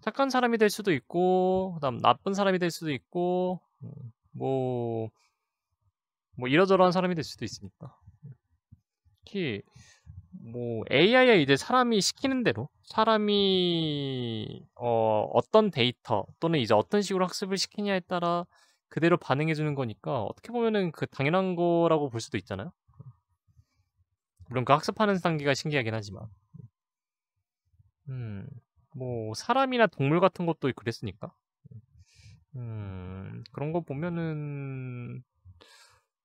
Speaker 1: 착한 사람이 될 수도 있고, 그다음 나쁜 사람이 될 수도 있고, 뭐뭐 음, 뭐 이러저러한 사람이 될 수도 있으니까. 특히 뭐 AI에 이제 사람이 시키는 대로 사람이 어, 어떤 데이터 또는 이제 어떤 식으로 학습을 시키냐에 따라 그대로 반응해 주는 거니까 어떻게 보면은 그 당연한 거라고 볼 수도 있잖아요. 물론 그 학습하는 단계가 신기하긴 하지만, 음, 뭐 사람이나 동물 같은 것도 그랬으니까, 음, 그런 거 보면은,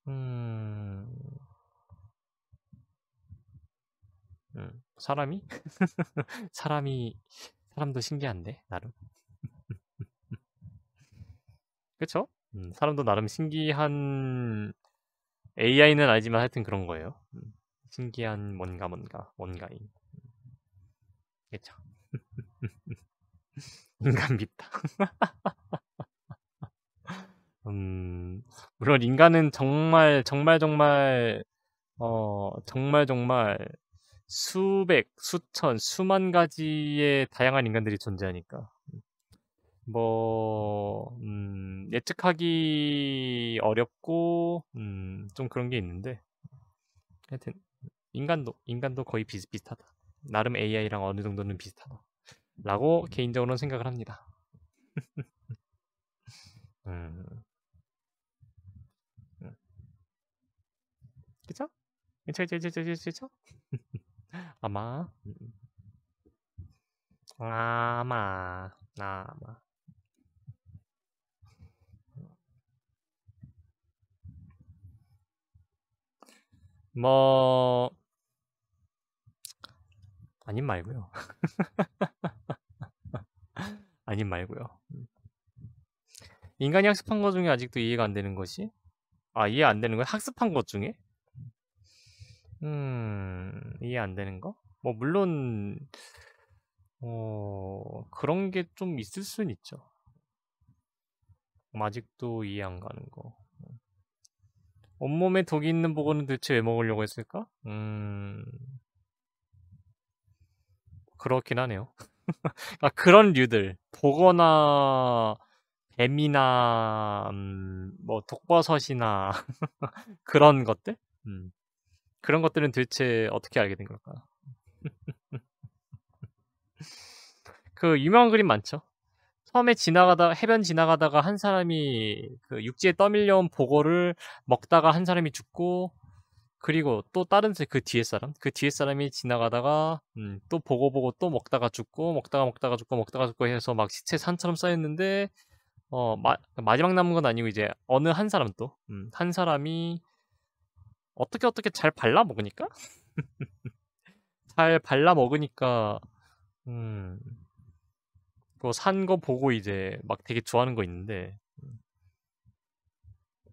Speaker 1: 음, 음. 사람이? 사람이, 사람도 신기한데, 나름. 그쵸? 음, 사람도 나름 신기한 AI는 아니지만 하여튼 그런 거예요. 음, 신기한 뭔가 뭔가, 뭔가인. 그쵸? 인간 밉다. 음, 물론 인간은 정말, 정말, 정말, 어, 정말, 정말, 수백, 수천, 수만 가지의 다양한 인간들이 존재하니까. 뭐, 음, 예측하기 어렵고, 음, 좀 그런 게 있는데. 하여튼, 인간도, 인간도 거의 비슷비슷하다. 나름 AI랑 어느 정도는 비슷하다. 라고 개인적으로는 생각을 합니다. 음. 음. 그쵸? 그쵸, 그쵸, 그쵸, 그쵸? 아마 아마 아마 뭐 아님 말고요. 아님 말고요. 인간이 학습한 것 중에 아직도 이해가 안 되는 것이? 아 이해 안 되는 건 학습한 것 중에? 음, 이해 안 되는 거? 뭐, 물론, 어, 그런 게 좀 있을 순 있죠. 음, 아직도 이해 안 가는 거. 온몸에 독이 있는 보고는 대체왜 먹으려고 했을까? 음, 그렇긴 하네요. 아, 그런 류들. 보거나, 뱀이나, 음, 뭐, 독버섯이나, 그런 것들? 음. 그런 것들은 도대체 어떻게 알게 된 걸까? 그 유명한 그림 많죠. 처음에 지나가다 해변 지나가다가 한 사람이 그 육지에 떠밀려온 보고를 먹다가 한 사람이 죽고 그리고 또 다른 그 뒤에 사람 그 뒤에 사람이 지나가다가 음, 또 보고 보고 또 먹다가 죽고 먹다가 먹다가 죽고 먹다가 죽고 해서 막 시체 산처럼 쌓였는데 어 마, 지막 남은 건 아니고 이제 어느 한 사람 또한 음, 사람이 어떻게 어떻게 잘 발라 먹으니까 잘 발라 먹으니까 음그산거 보고 이제 막 되게 좋아하는 거 있는데 음.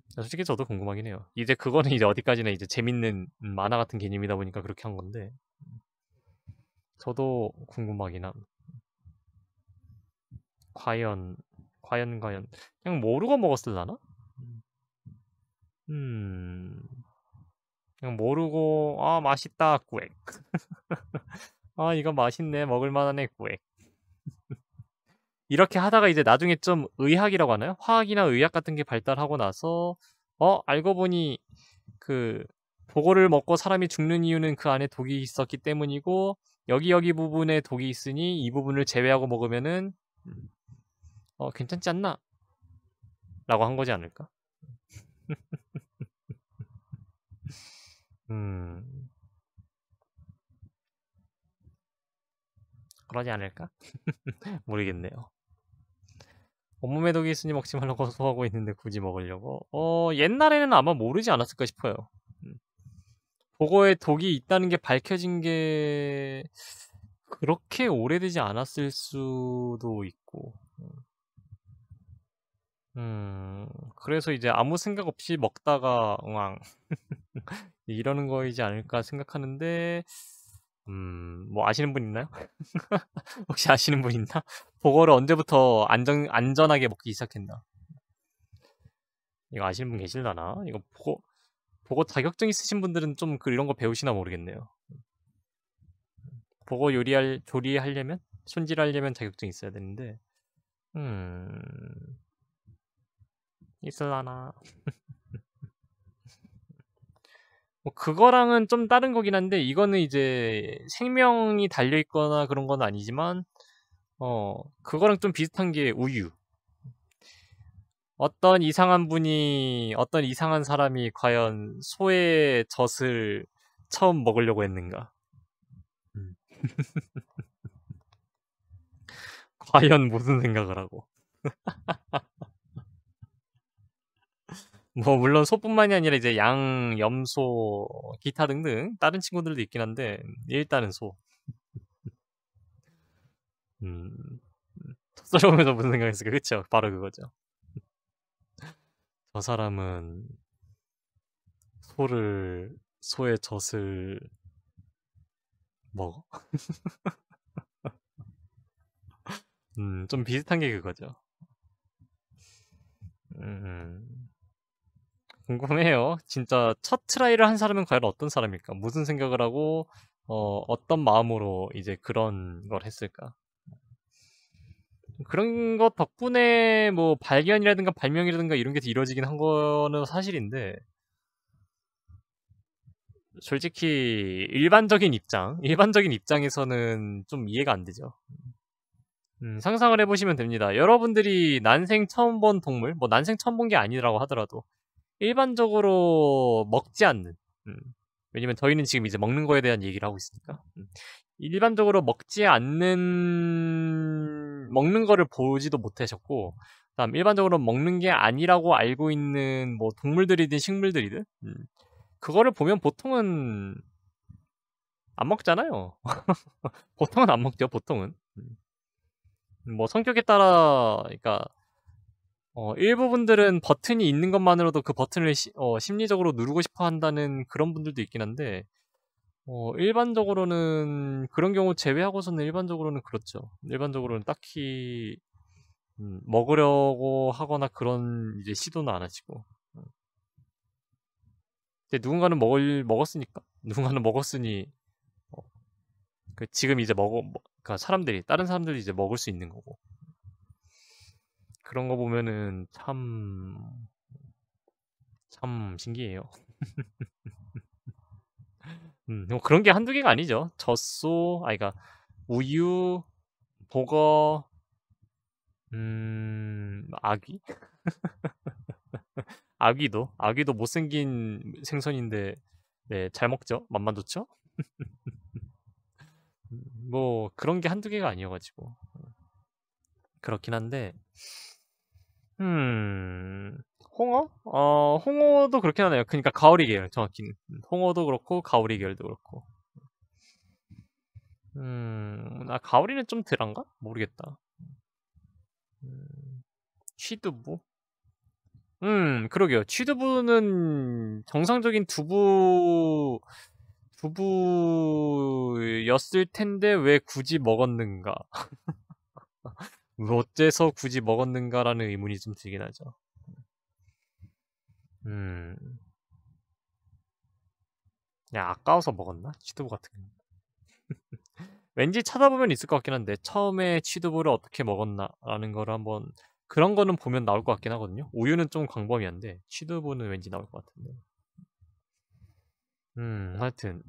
Speaker 1: 솔직히 저도 궁금하긴 해요. 이제 그거는 이제 어디까지나 이제 재밌는 만화 같은 개념이다 보니까 그렇게 한 건데 저도 궁금하긴 함. 과연 과연 과연 그냥 모르고 먹었을라나? 음 모르고 아 맛있다 구액 아 이거 맛있네 먹을만하네 구액 이렇게 하다가 이제 나중에 좀 의학이라고 하나요? 화학이나 의학 같은 게 발달하고 나서 어 알고 보니 그 보고를 먹고 사람이 죽는 이유는 그 안에 독이 있었기 때문이고 여기 여기 부분에 독이 있으니 이 부분을 제외하고 먹으면은 어 괜찮지 않나? 라고 한 거지 않을까?
Speaker 2: 음.
Speaker 1: 그러지 않을까? 모르겠네요. 온몸에 독이 있으니 먹지 말라고 소하고 있는데 굳이 먹으려고? 어, 옛날에는 아마 모르지 않았을까 싶어요. 음. 보고에 독이 있다는 게 밝혀진 게 그렇게 오래되지 않았을 수도 있고. 음, 그래서 이제 아무 생각 없이 먹다가 엉 이러는 거이지 않을까 생각하는데 음 뭐 아시는 분 있나요? 혹시 아시는 분 있나? 보거를 언제부터 안정 안전하게 먹기 시작했나? 이거 아시는 분 계실라나? 이거 보거 보거 자격증 있으신 분들은 좀 그 이런 거 배우시나 모르겠네요. 음. 보거 요리할 조리하려면 손질하려면 자격증 있어야 되는데 음. 있을라나. 뭐 그거랑은 좀 다른 거긴 한데 이거는 이제 생명이 달려 있거나 그런 건 아니지만 어 그거랑 좀 비슷한 게 우유. 어떤 이상한 분이 어떤 이상한 사람이 과연 소의 젖을 처음 먹으려고 했는가? 음. 과연 무슨 생각을 하고? 뭐 물론 소뿐만이 아니라 이제 양, 염소, 기타 등등 다른 친구들도 있긴 한데 일단은 소. 음. 첫 소리 보면서 무슨 생각했을까? 그쵸? 바로 그거죠. 저 사람은 소를 소의 젖을 먹어. 음, 좀 비슷한 게 그거죠. 음. 음. 궁금해요. 진짜 첫 트라이를 한 사람은 과연 어떤 사람일까? 무슨 생각을 하고 어, 어떤 마음으로 이제 그런 걸 했을까? 그런 것 덕분에 뭐 발견이라든가 발명이라든가 이런 게 이루어지긴 한 거는 사실인데 솔직히 일반적인 입장, 일반적인 입장에서는 좀 이해가 안 되죠. 음, 상상을 해보시면 됩니다. 여러분들이 난생 처음 본 동물, 뭐 난생 처음 본 게 아니라고 하더라도 일반적으로 먹지 않는 음. 왜냐면 저희는 지금 이제 먹는 거에 대한 얘기를 하고 있으니까 음. 일반적으로 먹지 않는 먹는 거를 보지도 못하셨고 그다음 일반적으로 먹는 게 아니라고 알고 있는 뭐 동물들이든 식물들이든 음. 그거를 보면 보통은 안 먹잖아요. 보통은 안 먹죠. 보통은 음, 뭐 성격에 따라 그러니까 어, 일부 분들은 버튼이 있는 것만으로도 그 버튼을 시, 어, 심리적으로 누르고 싶어 한다는 그런 분들도 있긴 한데 어, 일반적으로는 그런 경우 제외하고서는 일반적으로는 그렇죠. 일반적으로는 딱히 음, 먹으려고 하거나 그런 이제 시도는 안 하시고. 근데 누군가는 먹을 먹었으니까 누군가는 먹었으니 어, 그 지금 이제 먹어 뭐, 그러니까 사람들이 다른 사람들이 이제 먹을 수 있는 거고. 그런 거 보면은 참, 참 신기해요. 음, 뭐 그런 게 한두 개가 아니죠. 젖소, 아, 그니까, 우유, 보거, 음, 아귀? 아귀도, 아귀도 못생긴 생선인데, 네, 잘 먹죠? 맛만 좋죠? 음, 뭐, 그런 게 한두 개가 아니어가지고. 그렇긴 한데, 음, 홍어? 어, 홍어도 그렇긴 하네요. 그러니까 가오리 계열 정확히는 음, 홍어도 그렇고 가오리 계열도 그렇고. 음, 아, 가오리는 좀 덜한가? 모르겠다. 음, 취두부? 음, 그러게요. 취두부는 정상적인 두부 두부였을 텐데 왜 굳이 먹었는가? 어째서 굳이 먹었는가라는 의문이 좀 들긴 하죠. 음. 야, 아까워서 먹었나? 취두부 같은 거. 왠지 찾아보면 있을 것 같긴 한데, 처음에 취두부를 어떻게 먹었나라는 걸 한번, 그런 거는 보면 나올 것 같긴 하거든요. 우유는 좀 광범위한데, 취두부는 왠지 나올 것 같은데. 음, 하여튼,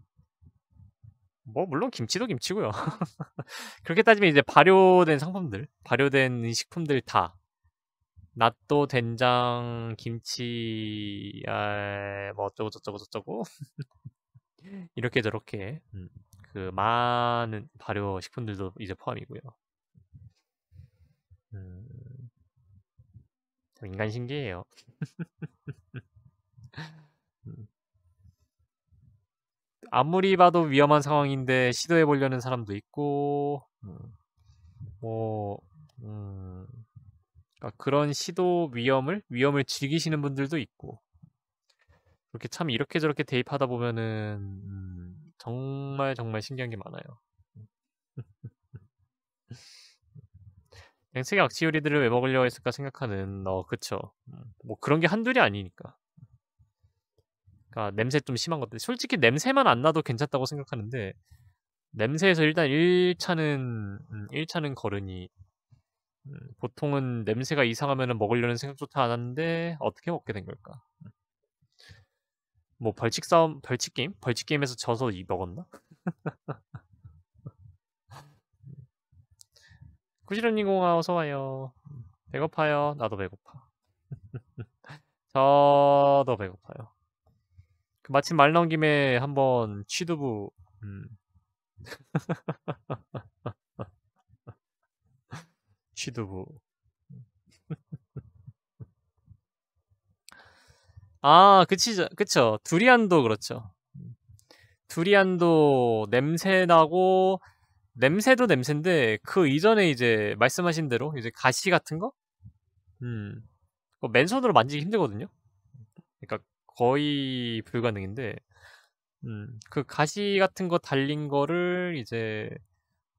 Speaker 1: 뭐 물론 김치도 김치고요. 그렇게 따지면 이제 발효된 상품들, 발효된 식품들 다 낫또 된장 김치 아, 뭐 어쩌고 저쩌고 저쩌고 이렇게 저렇게 음, 그 많은 발효 식품들도 이제 포함이고요. 음, 인간 신기해요. 음. 아무리 봐도 위험한 상황인데 시도해 보려는 사람도 있고 음, 뭐 음, 그러니까 그런 시도 위험을 위험을 즐기시는 분들도 있고 그렇게 참 이렇게 저렇게 대입하다 보면은 음, 정말 정말 신기한 게 많아요. 냉측 악취요리들을 왜먹으려 했을까 생각하는 어 그쵸 음, 뭐 그런 게 한둘이 아니니까 그러니까 냄새 좀 심한 것들 솔직히 냄새만 안 나도 괜찮다고 생각하는데 냄새에서 일단 1차는 1차는 음, 거르니 음, 보통은 냄새가 이상하면 먹으려는 생각조차 안 하는데 어떻게 먹게 된 걸까? 뭐 벌칙 싸움 벌칙 게임 벌칙 게임에서 져서 이 먹었나? 구시련님공아 어서 와요. 배고파요. 나도 배고파. 저도 배고파요. 그 마침 말 나온 김에 한번 취두부 음. 취두부 아 그치 죠 그쵸 두리안도 그렇죠 두리안도 냄새 나고 냄새도 냄새인데 그 이전에 이제 말씀하신 대로 이제 가시 같은 거 음. 맨손으로 만지기 힘들거든요. 그러니까 거의 불가능인데 음, 그 가시 같은 거 달린 거를 이제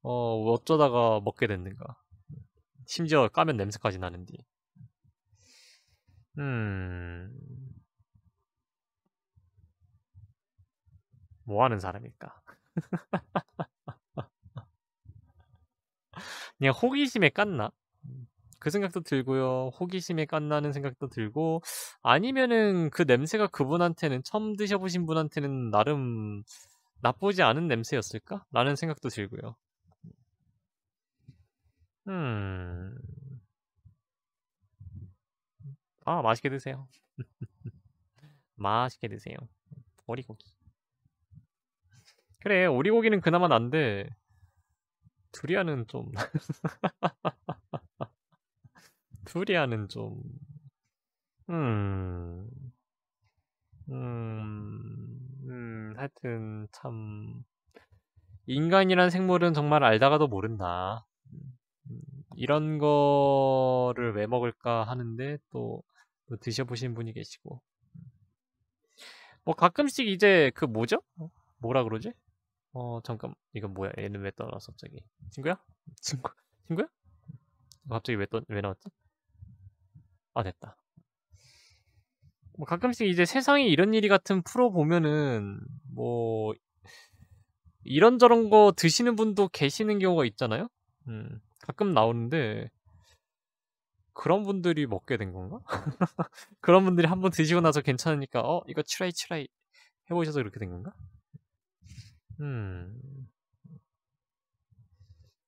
Speaker 1: 어, 어쩌다가 먹게 됐는가. 심지어 까면 냄새까지 나는디. 음. 뭐 하는 사람일까? 그냥 호기심에 깠나? 그 생각도 들고요. 호기심에 깐나는 생각도 들고 아니면은 그 냄새가 그분한테는 처음 드셔보신 분한테는 나름 나쁘지 않은 냄새였을까? 라는 생각도 들고요. 음. 아, 맛있게 드세요. 맛있게 드세요. 오리고기. 그래, 오리고기는 그나마 난데, 두리안은 좀. 투리아는 좀,
Speaker 2: 음,
Speaker 1: 음, 음, 하여튼 참 인간이란 생물은 정말 알다가도 모른다. 음, 이런 거를 왜 먹을까 하는데 또, 또 드셔보신 분이 계시고 뭐 가끔씩 이제 그 뭐죠? 어, 뭐라 그러지? 어 잠깐 이건 뭐야? 얘는 왜떠나왔어 갑자기? 친구야? 친구 친구야? 갑자기 왜떠왜 나왔지? 아 됐다. 뭐 가끔씩 이제 세상에 이런 일이 같은 프로 보면은 뭐 이런저런 거 드시는 분도 계시는 경우가 있잖아요. 음, 가끔 나오는데 그런 분들이 먹게 된 건가? 그런 분들이 한번 드시고 나서 괜찮으니까 어 이거 치라이 치라이 해보셔서 그렇게 된 건가? 음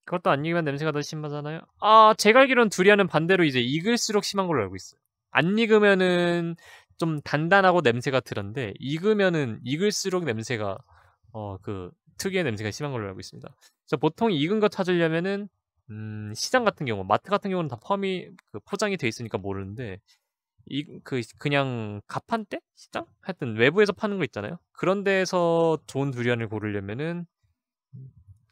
Speaker 1: 그것도 안 익으면 냄새가 더 심하잖아요. 아, 제가 알기로는 두리안은 반대로 이제 익을수록 심한 걸로 알고 있어요. 안 익으면은 좀 단단하고 냄새가 덜는데 익으면은 익을수록 냄새가 어 그 특유의 냄새가 심한 걸로 알고 있습니다. 그래서 보통 익은 거 찾으려면은 음, 시장 같은 경우, 마트 같은 경우는 다 포함이 그 포장이 돼 있으니까 모르는데 이, 그 그냥 가판대 시장 하여튼 외부에서 파는 거 있잖아요. 그런 데에서 좋은 두리안을 고르려면은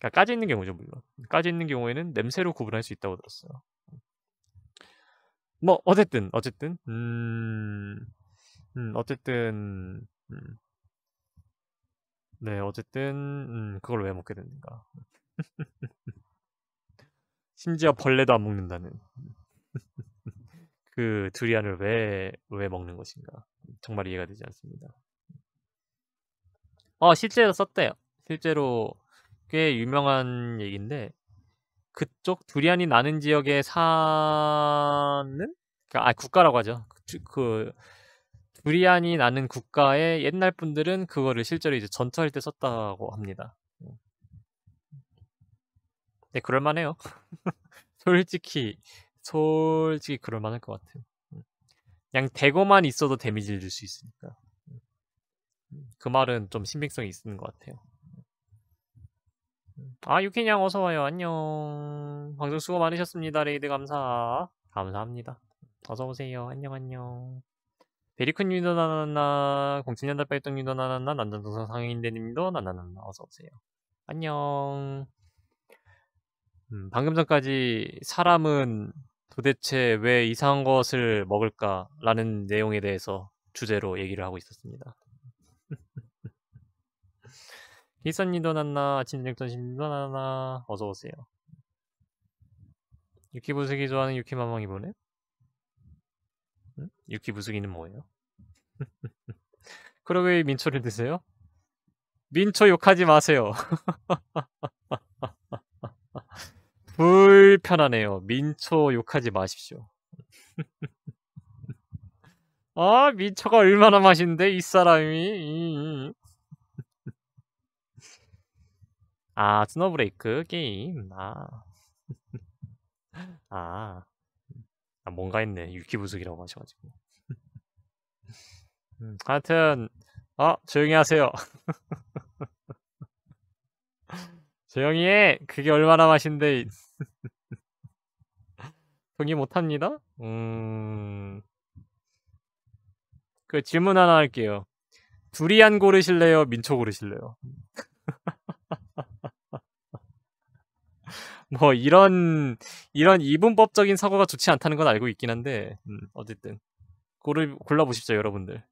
Speaker 1: 그러니까 까지 있는 경우죠 물론. 까지 있는 경우에는 냄새로 구분할 수 있다고 들었어요. 뭐 어쨌든 어쨌든 음, 음 어쨌든 음. 네 어쨌든 음, 그걸 왜 먹게 됐는가 심지어 벌레도 안 먹는다는 그 두리안을 왜 왜 먹는 것인가 정말 이해가 되지 않습니다. 어 실제로 썼대요. 실제로 꽤 유명한 얘기인데 그쪽 두리안이 나는 지역에 사는 그러니까 아 국가라고 하죠. 그, 그 두리안이 나는 국가의 옛날 분들은 그거를 실제로 이제 전투할 때 썼다고 합니다. 네, 그럴만해요. 솔직히 솔직히 그럴만할 것 같아요. 그냥 대고만 있어도 데미지를 줄 수 있으니까. 그 말은 좀 신빙성이 있는 것 같아요. 아 유키냥 어서와요 안녕 방송 수고 많으셨습니다 레이드 감사 감사합니다 어서오세요 안녕 안녕 베리큰 유도나나나 07년달 빠졌 유도나나나 남자동성 상인대님도 나나나나 어서오세요 안녕 음, 방금 전까지 사람은 도대체 왜 이상한 것을 먹을까 라는 내용에 대해서 주제로 얘기를 하고 있었습니다 히선님도 났나 아침저녁전심도 났나 어서오세요 유키부수기 좋아하는 유키마망이 보네? 응? 유키부수기는 뭐예요? 그러고 왜 민초를 드세요? 민초 욕하지 마세요 불편하네요 민초 욕하지 마십시오 아 민초가 얼마나 맛있는데 이 사람이 아, 스노브레이크 게임. 아. 아. 아, 뭔가 있네 유키부숙이라고 하셔가지고. 음, 하여튼, 어, 조용히 하세요. 조용히 해! 그게 얼마나 맛인데. 동의 못합니다? 음. 그 질문 하나 할게요. 두리안 고르실래요? 민초 고르실래요? 뭐 이런 이런 이분법적인 사고가 좋지 않다는 건 알고 있긴 한데 음, 어쨌든 고를 골라 보십시오 여러분들.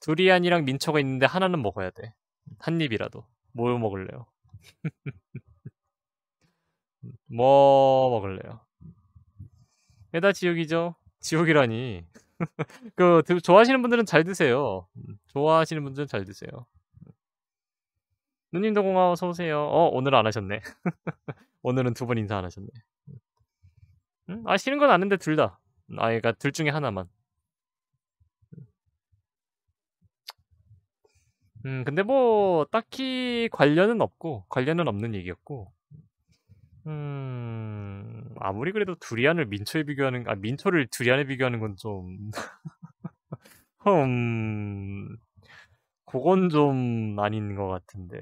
Speaker 1: 두리안이랑 민초가 있는데 하나는 먹어야 돼. 한 입이라도. 뭘 먹을래요? 뭐 먹을래요? 메다 지옥이죠. 지옥이라니. 그 좋아하시는 분들은 잘 드세요. 좋아하시는 분들은 잘 드세요. 누님도 고마워 서 오세요. 어 오늘 안 하셨네. 오늘은 두번 인사 안 하셨네. 아 싫은 건 아는데 둘 다. 아이가둘 그러니까 중에 하나만. 음, 근데 뭐, 딱히 관련은 없고, 관련은 없는 얘기였고, 음, 아무리 그래도 두리안을 민초에 비교하는, 아, 민초를 두리안에 비교하는 건 좀, 음, 그건 좀 아닌 것 같은데,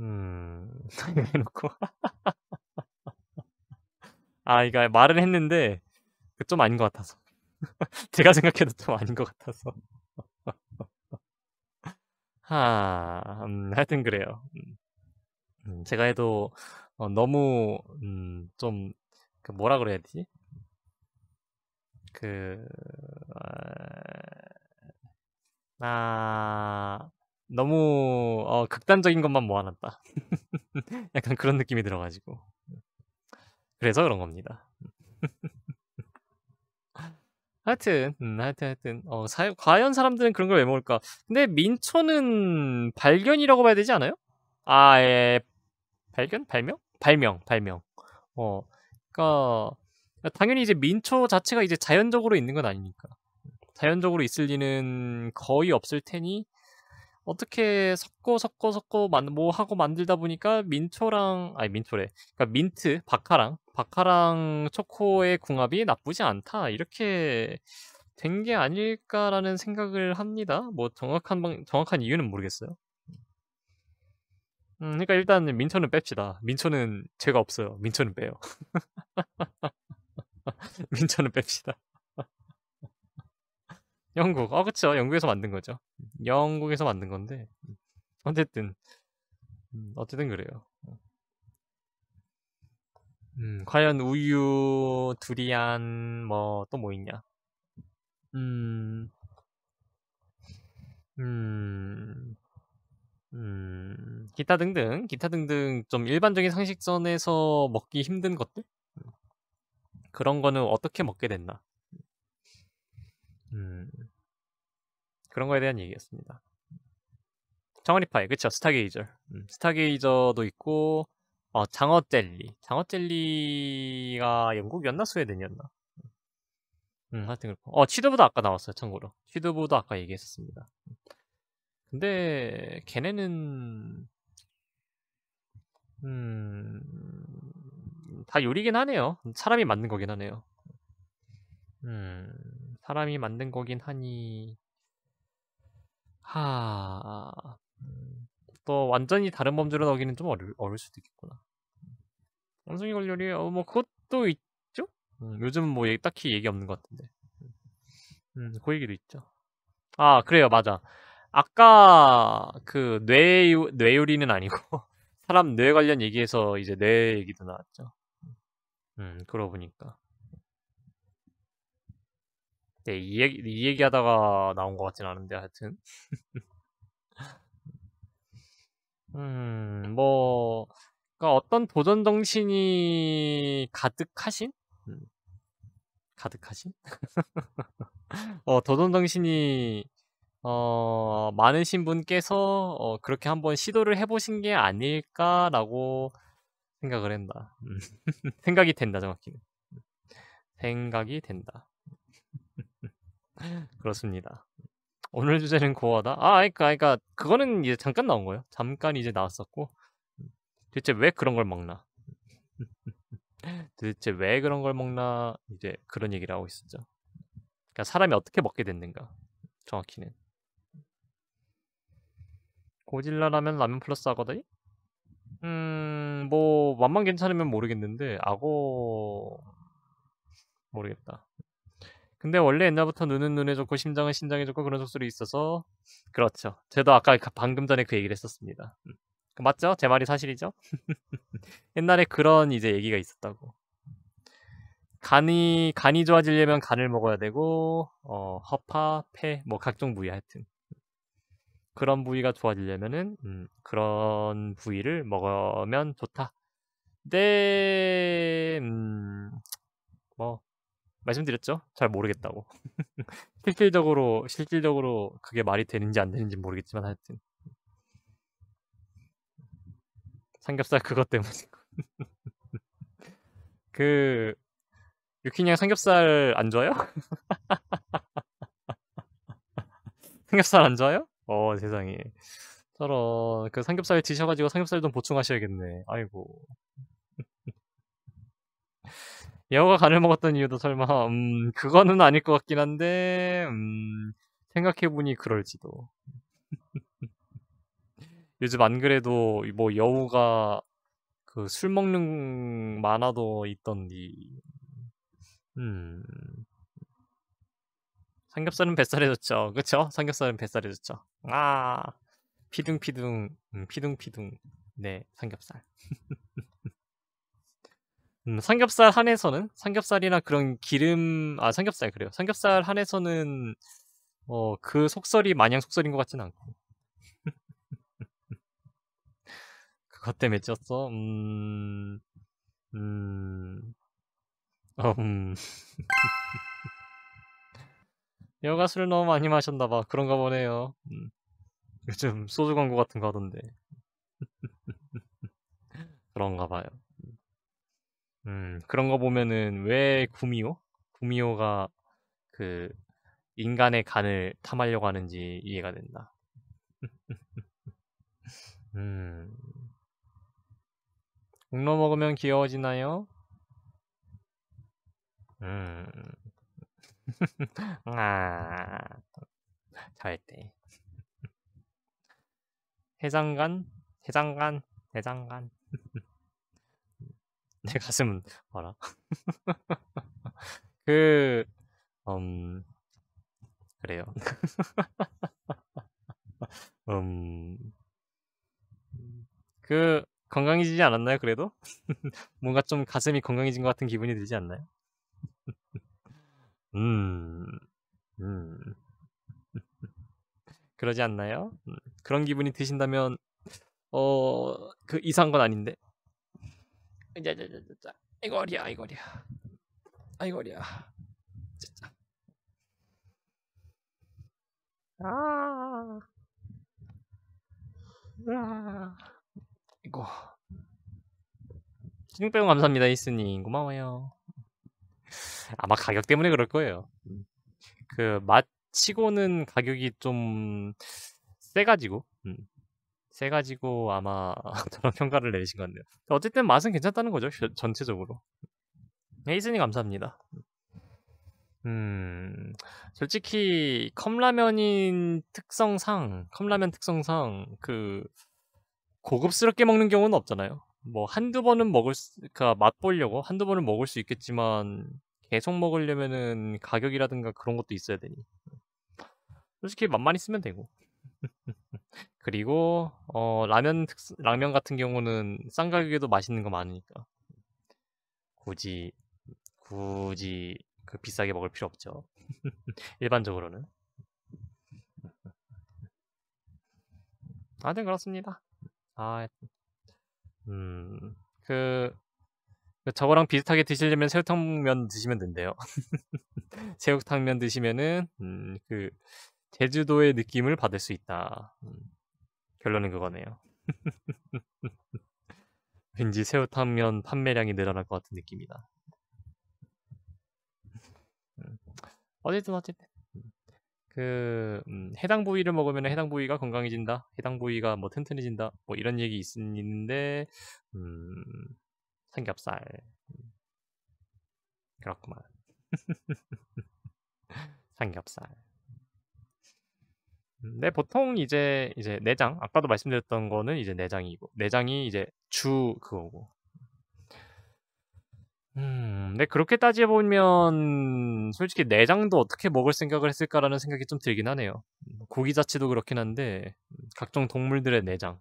Speaker 1: 음, 해놓고. 아, 이거 그러니까 말은 했는데 그 좀 아닌 것 같아서. 제가 생각해도 좀 아닌 것 같아서. 하, 음, 하여튼 그래요. 음, 음, 제가 해도 어, 너무 음, 좀그 뭐라 그래야 되지? 그 아, 아 너무 어, 극단적인 것만 모아놨다. 약간 그런 느낌이 들어가지고 그래서 그런 겁니다. 하여튼, 음, 하여튼, 하여튼, 어, 사, 과연 사람들은 그런 걸 왜 먹을까? 근데 민초는 발견이라고 봐야 되지 않아요? 아, 예, 발견? 발명? 발명, 발명. 어, 그러니까 당연히 이제 민초 자체가 이제 자연적으로 있는 건 아니니까. 자연적으로 있을 리는 거의 없을 테니 어떻게 섞고 섞고 섞고 뭐 하고 만들다 보니까 민초랑 아니 민초래 그러니까 민트 바카랑 바카랑 초코의 궁합이 나쁘지 않다 이렇게 된 게 아닐까라는 생각을 합니다. 뭐 정확한 방, 정확한 이유는 모르겠어요. 음, 그러니까 일단 민초는 뺍시다. 민초는 죄가 없어요. 민초는 빼요. 민초는 뺍시다. 영국. 아, 그쵸. 영국에서 만든 거죠. 영국에서 만든 건데. 어쨌든. 음, 어쨌든 그래요. 음, 과연 우유, 두리안, 뭐, 또 뭐 있냐. 음, 음, 음, 기타 등등, 기타 등등 좀 일반적인 상식선에서 먹기 힘든 것들? 그런 거는 어떻게 먹게 됐나? 음. 그런 거에 대한 얘기였습니다. 청어리파이, 그쵸? 스타게이저. 음, 스타게이저도 있고, 어, 장어 젤리. 장어 젤리가 영국이었나? 스웨덴이었나? 음, 하여튼 그렇고. 어, 취드보도 아까 나왔어요, 참고로. 취드보도 아까 얘기했었습니다. 근데, 걔네는, 음, 다 요리긴 하네요. 사람이 맞는 거긴 하네요. 음, 사람이 만든 거긴 하니 하... 음, 또 완전히 다른 범죄로 나오기는 좀 어려, 어려울 수도 있겠구나 원숭이 걸요리 어, 뭐 그것도 있죠? 음, 요즘은 뭐 얘기, 딱히 얘기 없는 것 같은데 음, 그 얘기도 있죠 아 그래요 맞아 아까 그 뇌, 뇌요리는 아니고 사람 뇌 관련 얘기에서 이제 뇌 얘기도 나왔죠 음 그러고 보니까 네, 이 얘기, 이 얘기 하다가 나온 것 같진 않은데, 하여튼. 음, 뭐, 그러니까 어떤 도전 정신이 가득하신? 음. 가득하신? 어, 도전 정신이, 어, 많으신 분께서, 어, 그렇게 한번 시도를 해보신 게 아닐까라고 생각을 했다 음. 생각이 된다, 정확히는. 생각이 된다. 음. 그렇습니다. 오늘 주제는 고어다. 아, 그러니까, 그러니까 그거는 이제 잠깐 나온 거예요. 잠깐 이제 나왔었고 도대체 왜 그런 걸 먹나? 도대체 왜 그런 걸 먹나? 이제 그런 얘기를 하고 있었죠. 그러니까 사람이 어떻게 먹게 됐는가? 정확히는 고질라라면 라면 플러스 아거다이? 음, 뭐 맛만 괜찮으면 모르겠는데 아고 모르겠다. 근데 원래 옛날부터 눈은 눈에 좋고 심장은 심장에 좋고 그런 속설이 있어서 그렇죠. 제도 아까 방금 전에 그 얘기를 했었습니다. 음. 그 맞죠? 제 말이 사실이죠? 옛날에 그런 이제 얘기가 있었다고. 간이 간이 좋아지려면 간을 먹어야 되고 어, 허파, 폐뭐 각종 부위 하여튼 그런 부위가 좋아지려면은 음, 그런 부위를 먹으면 좋다. 네, 음, 뭐 말씀드렸죠? 잘 모르겠다고. 실질적으로 실질적으로 그게 말이 되는지 안 되는지 모르겠지만 하여튼 삼겹살 그것 때문에 그 유키냥 삼겹살 안 좋아요? 삼겹살 안 좋아요? 어 세상에 저런 그 삼겹살 드셔가지고 삼겹살 좀 보충하셔야겠네. 아이고. 여우가 간을 먹었던 이유도 설마 음 그거는 아닐 것 같긴 한데 음 생각해보니 그럴지도 요즘 안 그래도 뭐 여우가 그 술 먹는 만화도 있던디 음 삼겹살은 뱃살에 좋죠 그쵸? 삼겹살은 뱃살에 좋죠 아 피둥피둥 음, 피둥피둥 네 삼겹살 음, 삼겹살 한에서는 삼겹살이나 그런 기름 아 삼겹살 그래요. 삼겹살 한에서는 어그 속설이 마냥 속설인 것 같진 않고
Speaker 2: 그것 때문에 쪘어. 음, 음, 어, 음.
Speaker 1: 여가 술을 너무 많이 마셨나봐. 그런가 보네요. 음. 요즘 소주 광고 같은 거 하던데. 그런가 봐요. 음, 그런 거 보면은 왜 구미호? 구미호가 그 인간의 간을 탐하려고 하는지 이해가 된다. 음. 공로 먹으면 귀여워지나요?
Speaker 2: 음. 아.
Speaker 1: 잘했대. 해장간? 해장간? 해장간? 내 가슴은
Speaker 2: 봐라. 그, 음,
Speaker 1: 그래요.
Speaker 2: 음,
Speaker 1: 그, 건강해지지 않았나요, 그래도? 뭔가 좀 가슴이 건강해진 것 같은 기분이 들지 않나요? 음, 음. 그러지 않나요? 음, 그런 기분이 드신다면, 어, 그 이상한 건 아닌데. 이제 이제 이제 이거 어디야 이거 어디야 아이고 어디야 진짜
Speaker 2: 아,
Speaker 3: 아, 이거
Speaker 1: 신배우 감사합니다 이스님 고마워요. 아마 가격 때문에 그럴 거예요. 음. 그 맛치고는 가격이 좀 세가지고. 음. 세 가지고 아마 저런 평가를 내리신 것 같네요. 어쨌든 맛은 괜찮다는 거죠 전체적으로. 헤이슨이 네, 감사합니다. 음, 솔직히 컵라면인 특성상 컵라면 특성상 그 고급스럽게 먹는 경우는 없잖아요. 뭐 한두 번은 먹을 수, 그러니까 맛보려고 한두 번은 먹을 수 있겠지만 계속 먹으려면은 가격이라든가 그런 것도 있어야 되니. 솔직히 맛만 있으면 되고. 그리고 어, 라면 특, 라면 같은 경우는 싼 가격에도 맛있는 거 많으니까 굳이 굳이 그 비싸게 먹을 필요 없죠. 일반적으로는. 아무튼 네, 그렇습니다. 아, 음, 그, 그, 저거랑 비슷하게 드시려면 새우탕면 드시면 된대요. 새우탕면 드시면은 음, 그 제주도의 느낌을 받을 수 있다. 음, 결론은 그거네요. 왠지 새우탕면 판매량이 늘어날 것 같은 느낌이다. 음, 어쨌든 어쨌든 그 음, 해당 부위를 먹으면 해당 부위가 건강해진다. 해당 부위가 뭐 튼튼해진다. 뭐 이런 얘기 있, 있는데 음, 삼겹살 음, 그렇구만. 삼겹살. 근데 음, 네, 보통 이제 이제 내장 아까도 말씀드렸던 거는 이제 내장이고 내장이 이제 주 그거고 음, 근데 네, 그렇게 따지보면 솔직히 내장도 어떻게 먹을 생각을 했을까라는 생각이 좀 들긴 하네요. 음, 고기 자체도 그렇긴 한데 음, 각종 동물들의 내장.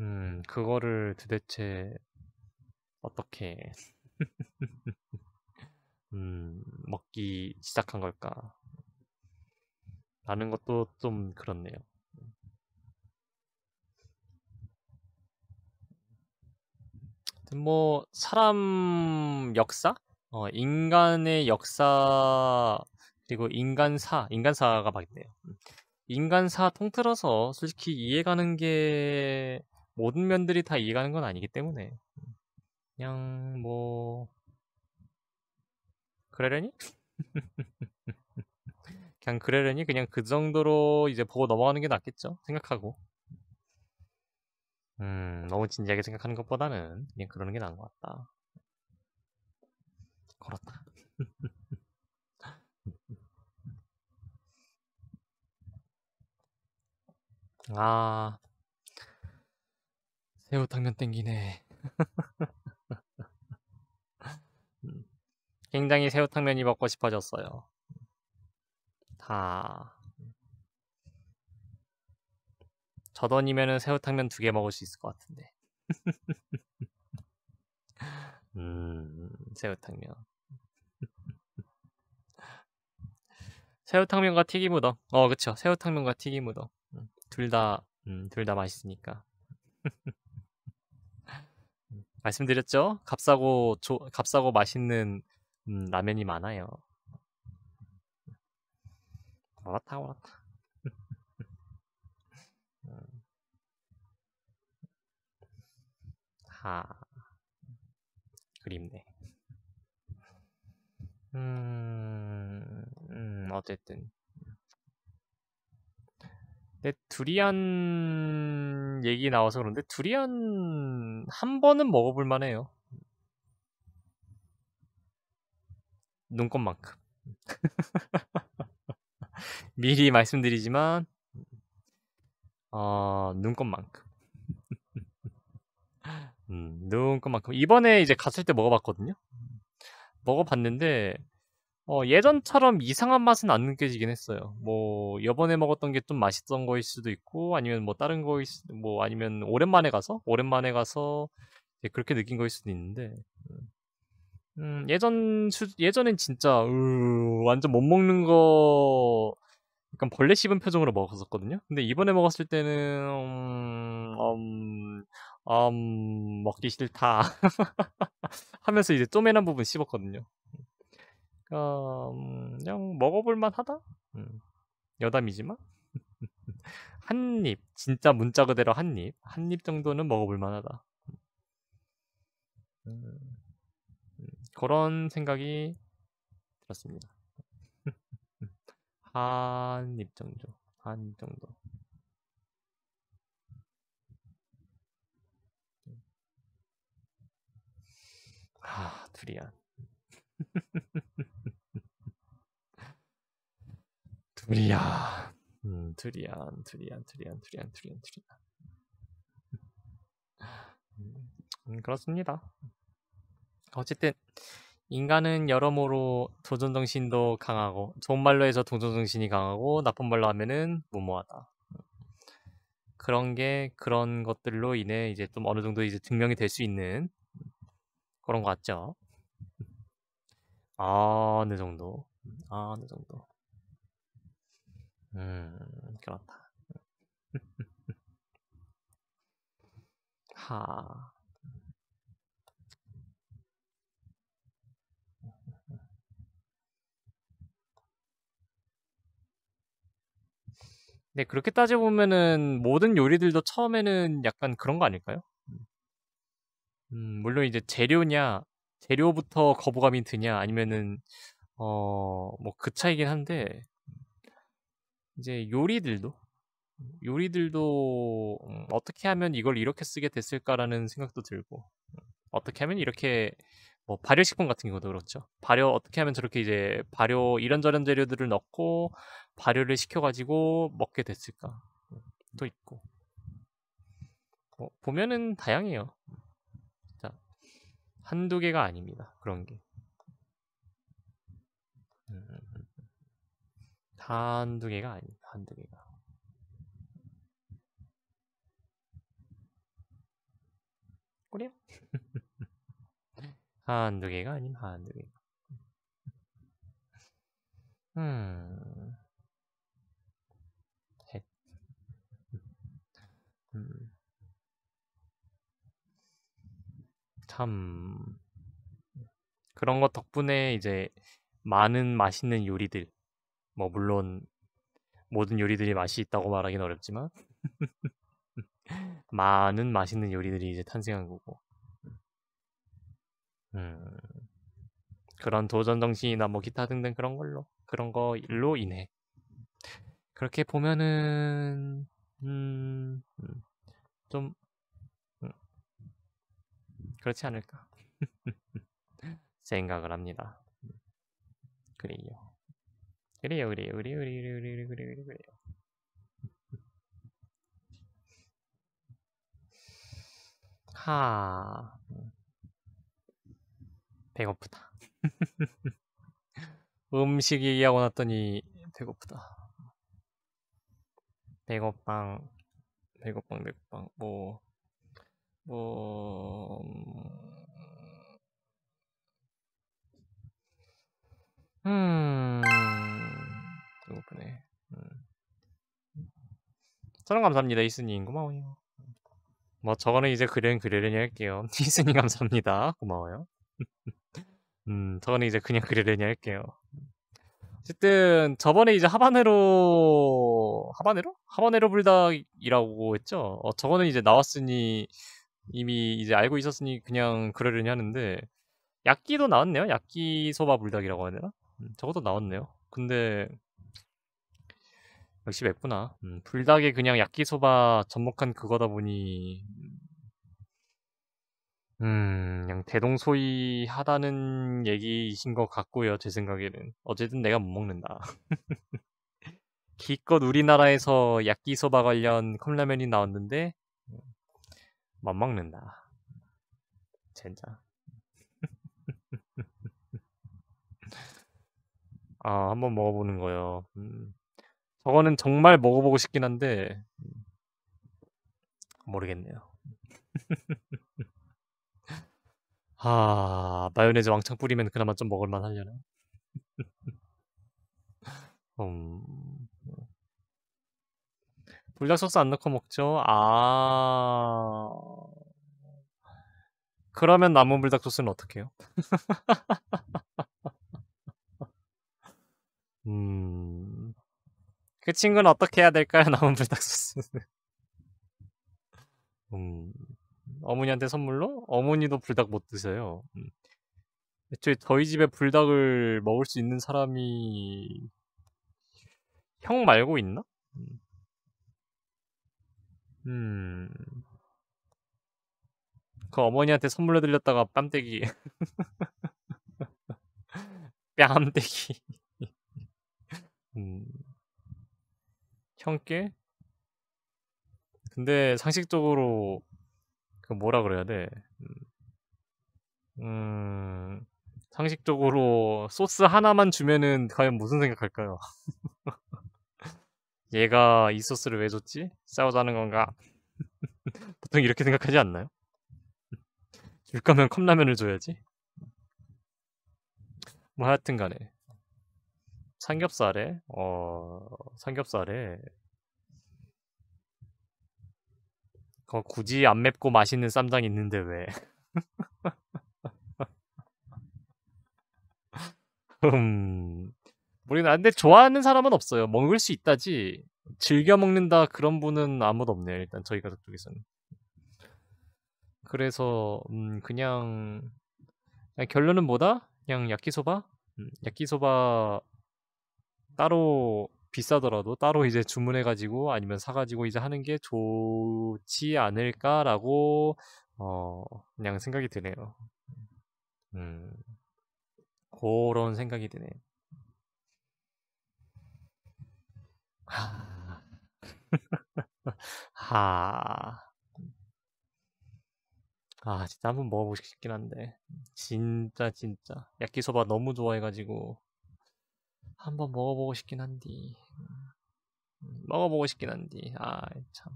Speaker 1: 음, 그거를 도대체 어떻게 음, 먹기 시작한 걸까? 가는 것도 좀 그렇네요. 뭐 사람 역사, 어, 인간의 역사 그리고 인간사, 인간사가 맞네요. 음. 인간사 통틀어서 솔직히 이해가는 게 모든 면들이 다 이해가는 건 아니기 때문에 그냥 뭐 그러려니? 그냥 그레렌이 그냥 그 정도로 이제 보고 넘어가는 게 낫겠죠? 생각하고. 음, 너무 진지하게 생각하는 것보다는 그냥 그러는 게 나은 것 같다. 걸었다. 아, 새우탕면 땡기네. 음, 굉장히 새우탕면이 먹고 싶어졌어요. 아 저돈이면은 새우탕면 두 개 먹을 수 있을 것 같은데. 음, 새우탕면. 새우탕면과 튀김우동. 어, 그쵸. 새우탕면과 튀김우동. 음, 둘 다, 음, 둘다 맛있으니까. 말씀드렸죠? 값싸고, 조, 값싸고 맛있는, 음, 라면이 많아요. 알았다 옳았다 음.
Speaker 2: 하 그립네
Speaker 1: 음, 음 어쨌든 근데 두리안 얘기 나와서 그런데 두리안 한 번은 먹어볼 만해요. 눈곱만큼. 미리 말씀드리지만 어, 눈꽃만큼. 음, 눈꽃만큼. 이번에 이제 갔을 때 먹어봤거든요. 먹어봤는데 어, 예전처럼 이상한 맛은 안 느껴지긴 했어요. 뭐 여번에 먹었던 게 좀 맛있던 거일 수도 있고 아니면 뭐 다른 거일 수도 뭐 아니면 오랜만에 가서 오랜만에 가서 그렇게 느낀 거일 수도 있는데 음, 예전 수, 예전엔 진짜 으, 완전 못 먹는 거 약간 벌레 씹은 표정으로 먹었었거든요. 근데 이번에 먹었을 때는 음, 음, 음 먹기 싫다 하면서 이제 쪼매난 부분 씹었거든요. 그러니까, 음, 그냥 먹어볼만하다. 음, 여담이지만 한 입, 진짜 문자 그대로 한 입, 한 입 정도는 먹어볼만하다. 음, 음, 그런 생각이 들었습니다. 한입 정도. 한 입 정도.
Speaker 2: 아, 두리안.
Speaker 3: 두리안.
Speaker 1: 음, 두리안, 두리안, 두리안, 두리안, 두리안, 두리안. 음, 그렇습니다. 어쨌든 인간은 여러모로 도전 정신도 강하고 좋은 말로 해서 도전 정신이 강하고 나쁜 말로 하면은 무모하다. 그런 게 그런 것들로 인해 이제 좀 어느 정도 이제 증명이 될 수 있는 그런 것 같죠. 아, 어느 정도. 아, 어느 정도.
Speaker 2: 음, 그렇다. 하.
Speaker 1: 네, 그렇게 따져보면은 모든 요리들도 처음에는 약간 그런 거 아닐까요? 음, 음 물론 이제 재료냐, 재료부터 거부감이 드냐, 아니면은, 어, 뭐 그 차이긴 한데, 이제 요리들도, 요리들도 음, 어떻게 하면 이걸 이렇게 쓰게 됐을까라는 생각도 들고, 어떻게 하면 이렇게 뭐 발효식품 같은 경우도 그렇죠. 발효 어떻게 하면 저렇게 이제 발효 이런저런 재료들을 넣고 발효를 시켜가지고 먹게 됐을까또 음. 있고 어, 보면은 다양해요. 자, 한두 개가 아닙니다. 그런 게. 음, 음, 음 한두 개가 아닙니다. 한두 개가. 꼬리야? 한두 개가 아닌 한두 개가. 음. 참 그런 것 덕분에 이제 많은 맛있는 요리들 뭐 물론 모든 요리들이 맛이 있다고 말하기는 어렵지만 많은 맛있는 요리들이 이제 탄생한 거고 음, 그런 도전 정신이나 뭐 기타 등등 그런 걸로 그런 거로 일 인해 그렇게 보면은 음, 음 좀 그렇지 않을까 생각을 합니다. 그래요. 그래요, 그래요, 그래요, 그래요, 그래요, 그래요, 그래요. 그래요. 그래요, 그래요. 하 배고프다. 음식 얘기하고 났더니 배고프다. 배고빵, 배고빵,
Speaker 2: 배고빵, 뭐뭐
Speaker 1: 음, 배고프네. 음. 사랑 음. 감사합니다, 이스님. 고마워요. 뭐, 저거는 이제 그냥 그려려니 할게요. 이스님 감사합니다. 고마워요. 음, 저거는 이제 그냥 그려려니 할게요. 어쨌든, 저번에 이제 하바네로, 하바네로? 하바네로 불닭이라고 했죠? 어, 저거는 이제 나왔으니, 이미 이제 알고 있었으니 그냥 그러려니 하는데 약기도 나왔네요. 약기 소바 불닭이라고 해야 되나? 음, 저것도 나왔네요. 근데 역시 맵구나. 음, 불닭에 그냥 약기 소바 접목한 그거다 보니 음 그냥 대동소이하다는 얘기이신 것 같고요. 제 생각에는 어쨌든 내가 못 먹는다. 기껏 우리나라에서 약기소바 관련 컵라면이 나왔는데 맞먹는다. 진짜. 아, 한번 먹어보는 거요. 음. 저거는 정말 먹어보고 싶긴 한데 음, 모르겠네요. 아 마요네즈 왕창 뿌리면 그나마 좀 먹을만 하려나? 음. 불닭 소스 안 넣고 먹죠? 아. 그러면 남은 불닭 소스는 어떻게 해요?
Speaker 2: 음.
Speaker 1: 그 친구는 어떻게 해야 될까요? 남은 불닭 소스는. 음. 어머니한테 선물로? 어머니도 불닭 못 드세요. 음. 애초에 저희 집에 불닭을 먹을 수 있는 사람이 형 말고 있나? 음. 음. 그 어머니한테 선물로 들렸다가 뺨때기. 뺨때기. 음. 형께? 근데 상식적으로 그 뭐라 그래야 돼? 음. 상식적으로 소스 하나만 주면은 과연 무슨 생각할까요? 얘가 이 소스를 왜 줬지? 싸우자는 건가? 보통 이렇게 생각하지 않나요? 줄 거면 컵라면을 줘야지. 뭐 하여튼 간에 삼겹살에 어 삼겹살에 그 굳이 안 맵고 맛있는 쌈장 있는데 왜? 음 모르겠네. 아, 근데 좋아하는 사람은 없어요. 먹을 수 있다지. 즐겨 먹는다 그런 분은 아무도 없네요. 일단 저희 가족 쪽에서는. 그래서 음 그냥, 그냥 결론은 뭐다? 그냥 야끼소바? 음, 야끼소바 따로 비싸더라도 따로 이제 주문해가지고 아니면 사가지고 이제 하는 게 좋지 않을까라고 어 그냥 생각이 드네요. 음 그런 생각이 드네요. 하. 아. 하. 아. 아, 진짜 한번 먹어보고 싶긴 한데. 진짜, 진짜. 야끼소바 너무 좋아해가지고. 한번 먹어보고 싶긴 한디. 먹어보고 싶긴 한디. 아, 참.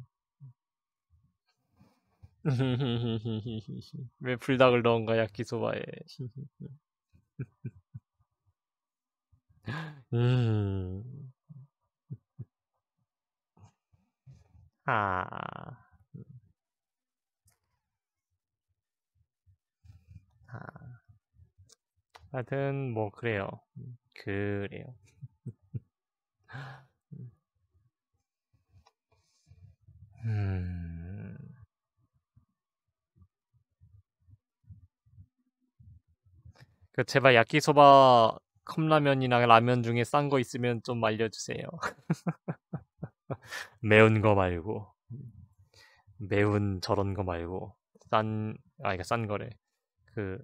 Speaker 1: 왜 불닭을 넣은가, 야끼소바에.
Speaker 2: 음. 아. 음.
Speaker 1: 아. 하여튼 뭐 그래요. 음, 그래요.
Speaker 2: 음.
Speaker 1: 그 제발 야끼소바 컵라면이나 라면 중에 싼 거 있으면 좀 알려주세요. 매운 거 말고 매운 저런 거 말고 싼 아니 그러니까 싼 거래 그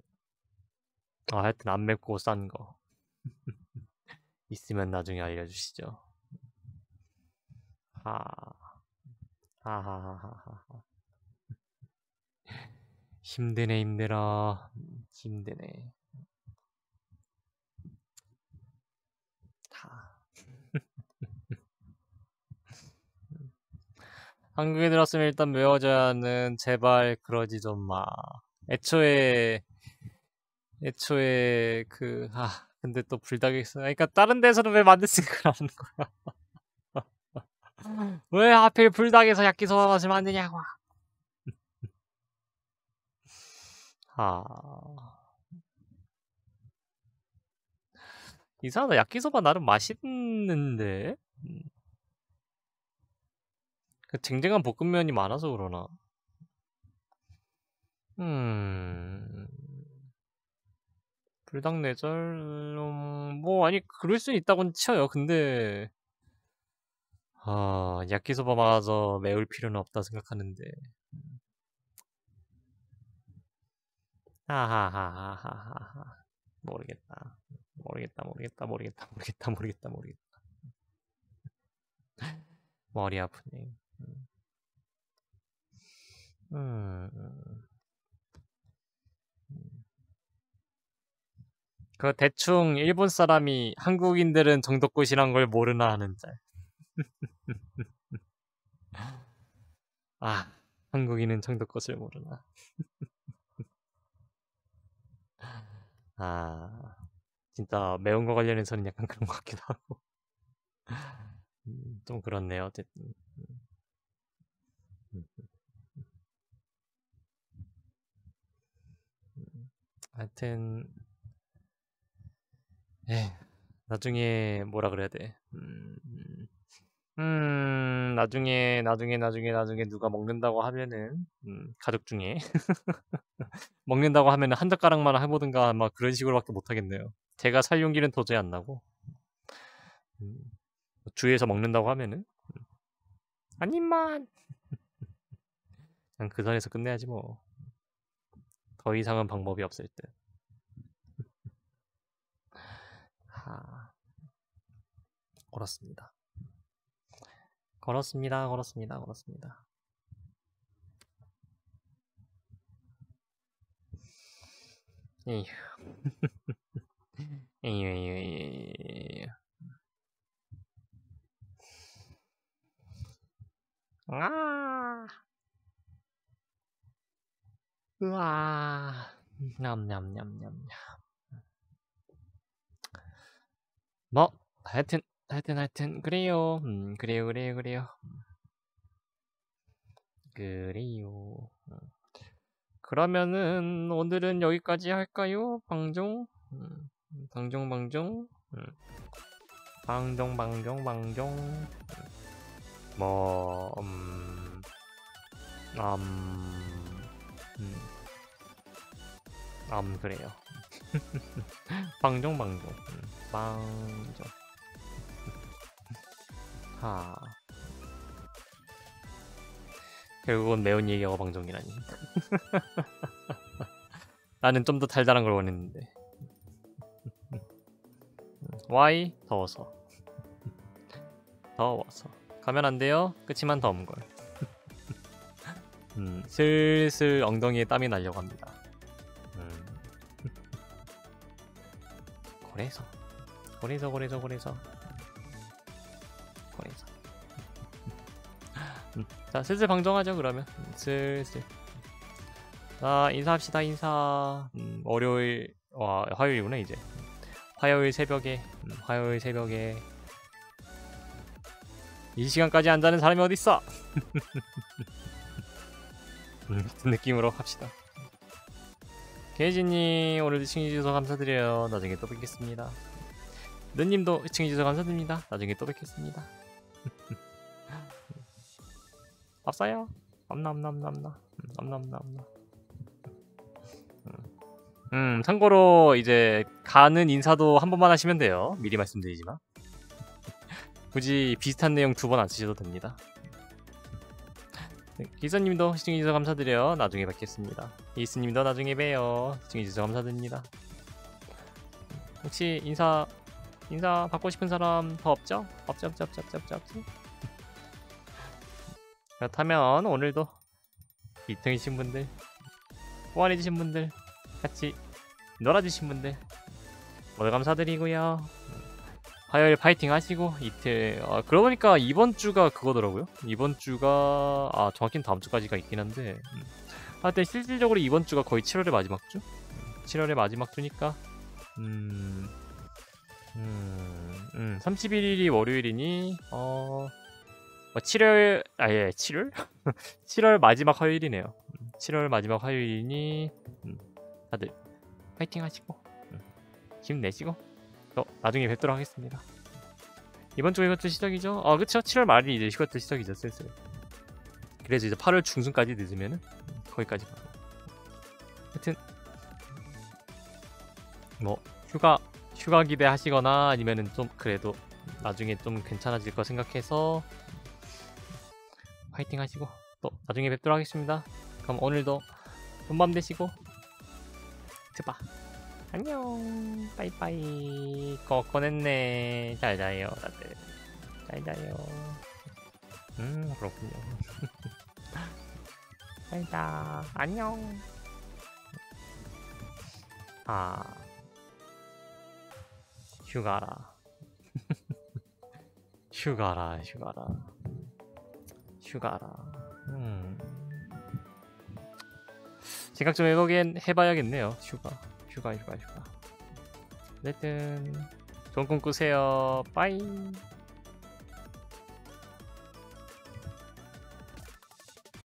Speaker 1: 아, 하여튼 안 맵고 싼 거 있으면 나중에 알려주시죠 아하하하하하 힘드네 힘들어 음, 힘드네 한국에 들어왔으면 일단 외워져야 하는 제발 그러지 좀 마. 애초에 애초에 그아 근데 또 불닭이 있어. 그러니까 다른 데서는 왜만드생는 거야? 왜 하필 불닭에서 야끼소바 맛을 만드냐고. 아 이상하다 야끼소바 나름 맛있는데. 음. 그 쟁쟁한 볶음면이 많아서 그러나. 음. 불닭내절, 음, 뭐, 아니, 그럴 수는 있다고는 쳐요. 근데, 아, 야끼소바 맞아서 매울 필요는 없다 생각하는데. 하하하하하하. 모르겠다. 모르겠다, 모르겠다, 모르겠다, 모르겠다, 모르겠다, 모르겠다. 머리 아프네. 음. 음, 음. 그 대충 일본 사람이 한국인들은 정도꽃이란 걸 모르나 하는 짤. 아, 한국인은 정도꽃을 모르나. 아, 진짜 매운 거 관련해서는 약간 그런 것 같기도 하고. 음, 좀 그렇네요, 어쨌든. 하여튼 에 예, 나중에 뭐라 그래야 돼. 음, 음 나중에 나중에 나중에 나중에 누가 먹는다고 하면은 음, 가족 중에 먹는다고 하면은 한 젓가락만 해보든가 막 그런 식으로밖에 못 하겠네요. 제가 살 용기는 도저히 안 나고 음, 뭐 주위에서 먹는다고 하면은 아니만 그냥 그 선에서 끝내야지 뭐. 더이상은 방법이 없을 듯. 하. 걸었습니다. 걸었습니다. 걸었습니다. 걸었습니다.
Speaker 2: 에휴. 에휴, 에휴, 에휴. 아. 으아,
Speaker 1: 냠냠냠냠냠. 뭐, 하여튼, 하여튼, 하여튼, 그래요. 음, 그래요, 그래요, 그래요. 그래요. 음. 그러면은 오늘은 여기까지 할까요? 방종? 음, 방종 방종 음. 방종 방종 방종 뭐... 음... 음... 음. 암 그래요. 방종 방종 방종 하 결국은 매운 얘기하고 방종이라니 나는 좀 더 달달한 걸 원했는데 음, Why? 더워서 더워서 가면 안 돼요? 끝이만 더운 걸 음, 슬슬 엉덩이에 땀이 날려고 합니다. 그래서그래서그래서그래서 음. 거래소. 자, 슬슬 방정하죠, 그러면. 음, 슬슬. 자, 인사합시다, 인사. 음, 월요일, 와, 화요일이구나, 이제. 화요일 새벽에, 음, 화요일 새벽에. 이 시간까지 안 자는 사람이 어딨어? 보 같은 느낌으로 합시다. 게이지님 오늘도 시청해주셔서 감사드려요. 나중에 또 뵙겠습니다. 느님도 시청해주셔서 감사드립니다. 나중에 또 뵙겠습니다. 밥 싸요. 암나암나암나암나. 암나암나암나. 음, 참고로 이제 가는 인사도 한 번만 하시면 돼요. 미리 말씀드리지만. 굳이 비슷한 내용 두 번안 쓰셔도 됩니다. 네, 기사님도 시청해 주셔서 감사드려요. 나중에 뵙겠습니다. 이스님도 나중에 봬요. 시청해 주셔서 감사드립니다. 혹시 인사 인사 받고 싶은 사람 더 없죠? 없죠 없죠 없죠 없죠 없죠 없죠 그렇다면 오늘도 2등이신 분들 후원해주신 분들 같이 놀아주신 분들 모두 감사드리고요 화요일 파이팅 하시고 이틀 아 그러고 보니까 이번 주가 그거더라고요 이번 주가 아 정확히는 다음 주까지가 있긴 한데 음. 하여튼 실질적으로 이번 주가 거의 7월의 마지막 주? 7월의 음, 마지막 주니까 음... 음... 음 31일이 월요일이니 어... 7월... 아예 7월? 7월 마지막 화요일이네요 7월 음, 마지막 화요일이니 음, 다들 파이팅 하시고 음, 힘내시고 어, 나중에 뵙도록 하겠습니다. 이번 주가 이것도 시작이죠? 아, 그쵸? 7월 말이 이제 이것도 시작이죠, 슬슬. 그래서 이제 8월 중순까지 늦으면은 거기까지 봐요. 하여튼 뭐 휴가 휴가 기대하시거나 아니면은 좀 그래도 나중에 좀 괜찮아질 거 생각해서 화이팅 하시고 또 나중에 뵙도록 하겠습니다. 그럼 오늘도 좋밤 되시고 트바 안녕 빠이빠이 거 꺼냈네 잘 자요 다들 잘 자요 음 그렇군요 잘자 안녕 아 휴가라 휴가라 휴가라 휴가라 음 생각 좀 해보긴 해봐야겠네요 휴가 휴가 휴가 휴가 어쨌든 좋은 꿈 꾸세요 빠이